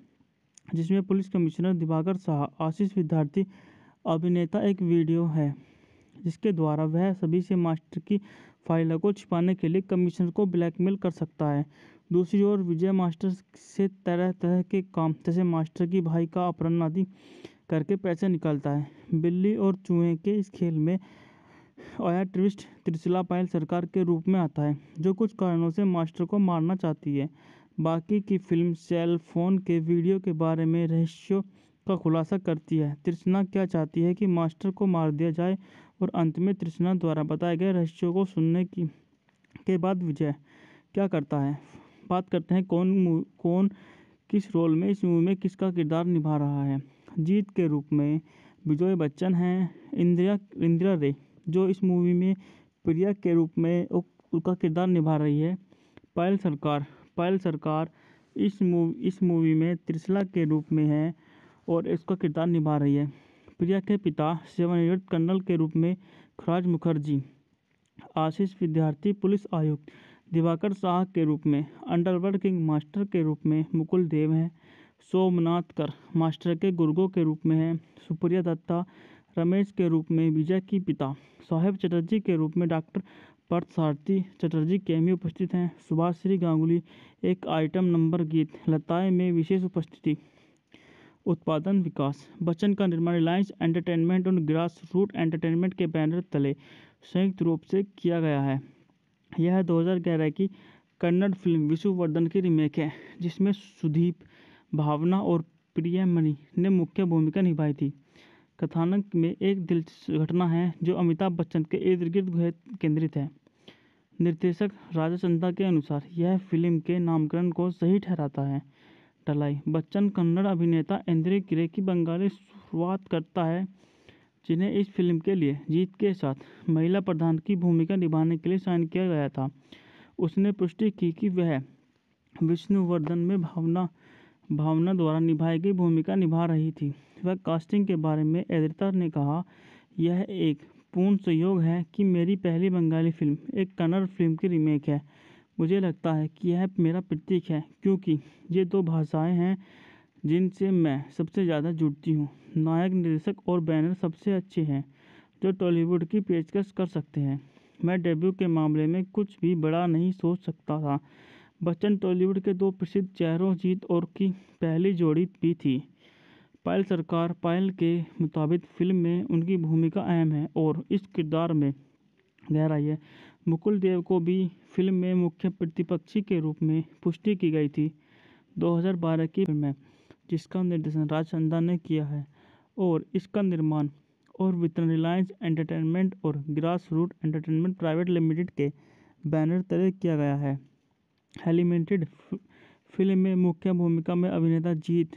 जिसमें पुलिस कमिश्नर दिवाकर शाह आशीष विद्यार्थी अभिनेता एक वीडियो है जिसके द्वारा वह सभी से मास्टर की फाइलों को छिपाने के लिए कमीशन को ब्लैकमेल कर सकता है दूसरी ओर विजय मास्टर से तरह तरह के काम जैसे मास्टर की भाई का अपहरण आदि करके पैसे निकालता है बिल्ली और चूहे के इस खेल में आया ट्रिस्ट त्रिशला पायल सरकार के रूप में आता है जो कुछ कारणों से मास्टर को मारना चाहती है बाकी की फिल्म सेल फोन के वीडियो के बारे में रहस्यों का खुलासा करती है त्रिशना क्या चाहती है कि मास्टर को मार दिया जाए और अंत में तृष्णा द्वारा बताए गए रहस्यों को सुनने की के बाद विजय क्या करता है बात करते हैं कौन कौन किस रोल में इस मूवी में किसका किरदार निभा रहा है जीत के रूप में विजय बच्चन हैं इंदिरा इंदिरा रे जो इस मूवी में प्रिया के रूप में उनका किरदार निभा रही है पायल सरकार पायल सरकार इस मूवी इस मूवी में त्रिशला के रूप में है और इसका किरदार निभा रही है प्रिया के पिता सेवानिवृत्त कर्नल के रूप में खराज मुखर्जी आशीष विद्यार्थी पुलिस आयुक्त दिवाकर शाह के रूप में अंडरवर्ल्ड किंग मास्टर के रूप में मुकुल देव हैं सोमनाथ कर मास्टर के गुर्गो के रूप में हैं सुप्रिया दत्ता रमेश के रूप में विजय की पिता साहेब चटर्जी के रूप में डॉक्टर सारथी चटर्जी कैमी उपस्थित हैं सुभाष श्री गांगुली एक आइटम नंबर गीत लताएं में विशेष उपस्थिति उत्पादन विकास बच्चन का निर्माण रिलायंस एंटरटेनमेंट और ग्रास रूट एंटरटेनमेंट के बैनर तले संयुक्त रूप से किया गया है यह 2011 की कन्नड़ फिल्म विश्ववर्धन की रीमेक है जिसमें सुदीप भावना और प्रियमणि ने मुख्य भूमिका निभाई थी कथानक में एक दिलचस्प घटना है जो अमिताभ बच्चन के इर्द गिर्द केंद्रित है निर्देशक राजा चंदा के अनुसार यह फिल्म के नामकरण को सही ठहराता है टलाई बच्चन कन्नड़ अभिनेता इंद्र किरे की बंगाली शुरुआत करता है जिन्हें इस फिल्म के लिए जीत के साथ महिला प्रधान की भूमिका निभाने के लिए साइन किया गया था उसने पुष्टि की कि वह विष्णुवर्धन में भावना भावना द्वारा निभाई गई भूमिका निभा रही थी वह कास्टिंग के बारे में एद्रिता ने कहा यह एक पूर्ण संयोग है कि मेरी पहली बंगाली फिल्म एक कन्नड़ फिल्म की रीमेक है मुझे लगता है कि यह मेरा प्रतीक है क्योंकि ये दो भाषाएं हैं जिनसे मैं सबसे ज़्यादा जुड़ती हूँ नायक निर्देशक और बैनर सबसे अच्छे हैं जो टॉलीवुड की पेशकश कर सकते हैं मैं डेब्यू के मामले में कुछ भी बड़ा नहीं सोच सकता था बच्चन टॉलीवुड के दो प्रसिद्ध चेहरों जीत और की पहली जोड़ी भी थी पायल सरकार पायल के मुताबिक फ़िल्म में उनकी भूमिका अहम है और इस किरदार में गहराई है मुकुल देव को भी फिल्म में मुख्य प्रतिपक्षी के रूप में पुष्टि की गई थी 2012 की फिल्म में जिसका निर्देशन राज चंदा ने किया है और इसका निर्माण और वितरण रिलायंस एंटरटेनमेंट और Grass Root Entertainment Private Limited के बैनर तले किया गया है एलिमेंटेड फिल्म में मुख्य भूमिका में अभिनेता जीत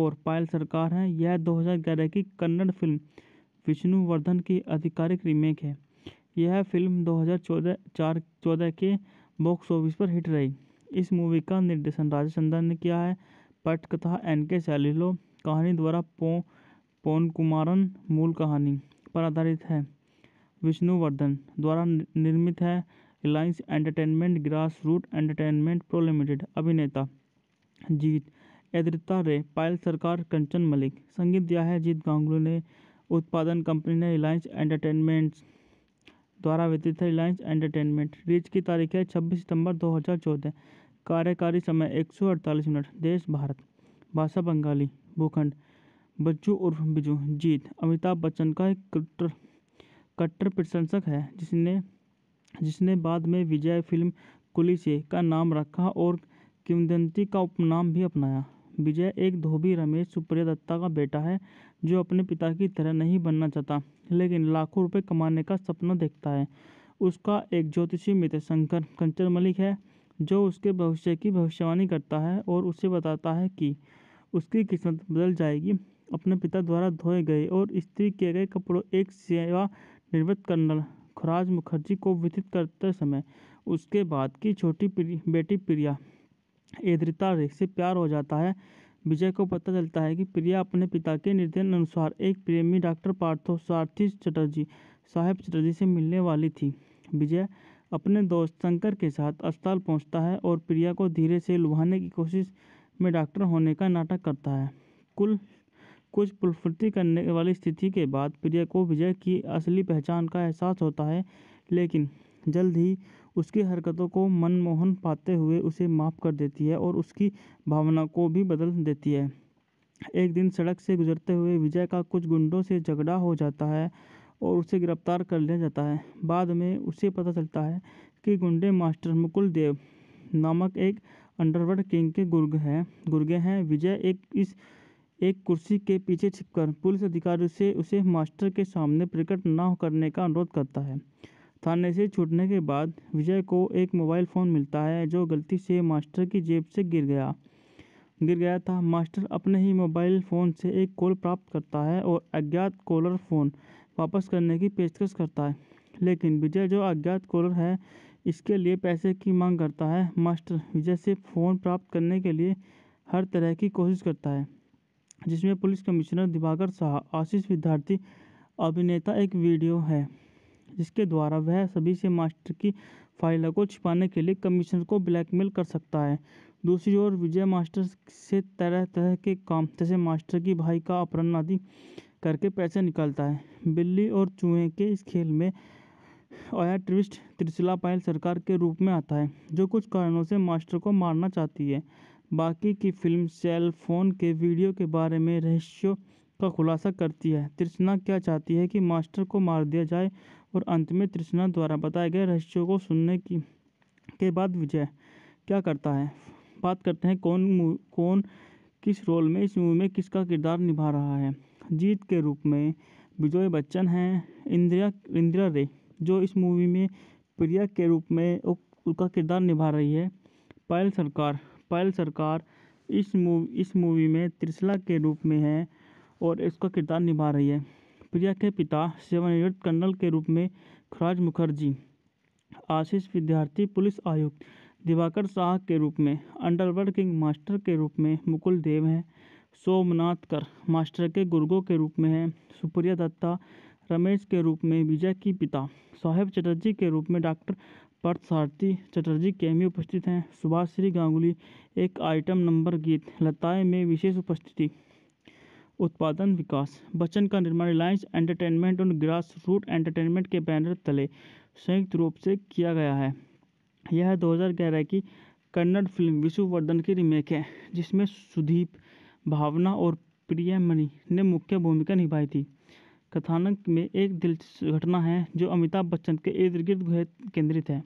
और पायल सरकार हैं यह 2011 की कन्नड़ फिल्म विष्णुवर्धन की आधिकारिक रीमेक है यह फिल्म 2014 चौदह के बॉक्स ऑफिस पर हिट रही इस मूवी का निर्देशन राजा ने किया है पटकथा एन के सैलिलो कहानी द्वारा पो पोन कुमारन मूल कहानी पर आधारित है विष्णुवर्धन द्वारा निर्मित है Reliance Entertainment Grass Root Entertainment pro Limited अभिनेता जीत एद्रिता रे पायल सरकार कंचन मलिक संगीत दिया है जीत गांगुली ने उत्पादन कंपनी ने रिलायंस एंटरटेनमेंट्स द्वारा वितरित है रिलायंस एंटरटेनमेंट रिलीज की तारीख है छब्बीस सितंबर 2014 कार्यकारी समय 148 मिनट देश भारत भाषा बंगाली भूखंड बच्चू उर्फ बिजू जीत अमिताभ बच्चन का एक कट्टर कट्टर प्रशंसक है जिसने जिसने बाद में विजय फिल्म कुली से का नाम रखा और किमदंती का उपनाम भी अपनाया विजय एक धोबी रमेश सुप्रिया दत्ता का बेटा है जो अपने पिता की तरह नहीं बनना चाहता लेकिन लाखों रुपए कमाने का सपना देखता है उसका एक ज्योतिषी मित्र शंकर कंचन मलिक है जो उसके भविष्य की भविष्यवाणी करता है और उसे बताता है कि उसकी किस्मत बदल जाएगी अपने पिता द्वारा धोए गए और स्त्री किए गए कपड़ों एक सेवा निर्वृत्त कर्नल खुराज मुखर्जी को व्यतीत करते समय उसके बाद की छोटी बेटी प्रिया एद्रिता से प्यार हो जाता है विजय को पता चलता है कि प्रिया अपने पिता के निर्देशन अनुसार एक प्रेमी डॉक्टर पार्थो सारथी चटर्जी साहेब चटर्जी से मिलने वाली थी विजय अपने दोस्त शंकर के साथ अस्पताल पहुंचता है और प्रिया को धीरे से लुभाने की कोशिश में डॉक्टर होने का नाटक करता है कुल कुछ पुलफुर्ती करने वाली स्थिति के बाद प्रिया को विजय की असली पहचान का एहसास होता है लेकिन जल्द ही उसकी हरकतों को मनमोहन पाते हुए उसे माफ़ कर देती है और उसकी भावना को भी बदल देती है एक दिन सड़क से गुजरते हुए विजय का कुछ गुंडों से झगड़ा हो जाता है और उसे गिरफ्तार कर लिया जाता है बाद में उसे पता चलता है कि गुंडे मास्टर मुकुल देव नामक एक अंडरवर्ल्ड किंग के गुर्ग हैं गुर्गे हैं विजय एक इस एक कुर्सी के पीछे छिपकर पुलिस अधिकारी से उसे मास्टर के सामने प्रकट न करने का अनुरोध करता है थाने से छूटने के बाद विजय को एक मोबाइल फ़ोन मिलता है जो गलती से मास्टर की जेब से गिर गया गिर गया था मास्टर अपने ही मोबाइल फ़ोन से एक कॉल प्राप्त करता है और अज्ञात कॉलर फ़ोन वापस करने की पेशकश करता है लेकिन विजय जो अज्ञात कॉलर है इसके लिए पैसे की मांग करता है मास्टर विजय से फ़ोन प्राप्त करने के लिए हर तरह की कोशिश करता है जिसमें पुलिस कमिश्नर दिवाकर शाह आशीष विद्यार्थी अभिनेता एक वीडियो है जिसके द्वारा वह सभी से मास्टर की फाइल को छिपाने के लिए कमिश्नर को ब्लैकमेल कर सकता है दूसरी ओर विजय मास्टर से तरह तरह के काम जैसे मास्टर की भाई का अपहरण आदि करके पैसे निकालता है बिल्ली और चूहे के इस खेल में आया ट्विस्ट त्रिशिला पायल सरकार के रूप में आता है जो कुछ कारणों से मास्टर को मारना चाहती है बाकी की फिल्म सेल फोन के वीडियो के बारे में रहस्यों का खुलासा करती है त्रिशना क्या चाहती है कि मास्टर को मार दिया जाए और अंत में तृष्णा द्वारा बताए गए रहस्यों को सुनने की के बाद विजय क्या करता है बात करते हैं कौन कौन किस रोल में इस मूवी में किसका किरदार निभा रहा है जीत के रूप में विजय बच्चन हैं इंदिरा इंदिरा रे जो इस मूवी में प्रिया के रूप में उनका किरदार निभा रही है पायल सरकार पायल सरकार इस मूवी इस मूवी में त्रिशला के रूप में है और इसका किरदार निभा रही है प्रिया के पिता सेवानिवृत्त कर्नल के रूप में खुराज मुखर्जी आशीष विद्यार्थी पुलिस आयुक्त दिवाकर शाह के रूप में अंडरवर्ल्ड किंग मास्टर के रूप में मुकुल देव हैं सोमनाथ कर मास्टर के गुर्गो के रूप में हैं सुप्रिया दत्ता रमेश के रूप में विजय की पिता साहेब चटर्जी के रूप में डॉक्टर पर्थ सारथी चटर्जी में उपस्थित हैं सुभाष श्री गांगुली एक आइटम नंबर गीत लताएं में विशेष उपस्थिति उत्पादन विकास बच्चन का निर्माण रिलायंस एंटरटेनमेंट और ग्रास रूट एंटरटेनमेंट के बैनर तले संयुक्त रूप से किया गया है यह 2011 की कन्नड़ फिल्म विश्ववर्धन की रीमेक है जिसमें सुदीप भावना और प्रियमणि ने मुख्य भूमिका निभाई थी कथानक में एक दिलचस्प घटना है जो अमिताभ बच्चन के इर्द गिर्द केंद्रित है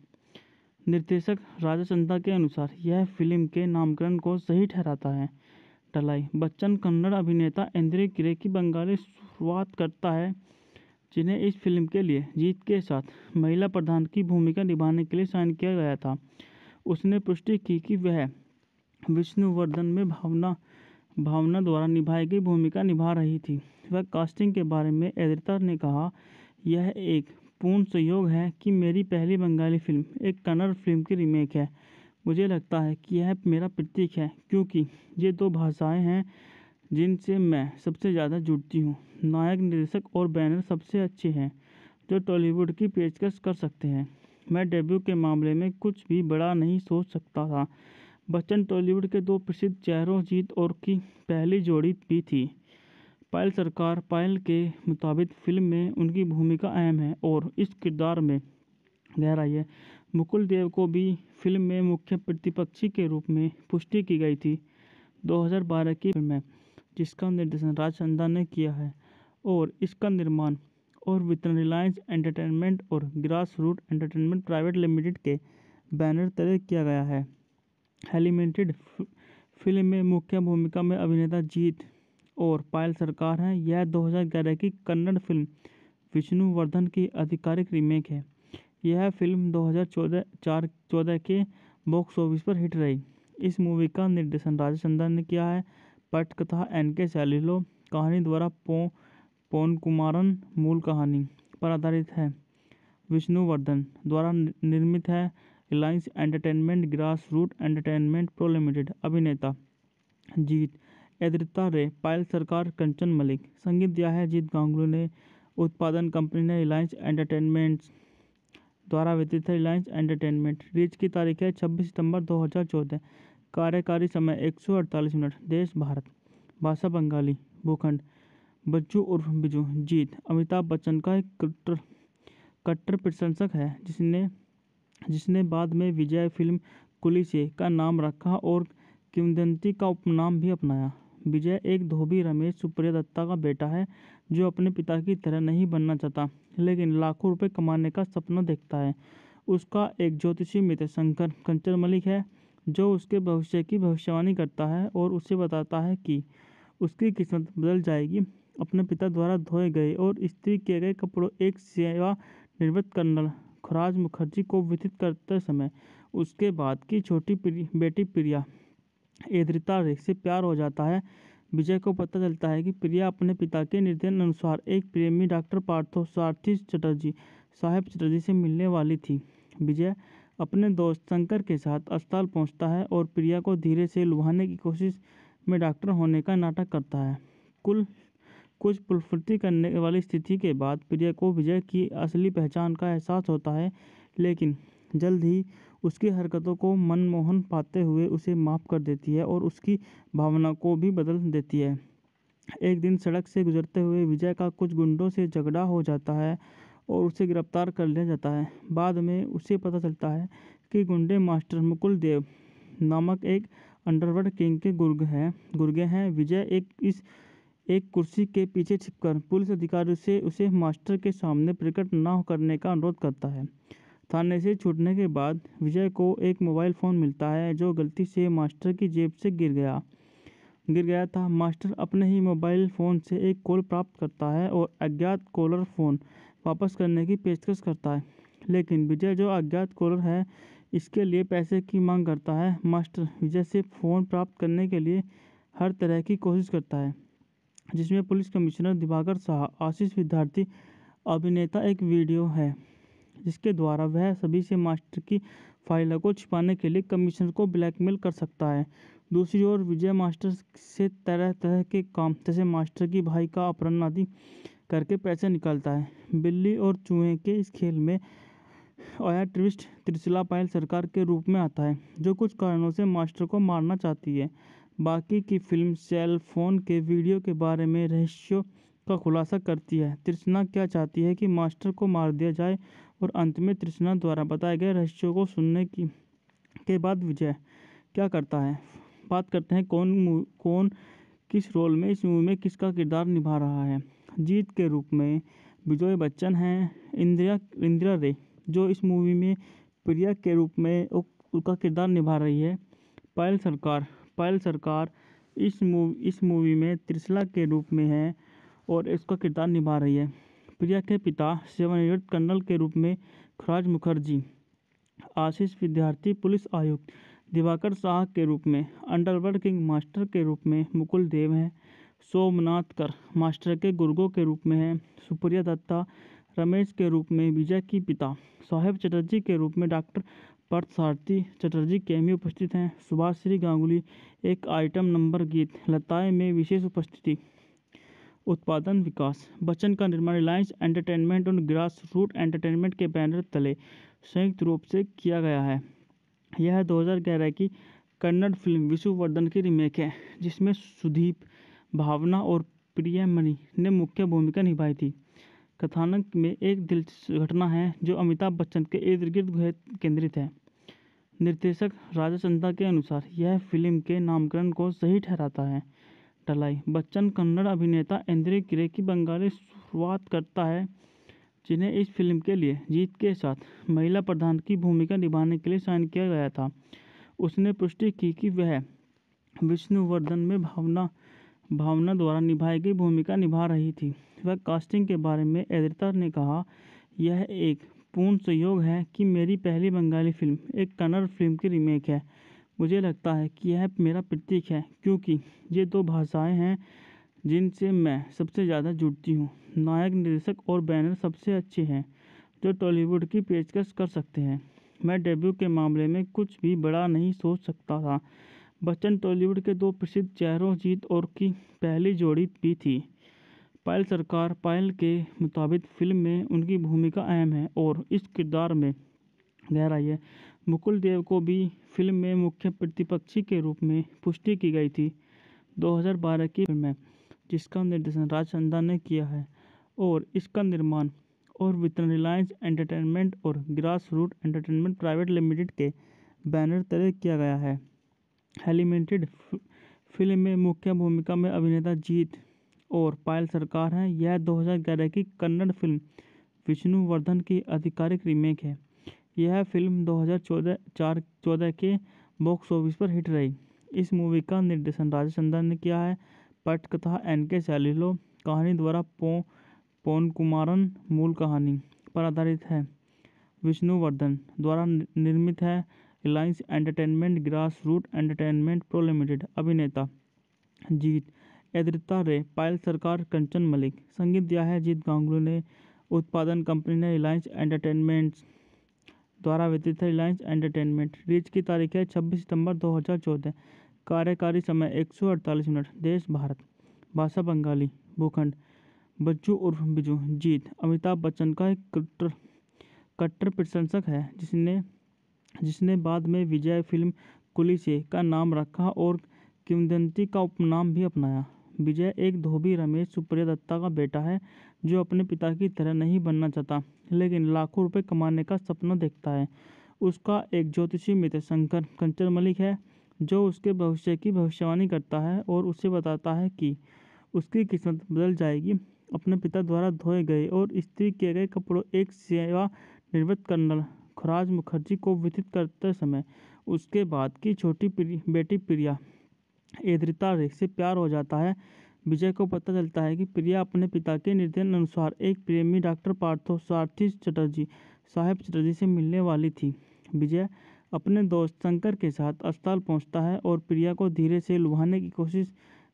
निर्देशक राजा चंदा के अनुसार यह फिल्म के नामकरण को सही ठहराता है टलाई बच्चन कन्नड़ अभिनेता एंद्रे किरे की बंगाली शुरुआत करता है जिन्हें इस फिल्म के लिए जीत के साथ महिला प्रधान की भूमिका निभाने के लिए साइन किया गया था उसने पुष्टि की कि वह विष्णुवर्धन में भावना भावना द्वारा निभाई गई भूमिका निभा रही थी वह कास्टिंग के बारे में एद्रिता ने कहा यह एक पूर्ण संयोग है कि मेरी पहली बंगाली फिल्म एक कन्नड़ फिल्म की रीमेक है मुझे लगता है कि यह मेरा प्रतीक है क्योंकि ये दो भाषाएं हैं जिनसे मैं सबसे ज़्यादा जुड़ती हूँ नायक निर्देशक और बैनर सबसे अच्छे हैं जो टॉलीवुड की पेशकश कर सकते हैं मैं डेब्यू के मामले में कुछ भी बड़ा नहीं सोच सकता था बच्चन टॉलीवुड के दो प्रसिद्ध चेहरों जीत और की पहली जोड़ी भी थी पायल सरकार पायल के मुताबिक फिल्म में उनकी भूमिका अहम है और इस किरदार में गहराई है मुकुल देव को भी फिल्म में मुख्य प्रतिपक्षी के रूप में पुष्टि की गई थी 2012 की फिल्म में जिसका निर्देशन राज चंदा ने किया है और इसका निर्माण और वितरण रिलायंस एंटरटेनमेंट और Grass Root Entertainment Private Limited के बैनर तले किया गया है एलिमेंटेड फिल्म में मुख्य भूमिका में अभिनेता जीत और पायल सरकार हैं यह 2011 की कन्नड़ फिल्म विष्णुवर्धन की आधिकारिक रीमेक है यह फिल्म 2014 चौदह के बॉक्स ऑफिस पर हिट रही इस मूवी का निर्देशन राजा ने किया है पटकथा एन के सैलिलो कहानी द्वारा पो पोन कुमारन मूल कहानी पर आधारित है विष्णुवर्धन द्वारा निर्मित है Reliance Entertainment Grass Root Entertainment pro Limited अभिनेता जीत एद्रिता रे पायल सरकार कंचन मलिक संगीत दिया है जीत गांगुली ने उत्पादन कंपनी ने रिलायंस एंटरटेनमेंट्स द्वारा वितरित है रिलायंस एंटरटेनमेंट रिलीज की तारीख है छब्बीस सितंबर 2014 कार्यकारी समय 148 मिनट देश भारत भाषा बंगाली भूखंड बच्चू उर्फ बिजू जीत अमिताभ बच्चन का एक कट्टर कट्टर प्रशंसक है जिसने जिसने बाद में विजय फिल्म कुली से का नाम रखा और किमदंती का उपनाम भी अपनाया विजय एक धोबी रमेश सुप्रिया दत्ता का बेटा है जो अपने पिता की तरह नहीं बनना चाहता लेकिन लाखों रुपए कमाने का सपना देखता है उसका एक ज्योतिषी मित्र शंकर कंचन मलिक है जो उसके भविष्य की भविष्यवाणी करता है और उसे बताता है कि उसकी किस्मत बदल जाएगी अपने पिता द्वारा धोए गए और स्त्री किए गए कपड़ों एक सेवा निर्वृत्त कर्नल खुराज मुखर्जी को वितरित करते समय उसके बाद की छोटी प्रि, बेटी प्रिया एद्रिता से प्यार हो जाता है विजय को पता चलता है कि प्रिया अपने पिता के निर्देशन अनुसार एक प्रेमी डॉक्टर पार्थो सारथी चटर्जी साहेब चटर्जी से मिलने वाली थी विजय अपने दोस्त शंकर के साथ अस्पताल पहुंचता है और प्रिया को धीरे से लुभाने की कोशिश में डॉक्टर होने का नाटक करता है कुल कुछ पुलफुर्ती करने वाली स्थिति के बाद प्रिया को विजय की असली पहचान का एहसास होता है लेकिन जल्द ही उसकी हरकतों को मनमोहन पाते हुए उसे माफ़ कर देती है और उसकी भावना को भी बदल देती है एक दिन सड़क से गुजरते हुए विजय का कुछ गुंडों से झगड़ा हो जाता है और उसे गिरफ्तार कर लिया जाता है बाद में उसे पता चलता है कि गुंडे मास्टर मुकुल देव नामक एक अंडरवर्ल्ड किंग के गुर्ग हैं गुर्गे हैं विजय एक इस एक कुर्सी के पीछे छिपकर पुलिस अधिकारी से उसे मास्टर के सामने प्रकट न करने का अनुरोध करता है थाने से छूटने के बाद विजय को एक मोबाइल फ़ोन मिलता है जो गलती से मास्टर की जेब से गिर गया गिर गया था मास्टर अपने ही मोबाइल फ़ोन से एक कॉल प्राप्त करता है और अज्ञात कॉलर फ़ोन वापस करने की पेशकश करता है लेकिन विजय जो अज्ञात कॉलर है इसके लिए पैसे की मांग करता है मास्टर विजय से फ़ोन प्राप्त करने के लिए हर तरह की कोशिश करता है जिसमें पुलिस कमिश्नर दिवाकर शाह आशीष विद्यार्थी अभिनेता एक वीडियो है जिसके द्वारा वह सभी से मास्टर की फाइलों को छिपाने के लिए कमिश्नर को ब्लैकमेल कर सकता है दूसरी ओर विजय मास्टर से तरह तरह के काम जैसे मास्टर की भाई का अपहरण आदि करके पैसे निकालता है बिल्ली और चूहे के इस खेल में आया ट्विस्ट त्रिशिला पायल सरकार के रूप में आता है जो कुछ कारणों से मास्टर को मारना चाहती है बाकी की फिल्म सेल फोन के वीडियो के बारे में रहस्यों का खुलासा करती है त्रिशना क्या चाहती है कि मास्टर को मार दिया जाए और अंत में तृष्णा द्वारा बताए गए रहस्यों को सुनने की के बाद विजय क्या करता है बात करते हैं कौन कौन किस रोल में इस मूवी में किसका किरदार निभा रहा है जीत के रूप में विजय बच्चन हैं इंदिरा इंदिरा रे जो इस मूवी में प्रिया के रूप में उनका किरदार निभा रही है पायल सरकार पायल सरकार इस मूव इस मूवी में त्रिशला के रूप में है और इसका किरदार निभा रही है प्रिया के पिता सेवानिवृत्त कर्नल के रूप में खुराज मुखर्जी आशीष विद्यार्थी पुलिस आयुक्त दिवाकर शाह के रूप में अंडरवर्ल्ड किंग मास्टर के रूप में मुकुल देव हैं सोमनाथ कर मास्टर के गुर्गो के रूप में हैं सुप्रिया दत्ता रमेश के रूप में विजय की पिता साहेब चटर्जी के रूप में डॉक्टर सारथी चटर्जी कैमी उपस्थित हैं सुभाष श्री गांगुली एक आइटम नंबर गीत लताएं में विशेष उपस्थिति उत्पादन विकास बच्चन का निर्माण रिलायंस एंटरटेनमेंट और ग्रास रूट एंटरटेनमेंट के बैनर तले संयुक्त रूप से किया गया है यह दो की कन्नड़ फिल्म विश्ववर्धन की रीमेक है जिसमें सुदीप भावना और प्रिया मणि ने मुख्य भूमिका निभाई थी कथानक में एक दिलचस्प घटना है जो अमिताभ बच्चन के इर्द गिर्द केंद्रित है निर्देशक राजा चंदा के अनुसार यह फिल्म के नामकरण को सही ठहराता है टलाई बच्चन कन्नड़ अभिनेता इंद्रिय किरे की बंगाली शुरुआत करता है जिन्हें इस फिल्म के लिए जीत के साथ महिला प्रधान की भूमिका निभाने के लिए साइन किया गया था उसने पुष्टि की कि वह विष्णुवर्धन में भावना भावना द्वारा निभाई गई भूमिका निभा रही थी वह कास्टिंग के बारे में एद्रिता ने कहा यह एक पूर्ण सहयोग है कि मेरी पहली बंगाली फिल्म एक कन्नड़ फिल्म की रीमेक है मुझे लगता है कि यह मेरा प्रतीक है क्योंकि ये दो भाषाएं हैं जिनसे मैं सबसे ज़्यादा जुड़ती हूँ नायक निर्देशक और बैनर सबसे अच्छे हैं जो टॉलीवुड की पेशकश कर सकते हैं मैं डेब्यू के मामले में कुछ भी बड़ा नहीं सोच सकता था बच्चन टॉलीवुड के दो प्रसिद्ध चेहरों जीत और की पहली जोड़ी भी थी पायल सरकार पायल के मुताबिक फ़िल्म में उनकी भूमिका अहम है और इस किरदार में गहराई है मुकुल देव को भी फिल्म में मुख्य प्रतिपक्षी के रूप में पुष्टि की गई थी 2012 की फिल्म में जिसका निर्देशन राज चंदा ने किया है और इसका निर्माण और वितरण रिलायंस एंटरटेनमेंट और Grass Root Entertainment Private Limited के बैनर तले किया गया है एलिमेंटेड फिल्म में मुख्य भूमिका में अभिनेता जीत और पायल सरकार हैं यह 2011 की कन्नड़ फिल्म विष्णुवर्धन की आधिकारिक रीमेक है यह फिल्म 2014 चौदह के बॉक्स ऑफिस पर हिट रही इस मूवी का निर्देशन राजेश चंदन ने किया है पटकथा एन के सैलिलो कहानी द्वारा पो पोन कुमारन मूल कहानी पर आधारित है विष्णुवर्धन द्वारा निर्मित है Reliance Entertainment Grass Root Entertainment pro Limited अभिनेता जीत एद्रिता रे पायल सरकार कंचन मलिक संगीत दिया है जीत गांगुली ने उत्पादन कंपनी ने रिलायंस एंटरटेनमेंट्स द्वारा वितरित है रिलायंस एंटरटेनमेंट रिलीज की तारीख है छब्बीस सितंबर 2014 कार्यकारी समय 148 मिनट देश भारत भाषा बंगाली भूखंड बच्चू उर्फ बिजू जीत अमिताभ बच्चन का एक कट्टर कट्टर प्रशंसक है जिसने जिसने बाद में विजय फिल्म कुली से का नाम रखा और किमदंती का उपनाम भी अपनाया विजय एक धोबी रमेश सुप्रिया दत्ता का बेटा है जो अपने पिता की तरह नहीं बनना चाहता लेकिन लाखों रुपए कमाने का सपना देखता है उसका एक ज्योतिषी मित्र शंकर कंचन मलिक है जो उसके भविष्य की भविष्यवाणी करता है और उसे बताता है कि उसकी किस्मत बदल जाएगी अपने पिता द्वारा धोए गए और स्त्री किए गए कपड़ों एक सेवा निर्वृत्त कर्नल खुराज मुखर्जी को व्यतीत करते समय उसके बाद की छोटी बेटी प्रिया एद्रिता से प्यार हो जाता है विजय को पता चलता है कि प्रिया अपने पिता के निर्देश अनुसार एक प्रेमी डॉक्टर पार्थो सारथी चटर्जी साहेब चटर्जी से मिलने वाली थी विजय अपने दोस्त शंकर के साथ अस्पताल पहुंचता है और प्रिया को धीरे से लुभाने की कोशिश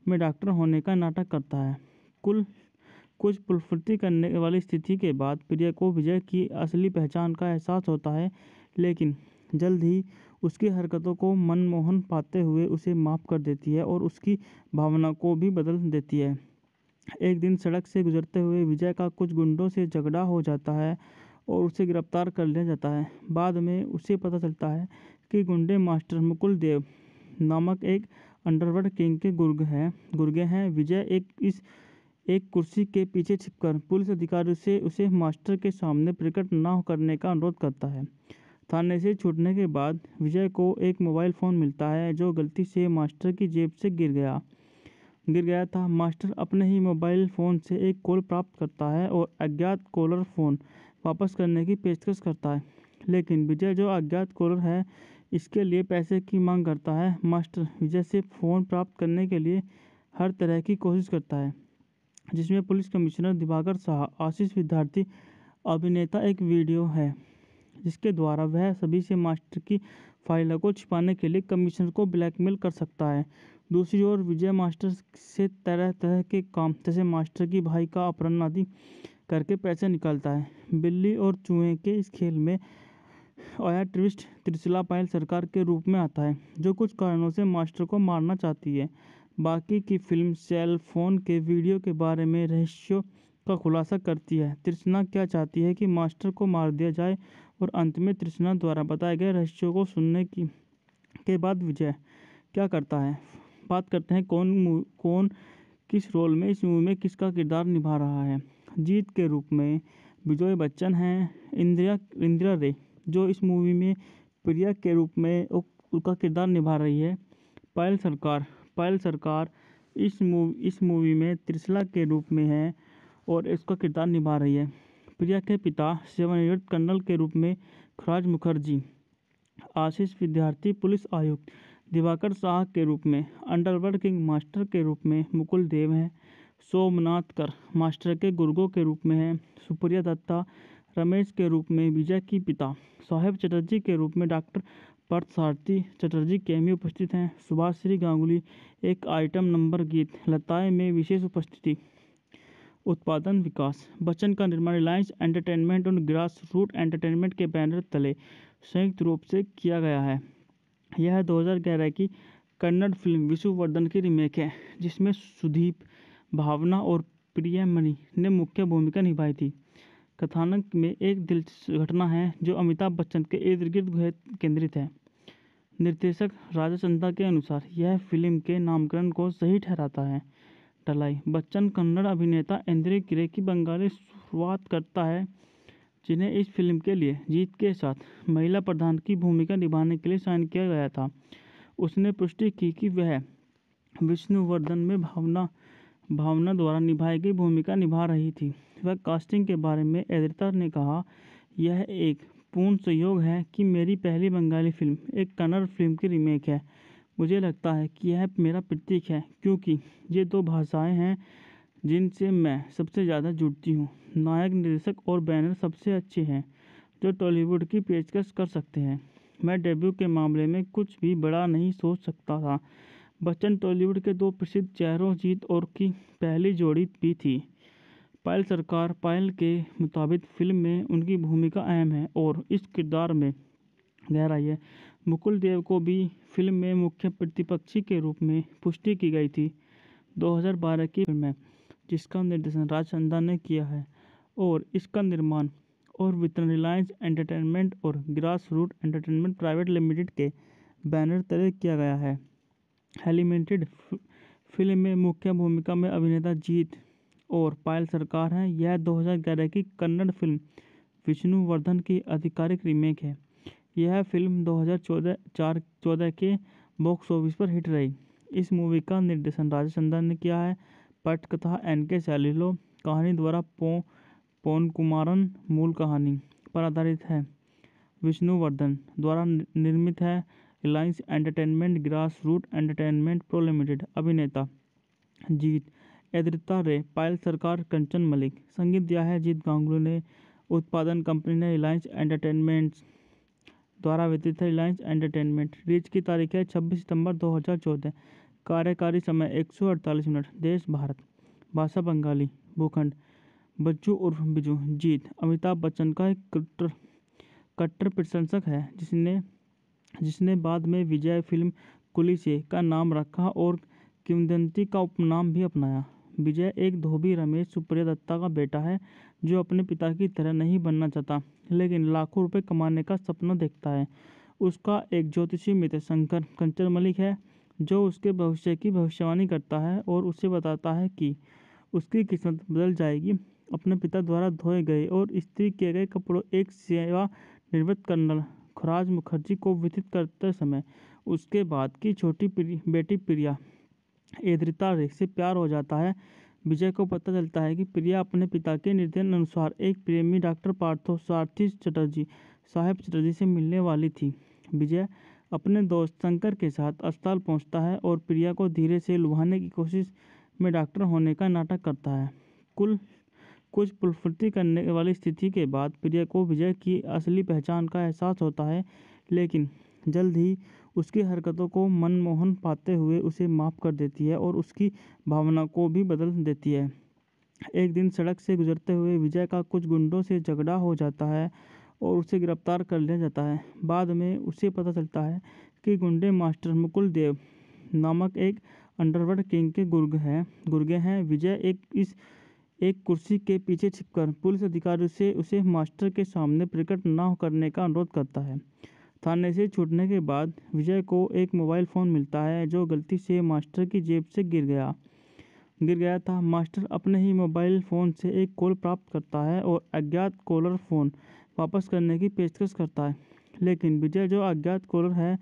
में डॉक्टर होने का नाटक करता है कुल कुछ पुलफुर्ती करने वाली स्थिति के बाद प्रिया को विजय की असली पहचान का एहसास होता है लेकिन जल्द ही उसकी हरकतों को मनमोहन पाते हुए उसे माफ़ कर देती है और उसकी भावना को भी बदल देती है एक दिन सड़क से गुजरते हुए विजय का कुछ गुंडों से झगड़ा हो जाता है और उसे गिरफ्तार कर लिया जाता है बाद में उसे पता चलता है कि गुंडे मास्टर मुकुल देव नामक एक अंडरवर्ल्ड किंग के गुर्ग हैं गुर्गे हैं विजय एक इस एक कुर्सी के पीछे छिपकर पुलिस अधिकारी से उसे मास्टर के सामने प्रकट न करने का अनुरोध करता है थाने से छूटने के बाद विजय को एक मोबाइल फ़ोन मिलता है जो गलती से मास्टर की जेब से गिर गया गिर गया था मास्टर अपने ही मोबाइल फ़ोन से एक कॉल प्राप्त करता है और अज्ञात कॉलर फ़ोन वापस करने की पेशकश करता है लेकिन विजय जो अज्ञात कॉलर है इसके लिए पैसे की मांग करता है मास्टर विजय से फ़ोन प्राप्त करने के लिए हर तरह की कोशिश करता है जिसमें पुलिस कमिश्नर दिवाकर शाह आशीष विद्यार्थी अभिनेता एक वीडियो है जिसके द्वारा वह सभी से मास्टर की फाइलों को छिपाने के लिए कमीशन को ब्लैकमेल कर सकता है दूसरी ओर विजय मास्टर से तरह तरह के काम जैसे मास्टर की भाई का अपहरण आदि करके पैसे निकालता है बिल्ली और चूहे के इस खेल में ओया ट्रिस्ट त्रिशला पायल सरकार के रूप में आता है जो कुछ कारणों से मास्टर को मारना चाहती है बाकी की फिल्म सेल फोन के वीडियो के बारे में रहस्यों का खुलासा करती है त्रिशना क्या चाहती है कि मास्टर को मार दिया जाए और अंत में तृष्णा द्वारा बताए गए रहस्यों को सुनने की के बाद विजय क्या करता है बात करते हैं कौन कौन किस रोल में इस मूवी में किसका किरदार निभा रहा है जीत के रूप में विजय बच्चन हैं इंदिरा इंदिरा रे जो इस मूवी में प्रिया के रूप में उनका किरदार निभा रही है पायल सरकार पायल सरकार इस मूवी इस मूवी में त्रिशला के रूप में है और इसका किरदार निभा रही है प्रिया के पिता सेवानिवृत्त कर्नल के रूप में खराज मुखर्जी आशीष विद्यार्थी पुलिस आयुक्त दिवाकर शाह के रूप में अंडरवर्ल्ड किंग मास्टर के रूप में मुकुल देव हैं सोमनाथ कर मास्टर के गुर्गो के रूप में हैं सुप्रिया दत्ता रमेश के रूप में विजय की पिता साहेब चटर्जी के रूप में डॉक्टर सारथी चटर्जी कैमी उपस्थित हैं सुभाष श्री गांगुली एक आइटम नंबर गीत लताएं में विशेष उपस्थिति उत्पादन विकास बच्चन का निर्माण रिलायंस एंटरटेनमेंट और ग्रास रूट एंटरटेनमेंट के बैनर तले संयुक्त रूप से किया गया है यह 2011 की कन्नड़ फिल्म विश्ववर्धन की रीमेक है जिसमें सुदीप भावना और प्रियमणि ने मुख्य भूमिका निभाई थी कथानक में एक दिलचस्प घटना है जो अमिताभ बच्चन के इर्द गिर्द केंद्रित है निर्देशक राजा चंदा के अनुसार यह फिल्म के नामकरण को सही ठहराता है टलाई बच्चन कन्नड़ अभिनेता इंद्र किरे की बंगाली शुरुआत करता है जिन्हें इस फिल्म के लिए जीत के साथ महिला प्रधान की भूमिका निभाने के लिए साइन किया गया था उसने पुष्टि की कि वह विष्णुवर्धन में भावना भावना द्वारा निभाई गई भूमिका निभा रही थी वह कास्टिंग के बारे में एद्रिता ने कहा यह एक पूर्ण सहयोग है कि मेरी पहली बंगाली फिल्म एक कन्नड़ फिल्म की रीमेक है मुझे लगता है कि यह मेरा प्रतीक है क्योंकि ये दो भाषाएं हैं जिनसे मैं सबसे ज़्यादा जुड़ती हूँ नायक निर्देशक और बैनर सबसे अच्छे हैं जो टॉलीवुड की पेशकश कर सकते हैं मैं डेब्यू के मामले में कुछ भी बड़ा नहीं सोच सकता था बच्चन टॉलीवुड के दो प्रसिद्ध चेहरों जीत और की पहली जोड़ी भी थी पायल सरकार पायल के मुताबिक फिल्म में उनकी भूमिका अहम है और इस किरदार में गहराई है मुकुल देव को भी फिल्म में मुख्य प्रतिपक्षी के रूप में पुष्टि की गई थी 2012 की फिल्म में जिसका निर्देशन राज चंदा ने किया है और इसका निर्माण और वितरण रिलायंस एंटरटेनमेंट और Grass Root Entertainment Private Limited के बैनर तले किया गया है एलिमेंटेड फिल्म में मुख्य भूमिका में अभिनेता जीत और पायल सरकार हैं यह 2011 की कन्नड़ फिल्म विष्णुवर्धन की आधिकारिक रीमेक है यह फिल्म 2014 चौदह के बॉक्स ऑफिस पर हिट रही इस मूवी का निर्देशन राजा ने किया है पटकथा एन के सैलिलो कहानी द्वारा पो पोन कुमारन मूल कहानी पर आधारित है विष्णुवर्धन द्वारा निर्मित है Reliance Entertainment Grass Root Entertainment pro Limited अभिनेता जीत एद्रिता रे पायल सरकार कंचन मलिक संगीत दिया है जीत गांगुली ने उत्पादन कंपनी ने रिलायंस एंटरटेनमेंट्स द्वारा वितरित है रिलायंस एंटरटेनमेंट रिलीज की तारीख है छब्बीस सितंबर 2014 कार्यकारी समय एक सौ अड़तालीस मिनट देश भारत भाषा बंगाली भूखंड बच्चू उर्फ बिजू जीत अमिताभ बच्चन का एक कट्टर कट्टर प्रशंसक है जिसने जिसने बाद में विजय फिल्म कुली से का नाम रखा और किमदंती का उपनाम भी अपनाया विजय एक धोबी रमेश सुप्रिया दत्ता का बेटा है जो अपने पिता की तरह नहीं बनना चाहता लेकिन लाखों रुपए कमाने का सपना देखता है उसका एक ज्योतिषी मित्र शंकर कंचन मलिक है जो उसके भविष्य की भविष्यवाणी करता है और उसे बताता है कि उसकी किस्मत बदल जाएगी अपने पिता द्वारा धोए गए और स्त्री किए गए कपड़ों एक सेवा निर्वृत्त कर्नल खुराज मुखर्जी को वितरित करते समय उसके बाद की छोटी प्रि, बेटी प्रिया एद्रिता से प्यार हो जाता है विजय को पता चलता है कि प्रिया अपने पिता के निर्देशन अनुसार एक प्रेमी डॉक्टर पार्थो सारथी चटर्जी साहेब चटर्जी से मिलने वाली थी विजय अपने दोस्त शंकर के साथ अस्पताल पहुंचता है और प्रिया को धीरे से लुभाने की कोशिश में डॉक्टर होने का नाटक करता है कुल कुछ पुलफुर्ती करने वाली स्थिति के बाद प्रिया को विजय की असली पहचान का एहसास होता है लेकिन जल्द ही उसकी हरकतों को मनमोहन पाते हुए उसे माफ़ कर देती है और उसकी भावना को भी बदल देती है एक दिन सड़क से गुजरते हुए विजय का कुछ गुंडों से झगड़ा हो जाता है और उसे गिरफ्तार कर लिया जाता है बाद में उसे पता चलता है कि गुंडे मास्टर मुकुल देव नामक एक अंडरवर्ल्ड किंग के गुर्ग हैं गुर्गे हैं विजय एक इस एक कुर्सी के पीछे छिपकर पुलिस अधिकारी से उसे मास्टर के सामने प्रकट न करने का अनुरोध करता है थाने से छूटने के बाद विजय को एक मोबाइल फ़ोन मिलता है जो गलती से मास्टर की जेब से गिर गया गिर गया था मास्टर अपने ही मोबाइल फ़ोन से एक कॉल प्राप्त करता है और अज्ञात कॉलर फ़ोन वापस करने की पेशकश करता है लेकिन विजय जो अज्ञात कॉलर है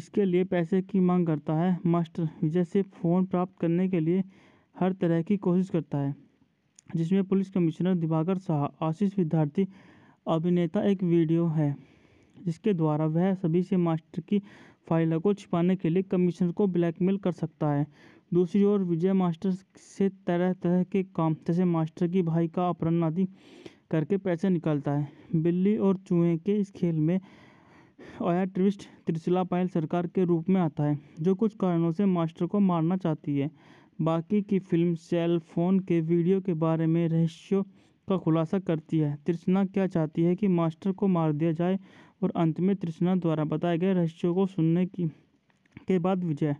इसके लिए पैसे की मांग करता है मास्टर विजय से फ़ोन प्राप्त करने के लिए हर तरह की कोशिश करता है जिसमें पुलिस कमिश्नर दिवाकर शाह आशीष विद्यार्थी अभिनेता एक वीडियो है जिसके द्वारा वह सभी से मास्टर की फाइल को छिपाने के लिए कमिश्नर को ब्लैकमेल कर सकता है दूसरी ओर विजय मास्टर से तरह तरह के काम जैसे मास्टर की भाई का अपहरण आदि करके पैसे निकालता है बिल्ली और चूहे के इस खेल में आया ट्विस्ट त्रिशिला पायल सरकार के रूप में आता है जो कुछ कारणों से मास्टर को मारना चाहती है बाकी की फिल्म सेल फोन के वीडियो के बारे में रहस्यों का खुलासा करती है त्रिशना क्या चाहती है कि मास्टर को मार दिया जाए और अंत में तृष्णा द्वारा बताए गए रहस्यों को सुनने की के बाद विजय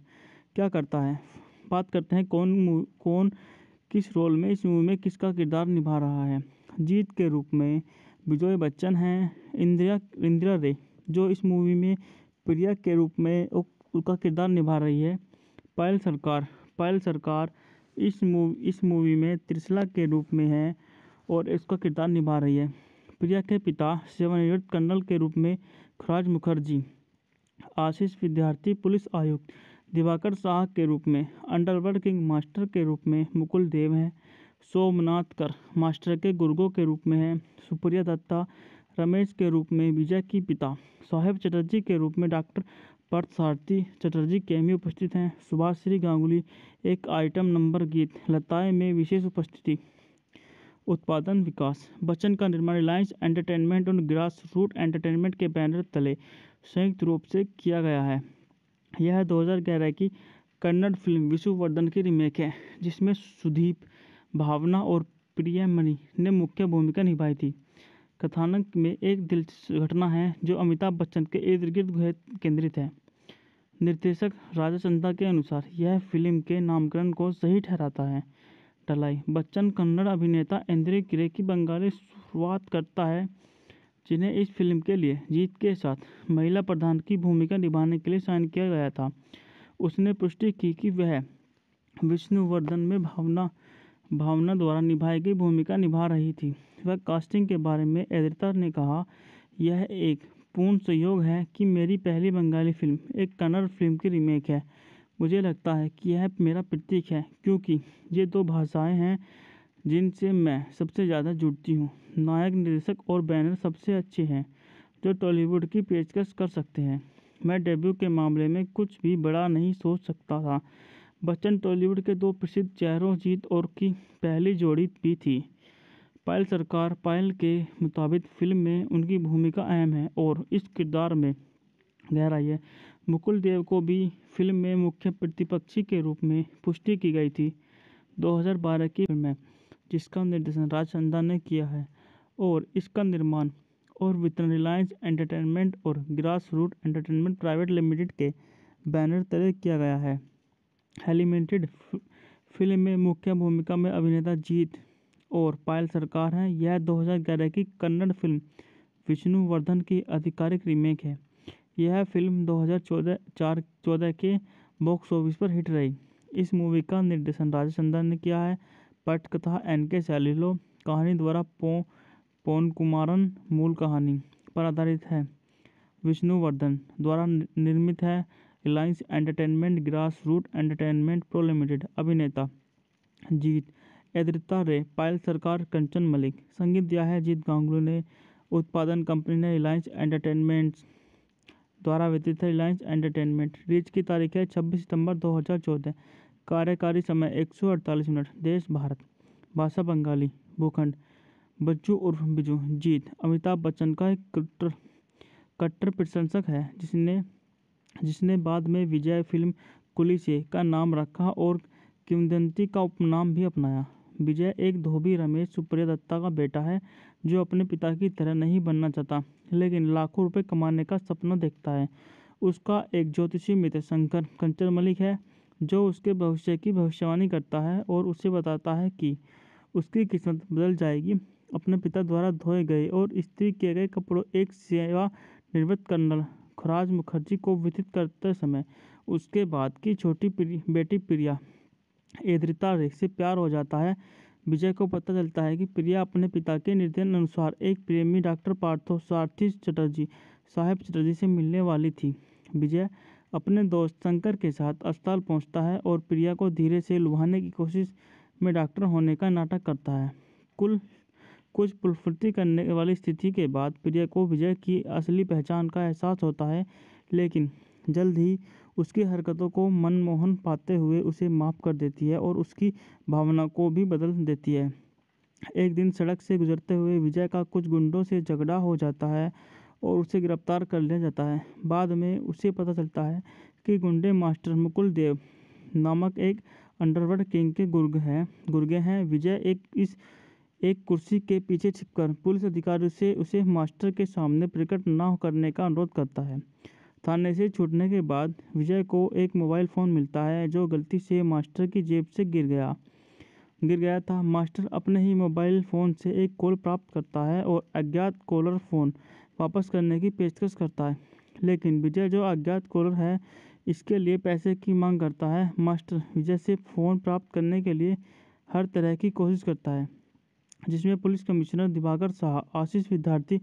क्या करता है बात करते हैं कौन कौन किस रोल में इस मूवी में किसका किरदार निभा रहा है जीत के रूप में विजय बच्चन हैं इंदिरा इंदिरा रे जो इस मूवी में प्रिया के रूप में उनका किरदार निभा रही है पायल सरकार पायल सरकार इस मूवी इस मूवी में त्रिशला के रूप में है और इसका किरदार निभा रही है प्रिया के पिता सेवानिवृत्त कर्नल के रूप में खराज मुखर्जी आशीष विद्यार्थी पुलिस आयुक्त दिवाकर शाह के रूप में अंडरवर्ल्ड किंग मास्टर के रूप में मुकुल देव हैं सोमनाथ कर मास्टर के गुर्गो के रूप में हैं सुप्रिया दत्ता रमेश के रूप में विजय की पिता साहेब चटर्जी के रूप में डॉक्टर पर्थ सारथी चटर्जी में उपस्थित हैं सुभाष श्री गांगुली एक आइटम नंबर गीत लताए में विशेष उपस्थिति उत्पादन विकास बच्चन का निर्माण रिलायंस एंटरटेनमेंट और ग्रास रूट एंटरटेनमेंट के बैनर तले संयुक्त रूप से किया गया है यह 2011 की कन्नड़ फिल्म विश्ववर्धन की रीमेक है जिसमें सुदीप भावना और प्रियमणि ने मुख्य भूमिका निभाई थी कथानक में एक दिलचस्प घटना है जो अमिताभ बच्चन के इर्द गिर्द केंद्रित है निर्देशक राजा चंदा के अनुसार यह फिल्म के नामकरण को सही ठहराता है टलाई बच्चन कन्नड़ अभिनेता एंद्रे किरे की बंगाली शुरुआत करता है जिन्हें इस फिल्म के लिए जीत के साथ महिला प्रधान की भूमिका निभाने के लिए साइन किया गया था उसने पुष्टि की कि वह विष्णुवर्धन में भावना भावना द्वारा निभाई गई भूमिका निभा रही थी वह कास्टिंग के बारे में एदरता ने कहा यह एक पूर्ण सहयोग है कि मेरी पहली बंगाली फिल्म एक कन्नड़ फिल्म की रीमेक है मुझे लगता है कि यह मेरा प्रतीक है क्योंकि ये दो भाषाएं हैं जिनसे मैं सबसे ज़्यादा जुड़ती हूँ नायक निर्देशक और बैनर सबसे अच्छे हैं जो टॉलीवुड की पेशकश कर सकते हैं मैं डेब्यू के मामले में कुछ भी बड़ा नहीं सोच सकता था बच्चन टॉलीवुड के दो प्रसिद्ध चेहरों जीत और की पहली जोड़ी भी थी पायल सरकार पायल के मुताबिक फिल्म में उनकी भूमिका अहम है और इस किरदार में गहराई है मुकुल देव को भी फ़िल्म में मुख्य प्रतिपक्षी के रूप में पुष्टि की गई थी 2012 की फ़िल्म में जिसका निर्देशन राज चंदा ने किया है और इसका निर्माण और वितरण रिलायंस एंटरटेनमेंट और Grass Root Entertainment Private Limited के बैनर तले किया गया है एलिमेंटेड फिल्म में मुख्य भूमिका में अभिनेता जीत और पायल सरकार हैं यह 2011 की कन्नड़ फिल्म विष्णुवर्धन की आधिकारिक रीमेक है यह फिल्म 2014 के बॉक्स ऑफिस पर हिट रही। इस मूवी का निर्देशन राजेश चंदन ने किया है। पटकथा एन के सैलिलो कहानी द्वारा कुमारन मूल कहानी पर आधारित है। विष्णुवर्धन द्वारा निर्मित है। Reliance Entertainment Grass Root Entertainment pro Limited. अभिनेता: जीत, एद्रिता रे, पायल सरकार, कंचन मलिक। संगीत दिया है जीत गांगुली ने। उत्पादन कंपनी ने रिलायंस एंटरटेनमेंट्स। द्वारा वितरित है रिलायंस एंटरटेनमेंट रिलीज की तारीख है छब्बीस सितंबर 2014 कार्यकारी समय एक मिनट देश भारत भाषा बंगाली भूखंड बच्चू उर्फ बिजू जीत अमिताभ बच्चन का एक कट्टर कट्टर प्रशंसक है जिसने जिसने बाद में विजय फिल्म कुली का नाम रखा और किमदंती का उपनाम भी अपनाया विजय एक धोबी रमेश सुप्रिया दत्ता का बेटा है जो अपने पिता की तरह नहीं बनना चाहता लेकिन लाखों रुपए कमाने का सपना देखता है उसका एक ज्योतिषी मित्र शंकर कंचन मलिक है जो उसके भविष्य की भविष्यवाणी करता है और उसे बताता है कि उसकी किस्मत बदल जाएगी अपने पिता द्वारा धोए गए और स्त्री किए गए कपड़ों एक सेवा निर्वृत्त कर्नल खुराज मुखर्जी को वितरित करते समय उसके बाद की छोटी बेटी प्रिया एद्रिता से प्यार हो जाता है विजय को पता चलता है कि प्रिया अपने पिता के निर्देशन अनुसार एक प्रेमी डॉक्टर पार्थो सारथी चटर्जी साहेब चटर्जी से मिलने वाली थी विजय अपने दोस्त शंकर के साथ अस्पताल पहुंचता है और प्रिया को धीरे से लुभाने की कोशिश में डॉक्टर होने का नाटक करता है कुल कुछ पुलफुर्ती करने वाली स्थिति के बाद प्रिया को विजय की असली पहचान का एहसास होता है लेकिन जल्द ही उसकी हरकतों को मनमोहन पाते हुए उसे माफ़ कर देती है और उसकी भावना को भी बदल देती है एक दिन सड़क से गुजरते हुए विजय का कुछ गुंडों से झगड़ा हो जाता है और उसे गिरफ्तार कर लिया जाता है बाद में उसे पता चलता है कि गुंडे मास्टर मुकुल देव नामक एक अंडरवर्ल्ड किंग के गुर्ग हैं गुर्गे हैं विजय एक इस एक कुर्सी के पीछे छिपकर पुलिस अधिकारी से उसे मास्टर के सामने प्रकट न करने का अनुरोध करता है थाने से छूटने के बाद विजय को एक मोबाइल फ़ोन मिलता है जो गलती से मास्टर की जेब से गिर गया गिर गया था मास्टर अपने ही मोबाइल फ़ोन से एक कॉल प्राप्त करता है और अज्ञात कॉलर फ़ोन वापस करने की पेशकश करता है लेकिन विजय जो अज्ञात कॉलर है इसके लिए पैसे की मांग करता है मास्टर विजय से फ़ोन प्राप्त करने के लिए हर तरह की कोशिश करता है जिसमें पुलिस कमिश्नर दिवाकर शाह आशीष विद्यार्थी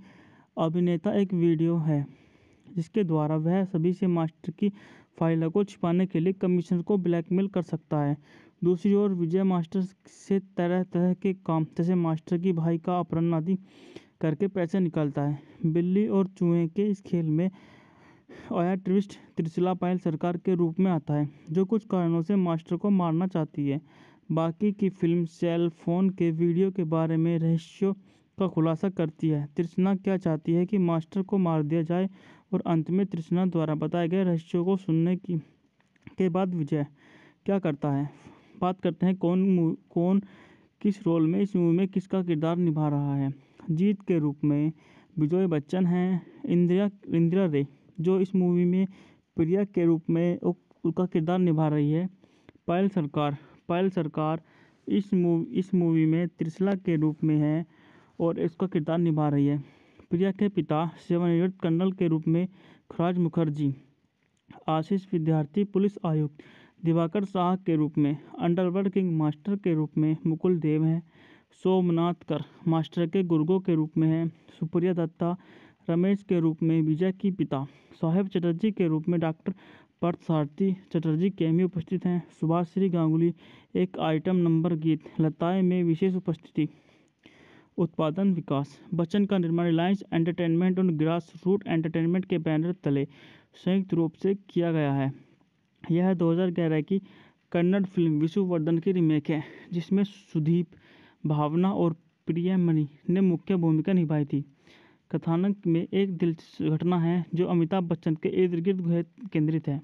अभिनेता एक वीडियो है जिसके द्वारा वह सभी से मास्टर की फाइलों को छिपाने के लिए कमिश्नर को ब्लैकमेल कर सकता है दूसरी ओर विजय मास्टर से तरह तरह के काम जैसे मास्टर की भाई का अपहरण आदि करके पैसे निकालता है बिल्ली और चूहे के इस खेल में आया ट्विस्ट त्रिशिला पायल सरकार के रूप में आता है जो कुछ कारणों से मास्टर को मारना चाहती है बाकी की फिल्म सेल फोन के वीडियो के बारे में रहस्यों का खुलासा करती है त्रिशना क्या चाहती है कि मास्टर को मार दिया जाए और अंत में तृष्णा द्वारा बताए गए रहस्यों को सुनने की के बाद विजय क्या करता है बात करते हैं कौन कौन किस रोल में इस मूवी में किसका किरदार निभा रहा है जीत के रूप में विजय बच्चन हैं इंदिरा इंदिरा रे जो इस मूवी में प्रिया के रूप में उनका किरदार निभा रही है पायल सरकार पायल सरकार इस मूवी इस मूवी में त्रिशला के रूप में है और इसका किरदार निभा रही है प्रिया के पिता सेवानिवृत्त कर्नल के रूप में खुराज मुखर्जी आशीष विद्यार्थी पुलिस आयुक्त दिवाकर शाह के रूप में अंडरवर्ल्ड किंग मास्टर के रूप में मुकुल देव हैं सोमनाथ कर मास्टर के गुर्गो के रूप में हैं सुप्रिया दत्ता रमेश के रूप में विजय की पिता साहेब चटर्जी के रूप में डॉक्टर सारथी चटर्जी कैमी उपस्थित हैं सुभाष श्री गांगुली एक आइटम नंबर गीत लताएं में विशेष उपस्थिति उत्पादन विकास बच्चन का निर्माण रिलायंस एंटरटेनमेंट और ग्रास रूट एंटरटेनमेंट के बैनर तले संयुक्त रूप से किया गया है यह 2011 की कन्नड़ फिल्म विश्ववर्धन की रीमेक है जिसमें सुदीप भावना और प्रियमणि ने मुख्य भूमिका निभाई थी कथानक में एक दिलचस्प घटना है जो अमिताभ बच्चन के इर्द गिर्द केंद्रित है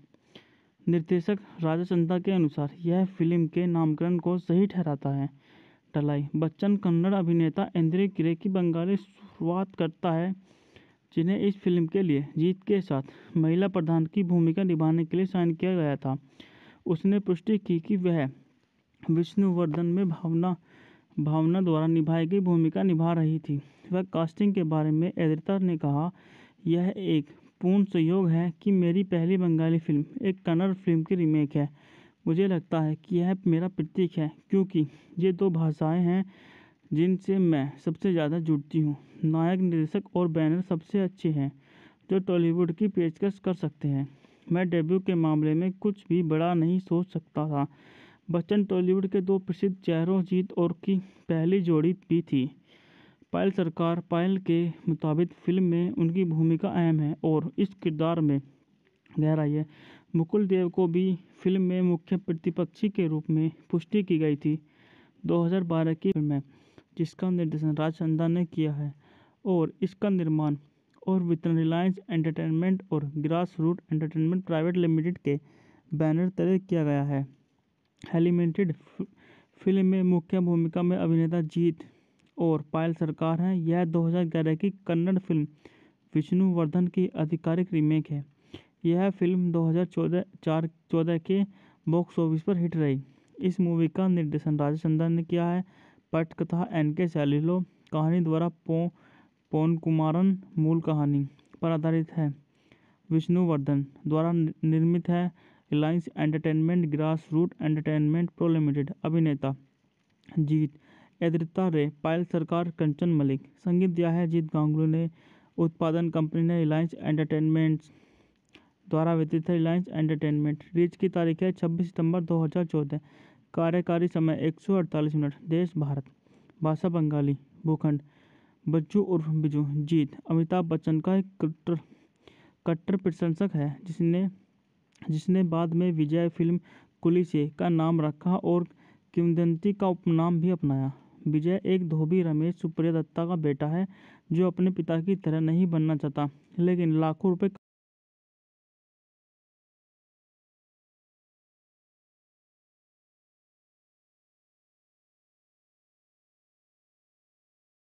निर्देशक राजा चंदा के अनुसार यह फिल्म के नामकरण को सही ठहराता है टलाई बच्चन कन्नड़ अभिनेता एंद्रे किरे की बंगाली शुरुआत करता है जिन्हें इस फिल्म के लिए जीत के साथ महिला प्रधान की भूमिका निभाने के लिए साइन किया गया था उसने पुष्टि की कि वह विष्णुवर्धन में भावना भावना द्वारा निभाई गई भूमिका निभा रही थी वह कास्टिंग के बारे में एद्रिता ने कहा यह एक पूर्ण सहयोग है कि मेरी पहली बंगाली फिल्म एक कन्नड़ फिल्म की रीमेक है मुझे लगता है कि यह मेरा प्रतीक है क्योंकि ये दो भाषाएं हैं जिनसे मैं सबसे ज़्यादा जुड़ती हूँ नायक निर्देशक और बैनर सबसे अच्छे हैं जो टॉलीवुड की पेशकश कर सकते हैं मैं डेब्यू के मामले में कुछ भी बड़ा नहीं सोच सकता था बच्चन टॉलीवुड के दो प्रसिद्ध चेहरों जीत और की पहली जोड़ी भी थी पायल सरकार पायल के मुताबिक फिल्म में उनकी भूमिका अहम है और इस किरदार में गहराई है मुकुल देव को भी फिल्म में मुख्य प्रतिपक्षी के रूप में पुष्टि की गई थी 2012 की फिल्म में जिसका निर्देशन राज चंदा ने किया है और इसका निर्माण और वितरण रिलायंस एंटरटेनमेंट और Grass Root Entertainment Private Limited के बैनर तले किया गया है एलिमेंटेड फिल्म में मुख्य भूमिका में अभिनेता जीत और पायल सरकार हैं यह 2011 की कन्नड़ फिल्म विष्णुवर्धन की आधिकारिक रीमेक है यह फिल्म 2014 चौदह के बॉक्स ऑफिस पर हिट रही इस मूवी का निर्देशन राजेश चंदन ने किया है पटकथा एन के सैलिलो कहानी द्वारा पो पोन कुमारन मूल कहानी पर आधारित है विष्णुवर्धन द्वारा निर्मित है Reliance Entertainment Grass Root Entertainment pro Limited अभिनेता जीत एद्रिता रे पायल सरकार कंचन मलिक संगीत दिया है जीत गांगुली ने उत्पादन कंपनी ने रिलायंस एंटरटेनमेंट्स द्वारा वितरित है रिलायंस एंटरटेनमेंट रिलीज की तारीख है छब्बीस सितंबर 2014 कार्यकारी समय 148 मिनट देश भारत भाषा बंगाली भूखंड बच्चू उर्फ बिजू जीत अमिताभ बच्चन का एक कट्टर कट्टर प्रशंसक है जिसने जिसने बाद में विजय फिल्म कुली से का नाम रखा और किमदंती का उपनाम भी अपनाया विजय एक धोबी रमेश सुप्रिया दत्ता का बेटा है जो अपने पिता की तरह नहीं बनना चाहता लेकिन लाखों रुपए